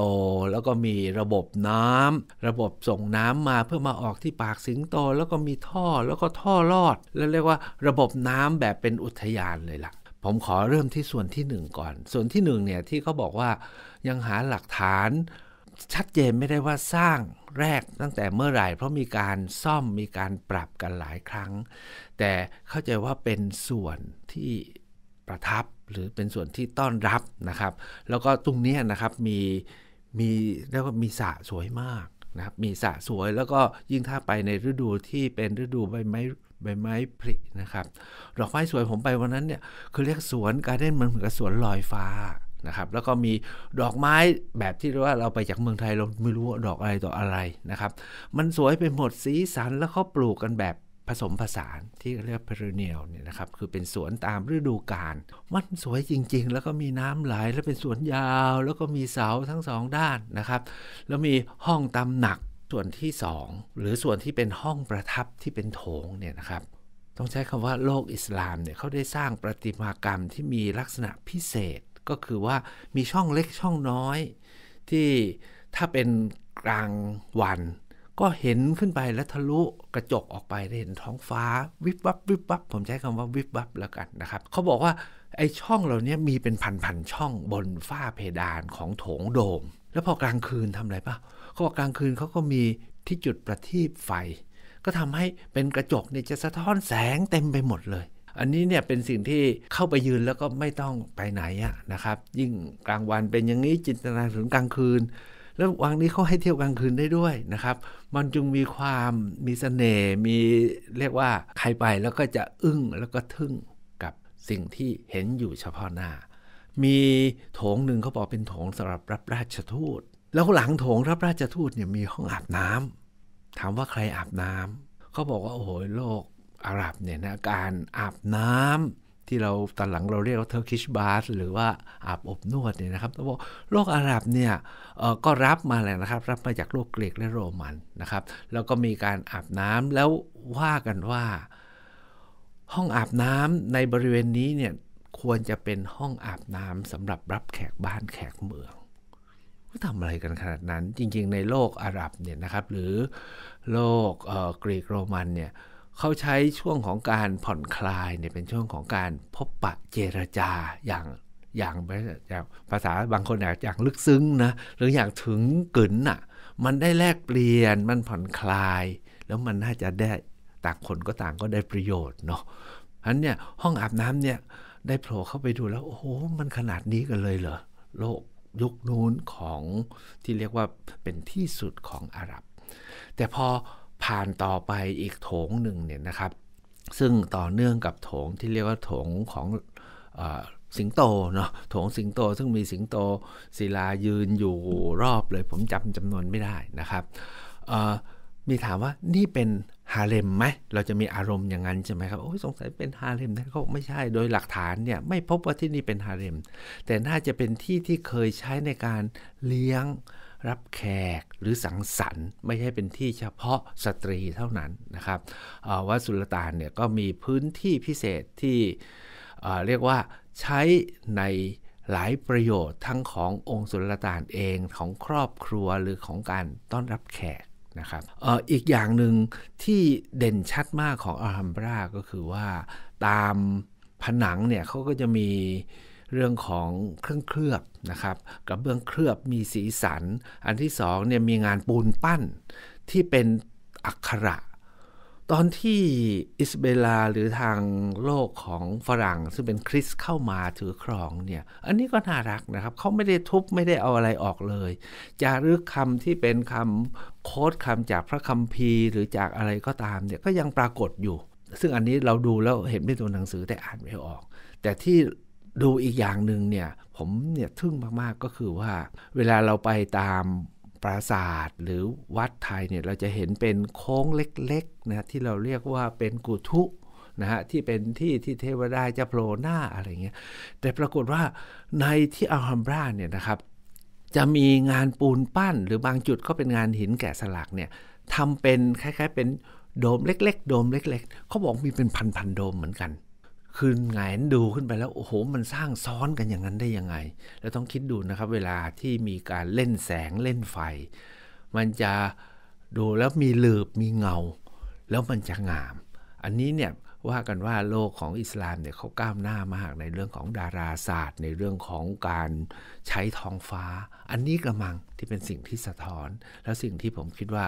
แล้วก็มีระบบน้ำ ระบบส่งน้ำมาเพื่อมาออกที่ปากสิงโตแล้วก็มีท่อแล้วก็ท่อรอด แล้วเรียกว่าระบบน้ำแบบเป็นอุทยานเลยละ่ะผมขอเริ่มที่ส่วนที่ 1 ก่อน ส่วนที่ 1 เนี่ย ที่เขาบอกว่ายังหาหลักฐานชัดเจนไม่ได้ว่าสร้างแรกตั้งแต่เมื่อไหร่ เพราะมีการซ่อมมีการปรับกันหลายครั้ง แต่เข้าใจว่าเป็นส่วนที่ประทับหรือเป็นส่วนที่ต้อนรับนะครับ แล้วก็ตรงนี้นะครับมีมีเรียกว่ามีสระสวยมากนะครับ มีสระสวยแล้วก็ยิ่งถ้าไปในฤดูที่เป็นฤดูใบไม้ใบไม้ผลินะครับดอกไม้สวยผมไปวันนั้นเนี่ยคือเรียกสวนการเด่นมันเหมือนกับสวนลอยฟ้านะครับ แล้วก็มีดอกไม้แบบที่ว่าเราไปจากเมืองไทยเราไม่รู้ว่าดอกอะไรต่ออะไรนะครับ มันสวยไปหมดสีสันแล้วเขาปลูกกันแบบผสมผสานที่เรียกเพรเนียลเนี่ยนะครับ คือเป็นสวนตามฤดูกาล มันสวยจริงๆ แล้วก็มีน้ำไหลแล้วเป็นสวนยาว แล้วก็มีเสาทั้งสองด้านนะครับ แล้วมีห้องตำหนักส่วนที่2หรือส่วนที่เป็นห้องประทับที่เป็นโถงเนี่ยนะครับ ต้องใช้คำว่าโลกอิสลามเนี่ยเขาได้สร้างประติมากรรมที่มีลักษณะพิเศษก็คือว่ามีช่องเล็กช่องน้อย ที่ถ้าเป็นกลางวัน ก็เห็นขึ้นไปและทะลุกระจกออกไปได้เห็นท้องฟ้า วิบวับวิบวับผมใช้คำว่าวิบวับแล้วกันนะครับเขาบอกว่าไอ้ช่องเหล่านี้มีเป็นพันๆช่องบนฝ้าเพดานของโถงโดม แล้วพอกลางคืนทำอะไรปะเขาบอกกลางคืนเขาก็มีที่จุดประทีปไฟ ก็ทำให้เป็นกระจกเนี่ยจะสะท้อนแสงเต็มไปหมดเลยอันนี้เนี่ยเป็นสิ่งที่เข้าไปยืนแล้วก็ไม่ต้องไปไหนอะนะครับ ยิ่งกลางวันเป็นอย่างนี้จินตนาถึงกลางคืน แล้ววังนี้เขาให้เที่ยวกลางคืนได้ด้วยนะครับ มันจึงมีความมีสเสน่ห์มีเรียกว่าใครไปแล้วก็จะอึ้งแล้วก็ทึ่งกับสิ่งที่เห็นอยู่เฉพาะหน้า มีโถงหนึ่งเขาบอกเป็นโถงสำหรับรับราชทูต แล้วหลังโถงรับราชทูตเนี่ยมีห้องอาบน้ำ ถามว่าใครอาบน้ำเขาบอกว่าโอ้โหโลกอาหรับเนี่ยนะการอาบน้ำที่เราตอนหลังเราเรียกว่าเทอร์คิชบาสหรือว่าอาบอบนวดเนี่ยนะครับต้องบอกโลกอาหรับเนี่ยก็รับมาแหละนะครับรับ มาจากโลกกรีกและโรมันนะครับแล้วก็มีการอาบน้ำแล้วว่ากันว่าห้องอาบน้ำในบริเวณนี้เนี่ยควรจะเป็นห้องอาบน้ำสำหรับรับแขกบ้านแขกเมืองก็ทำอะไรกันขนาดนั้น จริง ๆ ในโลกอาหรับเนี่ยนะครับหรือโลกกรีกโรมันเนี่ยเขาใช้ช่วงของการผ่อนคลายเนี่ยเป็นช่วงของการพบปะเจรจาอย่างอย่างภาษาบางคนอาจอย่างลึกซึ้งนะหรืออย่างถึงกึ๋นอ่ะมันได้แลกเปลี่ยนมันผ่อนคลาย แล้วมันน่าจะได้ต่างคนก็ต่างก็ได้ประโยชน์เนาะฉะนั้นเนี่ยห้องอาบน้ำเนี่ยได้โผล่เข้าไปดูแล้วโอ้โหมันขนาดนี้กันเลยเหรอโลกยุคนู้นของที่เรียกว่าเป็นที่สุดของอาหรับ แต่พอผ่านต่อไปอีกโถงหนึ่งเนี่ยนะครับ ซึ่งต่อเนื่องกับโถงที่เรียกว่าโถงของอสิงโตเนาะโถงสิงโตซึ่งมีสิงโต ศิลายืนอยู่รอบเลย ผมจำจำนวนไม่ได้นะครับมีถามว่านี่เป็นฮาเลมไหมเราจะมีอารมณ์อย่างนั้นใช่ไหมครับโอ้ยสงสัยเป็นฮาเลมนะเขาไม่ใช่โดยหลักฐานเนี่ยไม่พบว่าที่นี่เป็นฮาเลมแต่น่าจะเป็นที่ที่เคยใช้ในการเลี้ยงรับแขกหรือสังสรรค์ไม่ใช่เป็นที่เฉพาะสตรีเท่านั้นนะครับวัดสุลต่านเนี่ยก็มีพื้นที่พิเศษที่เรียกว่าใช้ในหลายประโยชน์ทั้งขององค์สุลต่านเองของครอบครัวหรือของการต้อนรับแขกนะครับอออีกอย่างหนึ่งที่เด่นชัดมากของอัลฮัมบราก็คือว่าตามผนังเนี่ยเขาก็จะมีเรื่องของเครื่องเคลือบนะครับกระเบื้องเคลือบมีสีสัน อันที่สองเนี่ยมีงานปูนปั้นที่เป็นอักขระ ตอนที่อิสเบลาหรือทางโลกของฝรั่ง ซึ่งเป็นคริสเข้ามาถือครองเนี่ยอันนี้ก็น่ารักนะครับเขาไม่ได้ทุบไม่ได้เอาอะไรออกเลย จารึกคำที่เป็นคำโค้ดคำจากพระคัมภีร์หรือจากอะไรก็ตามเนี่ยก็ยังปรากฏอยู่ ซึ่งอันนี้เราดูแล้วเห็นในตัวหนังสือแต่อ่านไม่ออก แต่ที่ดูอีกอย่างหนึ่งเนี่ยผมเนี่ยทึ่งมาก ๆ ก็คือว่า เวลาเราไปตามปราสาท หรือวัดไทยเนี่ยเราจะเห็นเป็นโค้งเล็กๆนะที่เราเรียกว่าเป็นกุทุนะฮะที่เป็นที่ที่เทวดาจะโผล่หน้าอะไรเงี้ยแต่ปรากฏว่าในที่อัลฮัมบราเนี่ยนะครับจะมีงานปูนปั้น หรือบางจุดก็เป็นงานหินแกะสลักเนี่ยทำเป็นคล้ายๆเป็นโดมเล็กๆโดมเล็ก ๆเขาบอกมีเป็นพัน ๆ โดมเหมือนกันคือหงายดูขึ้นไปแล้วโอ้โหมันสร้างซ้อนกันอย่างนั้นได้ยังไงแล้วต้องคิดดูนะครับเวลาที่มีการเล่นแสงเล่นไฟ มันจะดูแล้วมีหลืบมีเงาแล้วมันจะงาม อันนี้เนี่ยว่ากันว่าโลกของอิสลามเนี่ยเขาก้าวหน้ามากในเรื่องของดาราศาสตร์ ในเรื่องของการใช้ท้องฟ้า อันนี้กระมังที่เป็นสิ่งที่สะท้อนแล้วสิ่งที่ผมคิดว่า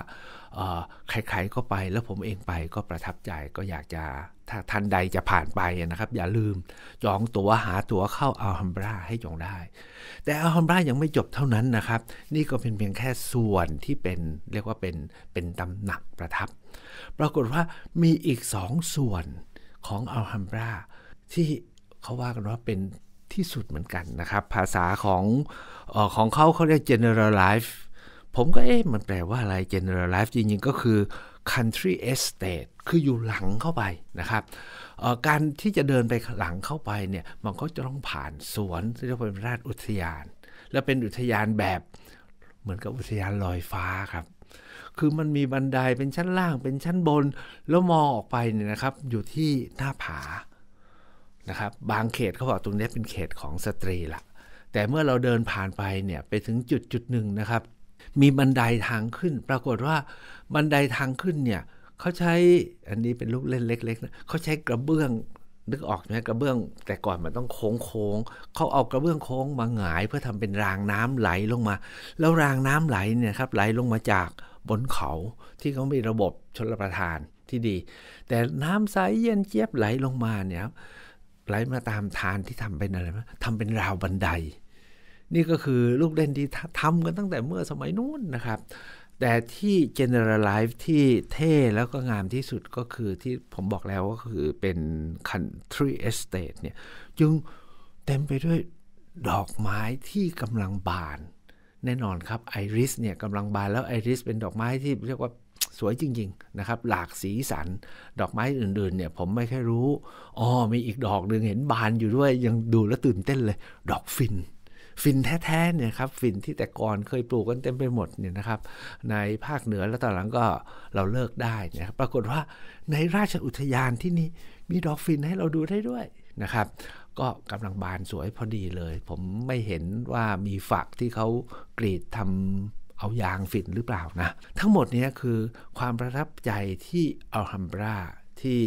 ใครๆก็ไปแล้วผมเองไปก็ประทับใจก็อยากจะถ้าท่านใดจะผ่านไปนะครับ อย่าลืมจองตัว๋วหาตั๋วเข้าอัลฮัมบราให้จองได้ แต่อัลฮัมบรายังไม่จบเท่านั้นนะครับ นี่ก็เป็นเพียงแค่ส่วนที่เป็น เรียกว่าเป็น เป็นตำหนักประทับปรากฏว่ามีอีกสองส่วนของอัลฮัมบราที่เขาว่ากันว่าเป็นที่สุดเหมือนกันนะครับภาษาของออของเขาเขาเรียก generalize ผมก็เอ๊ะ มันแปลว่าอะไร general life จริง ๆ ก็คือ country estate คืออยู่หลังเข้าไปนะครับ การที่จะเดินไปหลังเข้าไปเนี่ย มันก็จะต้องผ่านสวนที่เรียกว่าราชอุทยาน และเป็นอุทยานแบบ เหมือนกับอุทยานลอยฟ้าครับ คือมันมีบันไดเป็นชั้นล่างเป็นชั้นบน แล้วมองออกไปเนี่ยนะครับ อยู่ที่หน้าผานะครับ บางเขตเขาบอกตรงนี้เป็นเขตของสตรีละแต่เมื่อเราเดินผ่านไปเนี่ยไปถึงจุดจุดหนึ่งนะครับมีบันไดทางขึ้น ปรากฏว่าบันไดทางขึ้นเนี่ยเขาใช้อันนี้เป็นลูกเล่นเล็กๆนะเขาใช้กระเบื้องนึกออกไหมกระเบื้องแต่ก่อนมันต้องโค้งโค้งเขาเอากระเบื้องโค้งมาหงายเพื่อทำเป็นรางน้ำไหลลงมา แล้วรางน้ำไหลเนี่ยครับไหลลงมาจากบนเขาที่เขามีระบบชลประทานที่ดี แต่น้ำใสเย็นเจี๊ยบไหลลงมาเนี่ยครับไหลมาตามทานที่ทำเป็นอะไรไหมทำเป็นราวบันไดนี่ก็คือลูกเล่นที่ทำกันตั้งแต่เมื่อสมัยนู้นนะครับ แต่ที่ generalize ที่เท่แล้วก็งามที่สุดก็คือที่ผมบอกแล้วก็คือเป็น country estate เนี่ย จึงเต็มไปด้วยดอกไม้ที่กำลังบาน แน่นอนครับไอริสเนี่ยกำลังบานแล้วไอริสเป็นดอกไม้ที่เรียกว่าสวยจริงๆนะครับหลากสีสัน ดอกไม้อื่นๆเนี่ยผมไม่ค่อยรู้ อ๋อ มีอีกดอกหนึ่งเห็นบานอยู่ด้วย ยังดูแล้วตื่นเต้นเลย ดอกฟินฟินแท้ๆเนี่ยครับฟินที่แต่ก่อนเคยปลูกกันเต็มไปหมดเนี่ยนะครับ ในภาคเหนือแล้วตอนหลังก็เราเลิกได้นะครับปรากฏว่าในราชอุทยานที่นี่มีดอกฟินให้เราดูได้ด้วยนะครับ ก็กำลังบานสวยพอดีเลย ผมไม่เห็นว่ามีฝักที่เขากรีดทำเอายางฟินหรือเปล่านะ ทั้งหมดนี้คือความประทับใจที่อัลฮัมบราที่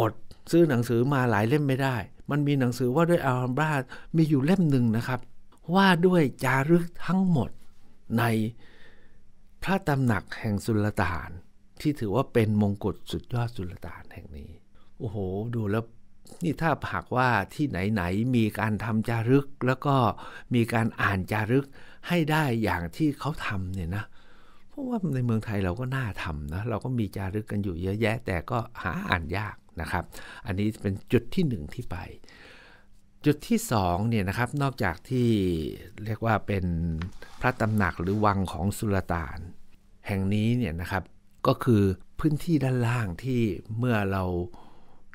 อดซื้อหนังสือมาหลายเล่มไม่ได้ มันมีหนังสือว่าด้วยอัลฮัมบรา มีอยู่เล่มหนึ่งนะครับว่าด้วยจารึกทั้งหมดในพระตำหนักแห่งสุลต่าน ที่ถือว่าเป็นมงกุฎสุดยอดสุลต่านแห่งนี้ โอ้โห ดูแล้วนี่ถ้าหากว่าที่ไหนๆมีการทำจารึกแล้วก็มีการอ่านจารึกให้ได้อย่างที่เขาทำเนี่ยนะเพราะว่าในเมืองไทยเราก็น่าทำนะเราก็มีจารึกกันอยู่เยอะแยะ แต่ก็หาอ่านยากนะครับ อันนี้เป็นจุดที่หนึ่งที่ไปจุดที่2เนี่ยนะครับ นอกจากที่เรียกว่าเป็นพระตำหนักหรือวังของสุลต่านแห่งนี้เนี่ยนะครับ ก็คือพื้นที่ด้านล่างที่เมื่อเรา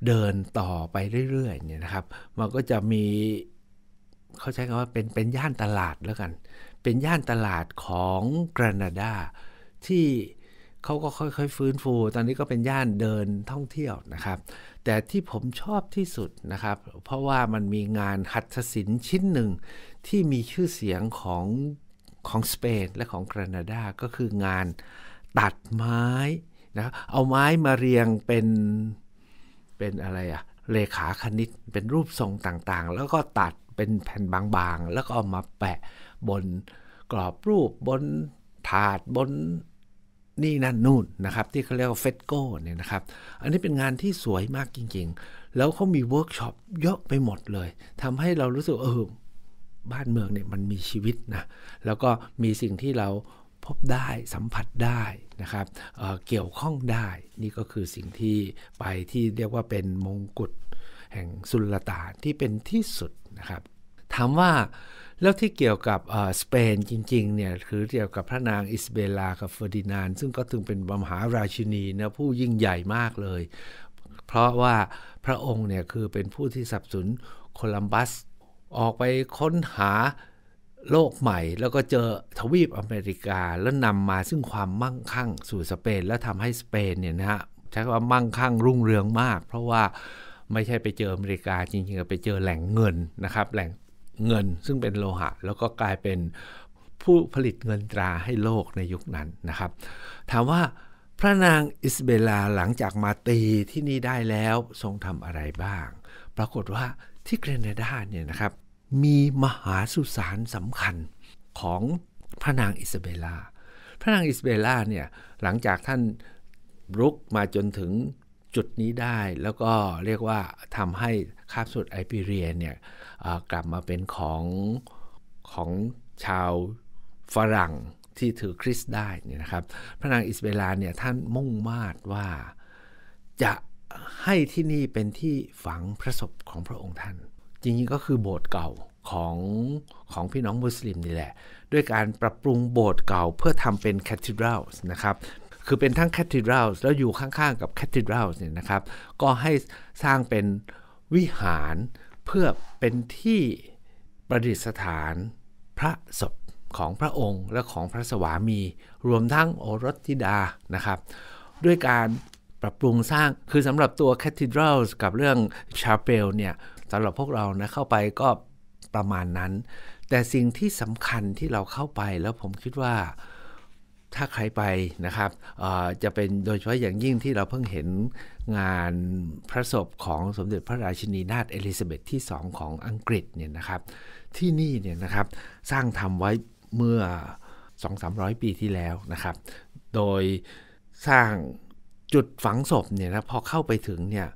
เดินต่อไปเรื่อยๆเนี่ยนะครับ มันก็จะมีเขาใช้คำว่าเป็นเป็นย่านตลาดแล้วกัน เป็นย่านตลาดของกรนาดาที่เขาก็ค่อยๆ ฟื้นฟู ตอนนี้ก็เป็นย่านเดินท่องเที่ยวนะครับแต่ที่ผมชอบที่สุดนะครับเพราะว่ามันมีงานหัตถศิลป์ชิ้นหนึ่งที่มีชื่อเสียงของของสเปนและของแคนาดาก็คืองานตัดไม้นะเอาไม้มาเรียงเป็นเป็นอะไรอะเลขาคณิตเป็นรูปทรงต่างๆ แล้วก็ตัดเป็นแผ่นบางๆ แล้วก็เอามาแปะบนกรอบรูปบนถาดบนนี่นั่นนู่นนะครับที่เขาเรียกว่าเฟสโก้เนี่ยนะครับ อันนี้เป็นงานที่สวยมากจริงๆ แล้วเขามีเวิร์กช็อปเยอะไปหมดเลย ทำให้เรารู้สึก เออบ้านเมืองเนี่ยมันมีชีวิตนะ แล้วก็มีสิ่งที่เราพบได้สัมผัสได้นะครับเเกี่ยวข้องได้นี่ก็คือสิ่งที่ไปที่เรียกว่าเป็นมงกุฎแห่ง สุลต่านที่เป็นที่สุดนะครับ ถามว่าแล้วที่เกี่ยวกับสเปนจริงๆเนี่ยคือเกี่ยวกับพระนางอิสเบลากับเฟอร์ดินาน ซึ่งก็ถึงเป็นมหาราชินีนะผู้ยิ่งใหญ่มากเลย เพราะว่าพระองค์เนี่ยคือเป็นผู้ที่สับสนโคลัมบัส ออกไปค้นหาโลกใหม่ แล้วก็เจอทวีปอเมริกาแล้วนำมาซึ่งความมั่งคั่งสู่สเปนแล้วทำให้สเปนเนี่ยนะฮะใช้คำว่ามั่งคั่งรุ่งเรืองมาก เพราะว่าไม่ใช่ไปเจออเมริกาจริงๆไปเจอแหล่งเงินนะครับแหล่งเงินซึ่งเป็นโลหะแล้วก็กลายเป็นผู้ผลิตเงินตราให้โลกในยุคนั้นนะครับ ถามว่าพระนางอิสเบลาหลังจากมาตีที่นี่ได้แล้วทรงทำอะไรบ้าง ปรากฏว่าที่เกรเนดาเนี่ยนะครับมีมหาสุสานสำคัญของพระนางอิสเบลาพระนางอิสเบลาเนี่ยหลังจากท่านรุกมาจนถึงจุดนี้ได้ แล้วก็เรียกว่าทำให้คาบสุดไอพีเรียเนี่ยกลับมาเป็นของ ของชาวฝรั่งที่ถือคริสต์ได้นี่นะครับ พระนางอิสเบลาเนี่ยท่านมุ่งมาดว่า จะให้ที่นี่เป็นที่ฝังพระศพของพระองค์ท่าน จริงๆก็คือโบสถ์เก่าของของพี่น้องมุสลิมนี่แหละด้วยการปรับปรุงโบสถ์เก่าเพื่อทำเป็นแคทีดรัลนะครับคือเป็นทั้งแคทีดรัลแล้วอยู่ข้างๆ กับแคทีดรัลเนี่ยนะครับก็ให้สร้างเป็นวิหารเพื่อเป็นที่ประดิษฐานพระศพของพระองค์และของพระสวามี รวมทั้งโอรสธิดานะครับ ด้วยการปรับปรุงสร้างคือสำหรับตัวแคทิ e d ร a ลกับเรื่องชาเปลเนี่ยสำหรับพวกเรานะเข้าไปก็ประมาณนั้น แต่สิ่งที่สำคัญที่เราเข้าไปแล้วผมคิดว่าถ้าใครไปนะครับ จะเป็นโดยเฉพาะอย่างยิ่งที่เราเพิ่งเห็นงานพระศพของสมเด็จพระราชินีนาถเอลิซาเบธที่สองของอังกฤษเนี่ยนะครับ ที่นี่เนี่ยนะครับ สร้างทำไว้เมื่อ 2-300 ปีที่แล้วนะครับ โดยสร้างจุดฝังศพเนี่ยนะ พอเข้าไปถึงเนี่ย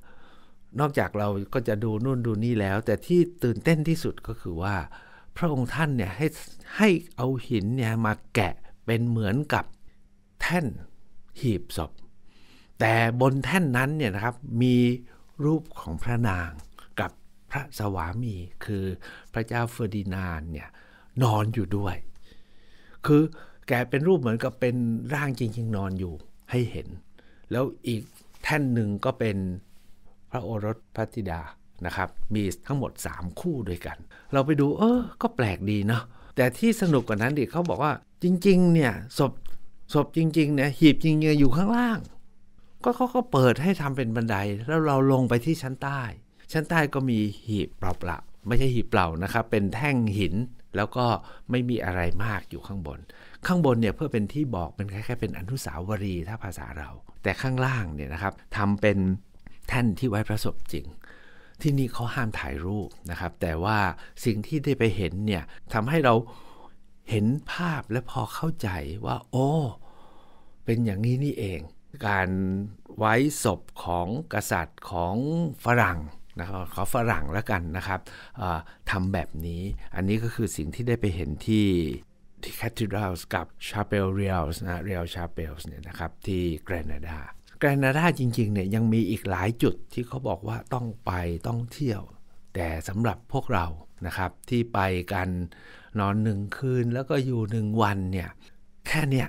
นอกจากเราก็จะดูนู่นดูนี่แล้ว แต่ที่ตื่นเต้นที่สุดก็คือว่า พระองค์ท่านเนี่ยให้ให้เอาหินเนี่ยมาแกะเป็นเหมือนกับแท่นหีบศพ แต่บนแท่นนั้นเนี่ยนะครับ มีรูปของพระนางกับพระสวามี คือพระเจ้าเฟอร์ดินานเนี่ยนอนอยู่ด้วย คือแกเป็นรูปเหมือนกับเป็นร่างจริงๆ นอนอยู่ให้เห็น แล้วอีกแท่นหนึ่งก็เป็นพระโอรสพระธิดา นะครับ มีทั้งหมด 3 คู่ด้วยกัน เราไปดู เออ ก็แปลกดีเนาะ แต่ที่สนุกกว่านั้นดิเขาบอกว่าจริง ๆ เนี่ยศพศพจริงๆเนี่ยหีบจริงๆอยู่ข้างล่างก็เขาก็เปิดให้ทำเป็นบันไดแล้วเราลงไปที่ชั้นใต้ ชั้นใต้ก็มีหีบเปล่าๆไม่ใช่หีบเปล่านะครับ เป็นแท่งหินแล้วก็ไม่มีอะไรมากอยู่ข้างบน ข้างบนเนี่ยเพื่อเป็นที่บอก เป็นแค่เป็นอนุสาวรีย์ถ้าภาษาเรา แต่ข้างล่างเนี่ยนะครับทำเป็นแท่นที่ไว้ประสบจริงที่นี่เขาห้ามถ่ายรูปนะครับ แต่ว่าสิ่งที่ได้ไปเห็นเนี่ยทำให้เราเห็นภาพและพอเข้าใจว่าโอ้เป็นอย่างนี้นี่เอง การไว้ศพของกษัตริย์ของฝรั่ง นะครับขอฝรั่งแล้วกันนะครับทำแบบนี้อันนี้ก็คือสิ่งที่ได้ไปเห็นที่ที่แคท e d r a l ์กับ Chapel r e a l ์นะ r e a l c h a p e l เนี่ยนะครับที่แกรนาดาแกรนาดาจริงๆเนี่ยยังมีอีกหลายจุดที่เขาบอกว่าต้องไปต้องเที่ยว แต่สำหรับพวกเรานะครับ ที่ไปกันนอนหนึ่งคืนแล้วก็อยู่หนึ่งวันเนี่ย แค่เนี้ย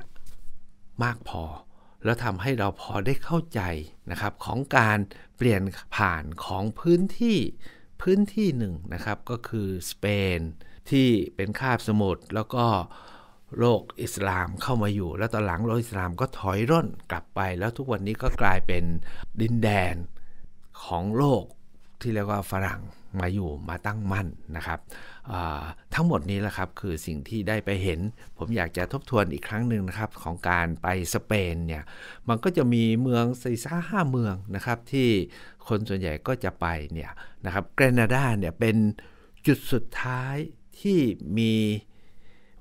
มากพอ แล้วทำให้เราพอได้เข้าใจนะครับ ของการเปลี่ยนผ่านของพื้นที่พื้นที่หนึ่งนะครับ ก็คือสเปนที่เป็นคาบสมุทรแล้วก็โลกอิสลามเข้ามาอยู่ แล้วตอนหลังโลกอิสลามก็ถอยร่นกลับไป แล้วทุกวันนี้ก็กลายเป็นดินแดนของโลกที่เรียกว่าฝรั่งมาอยู่มาตั้งมั่นนะครับทั้งหมดนี้แหละครับคือสิ่งที่ได้ไปเห็น ผมอยากจะทบทวนอีกครั้งหนึ่งนะครับของการไปสเปนเนี่ยมันก็จะมีเมืองซีซ่าห้าเมืองนะครับที่คนส่วนใหญ่ก็จะไปเนี่ยนะครับเกรนาดาเนี่ยเป็นจุดสุดท้ายที่มี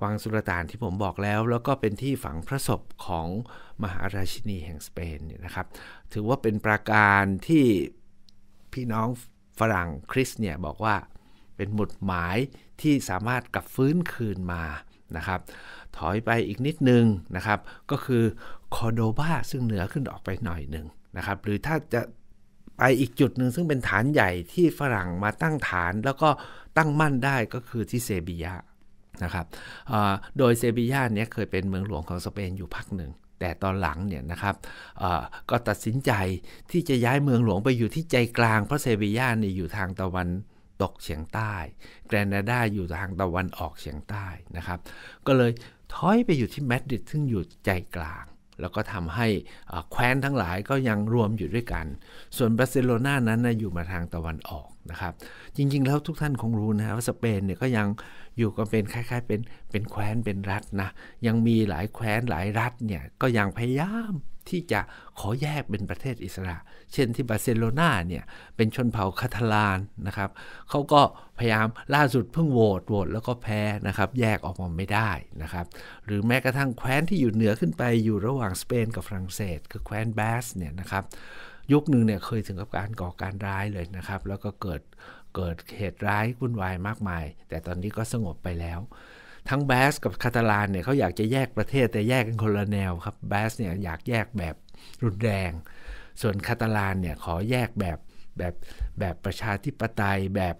วังสุลต่านที่ผมบอกแล้ว แล้วก็เป็นที่ฝังพระศพของมหาราชินีแห่งสเปนเนี่ยนะครับถือว่าเป็นประการที่พี่น้องฝรั่งคริสเนี่ยบอกว่าเป็นหมุดหมายที่สามารถกลับฟื้นคืนมานะครับถอยไปอีกนิดนึงนะครับก็คือคอโดบาซึ่งเหนือขึ้นออกไปหน่อยหนึ่งนะครับหรือถ้าจะไปอีกจุดหนึ่งซึ่งเป็นฐานใหญ่ที่ฝรั่งมาตั้งฐาน แล้วก็ตั้งมั่นได้ก็คือที่เซบียานะครับโดยเซบียาเนี่ยเคยเป็นเมืองหลวงของสเปนอยู่พักหนึ่งแต่ตอนหลังเนี่ยนะครับก็ตัดสินใจที่จะย้ายเมืองหลวงไปอยู่ที่ใจกลางเพราะเซบียาเนี่ยอยู่ทางตะวันตกเฉียงใต้แกรนาดาอยู่ทางตะวันออกเฉียงใต้นะครับก็เลยถอยไปอยู่ที่มาดริดซึ่งอยู่ใจกลาง แล้วก็ทำให้แคว้นทั้งหลายก็ยังรวมอยู่ด้วยกันส่วนบาร์เซโลนานั้นนะอยู่มาทางตะวันออกนะครับจริงๆ แล้วทุกท่านคงรู้นะว่าสเปนเนี่ยก็ยังอยู่กันเป็นคล้ายๆเป็นเป็นแคว้นเป็นรัฐนะยังมีหลายแคว้นหลายรัฐเนี่ยก็ยังพยายามที่จะขอแยกเป็นประเทศอิสระ เช่นที่บาร์เซโลนาเนี่ยเป็นชนเผ่าคาทาลานนะครับเขาก็พยายามล่าสุดเพิ่งโหวตโหวตแล้วก็แพ้นะครับแยกออกมาไม่ได้นะครับ หรือแม้กระทั่งแคว้นที่อยู่เหนือขึ้นไปอยู่ระหว่างสเปนกับฝรั่งเศส คือแคว้นบาสเนี่ยนะครับ ยุคหนึ่งเนี่ยเคยถึงกับการก่อการร้ายเลยนะครับ แล้วก็เกิดเกิดเหตุร้ายวุ่นวายมากมาย แต่ตอนนี้ก็สงบไปแล้วทั้งแบสกับคาตาลานเนี่ยเขาอยากจะแยกประเทศแต่แยกกันคนละแนวครับแบสเนี่ยอยากแยกแบบรุนแรง ส่วนคาตาลานเนี่ยขอแยกแบบแบบแบบประชาธิปไตยแบบ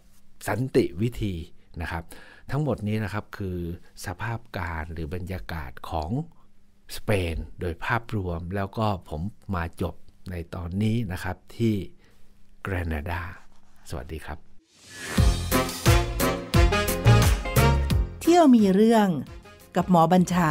สันติวิธีนะครับ ทั้งหมดนี้นะครับคือสภาพการหรือบรรยากาศของสเปนโดยภาพรวมแล้วก็ผมมาจบในตอนนี้นะครับที่แกรนาดา สวัสดีครับที่ยวมีเรื่องกับหมอบัญชา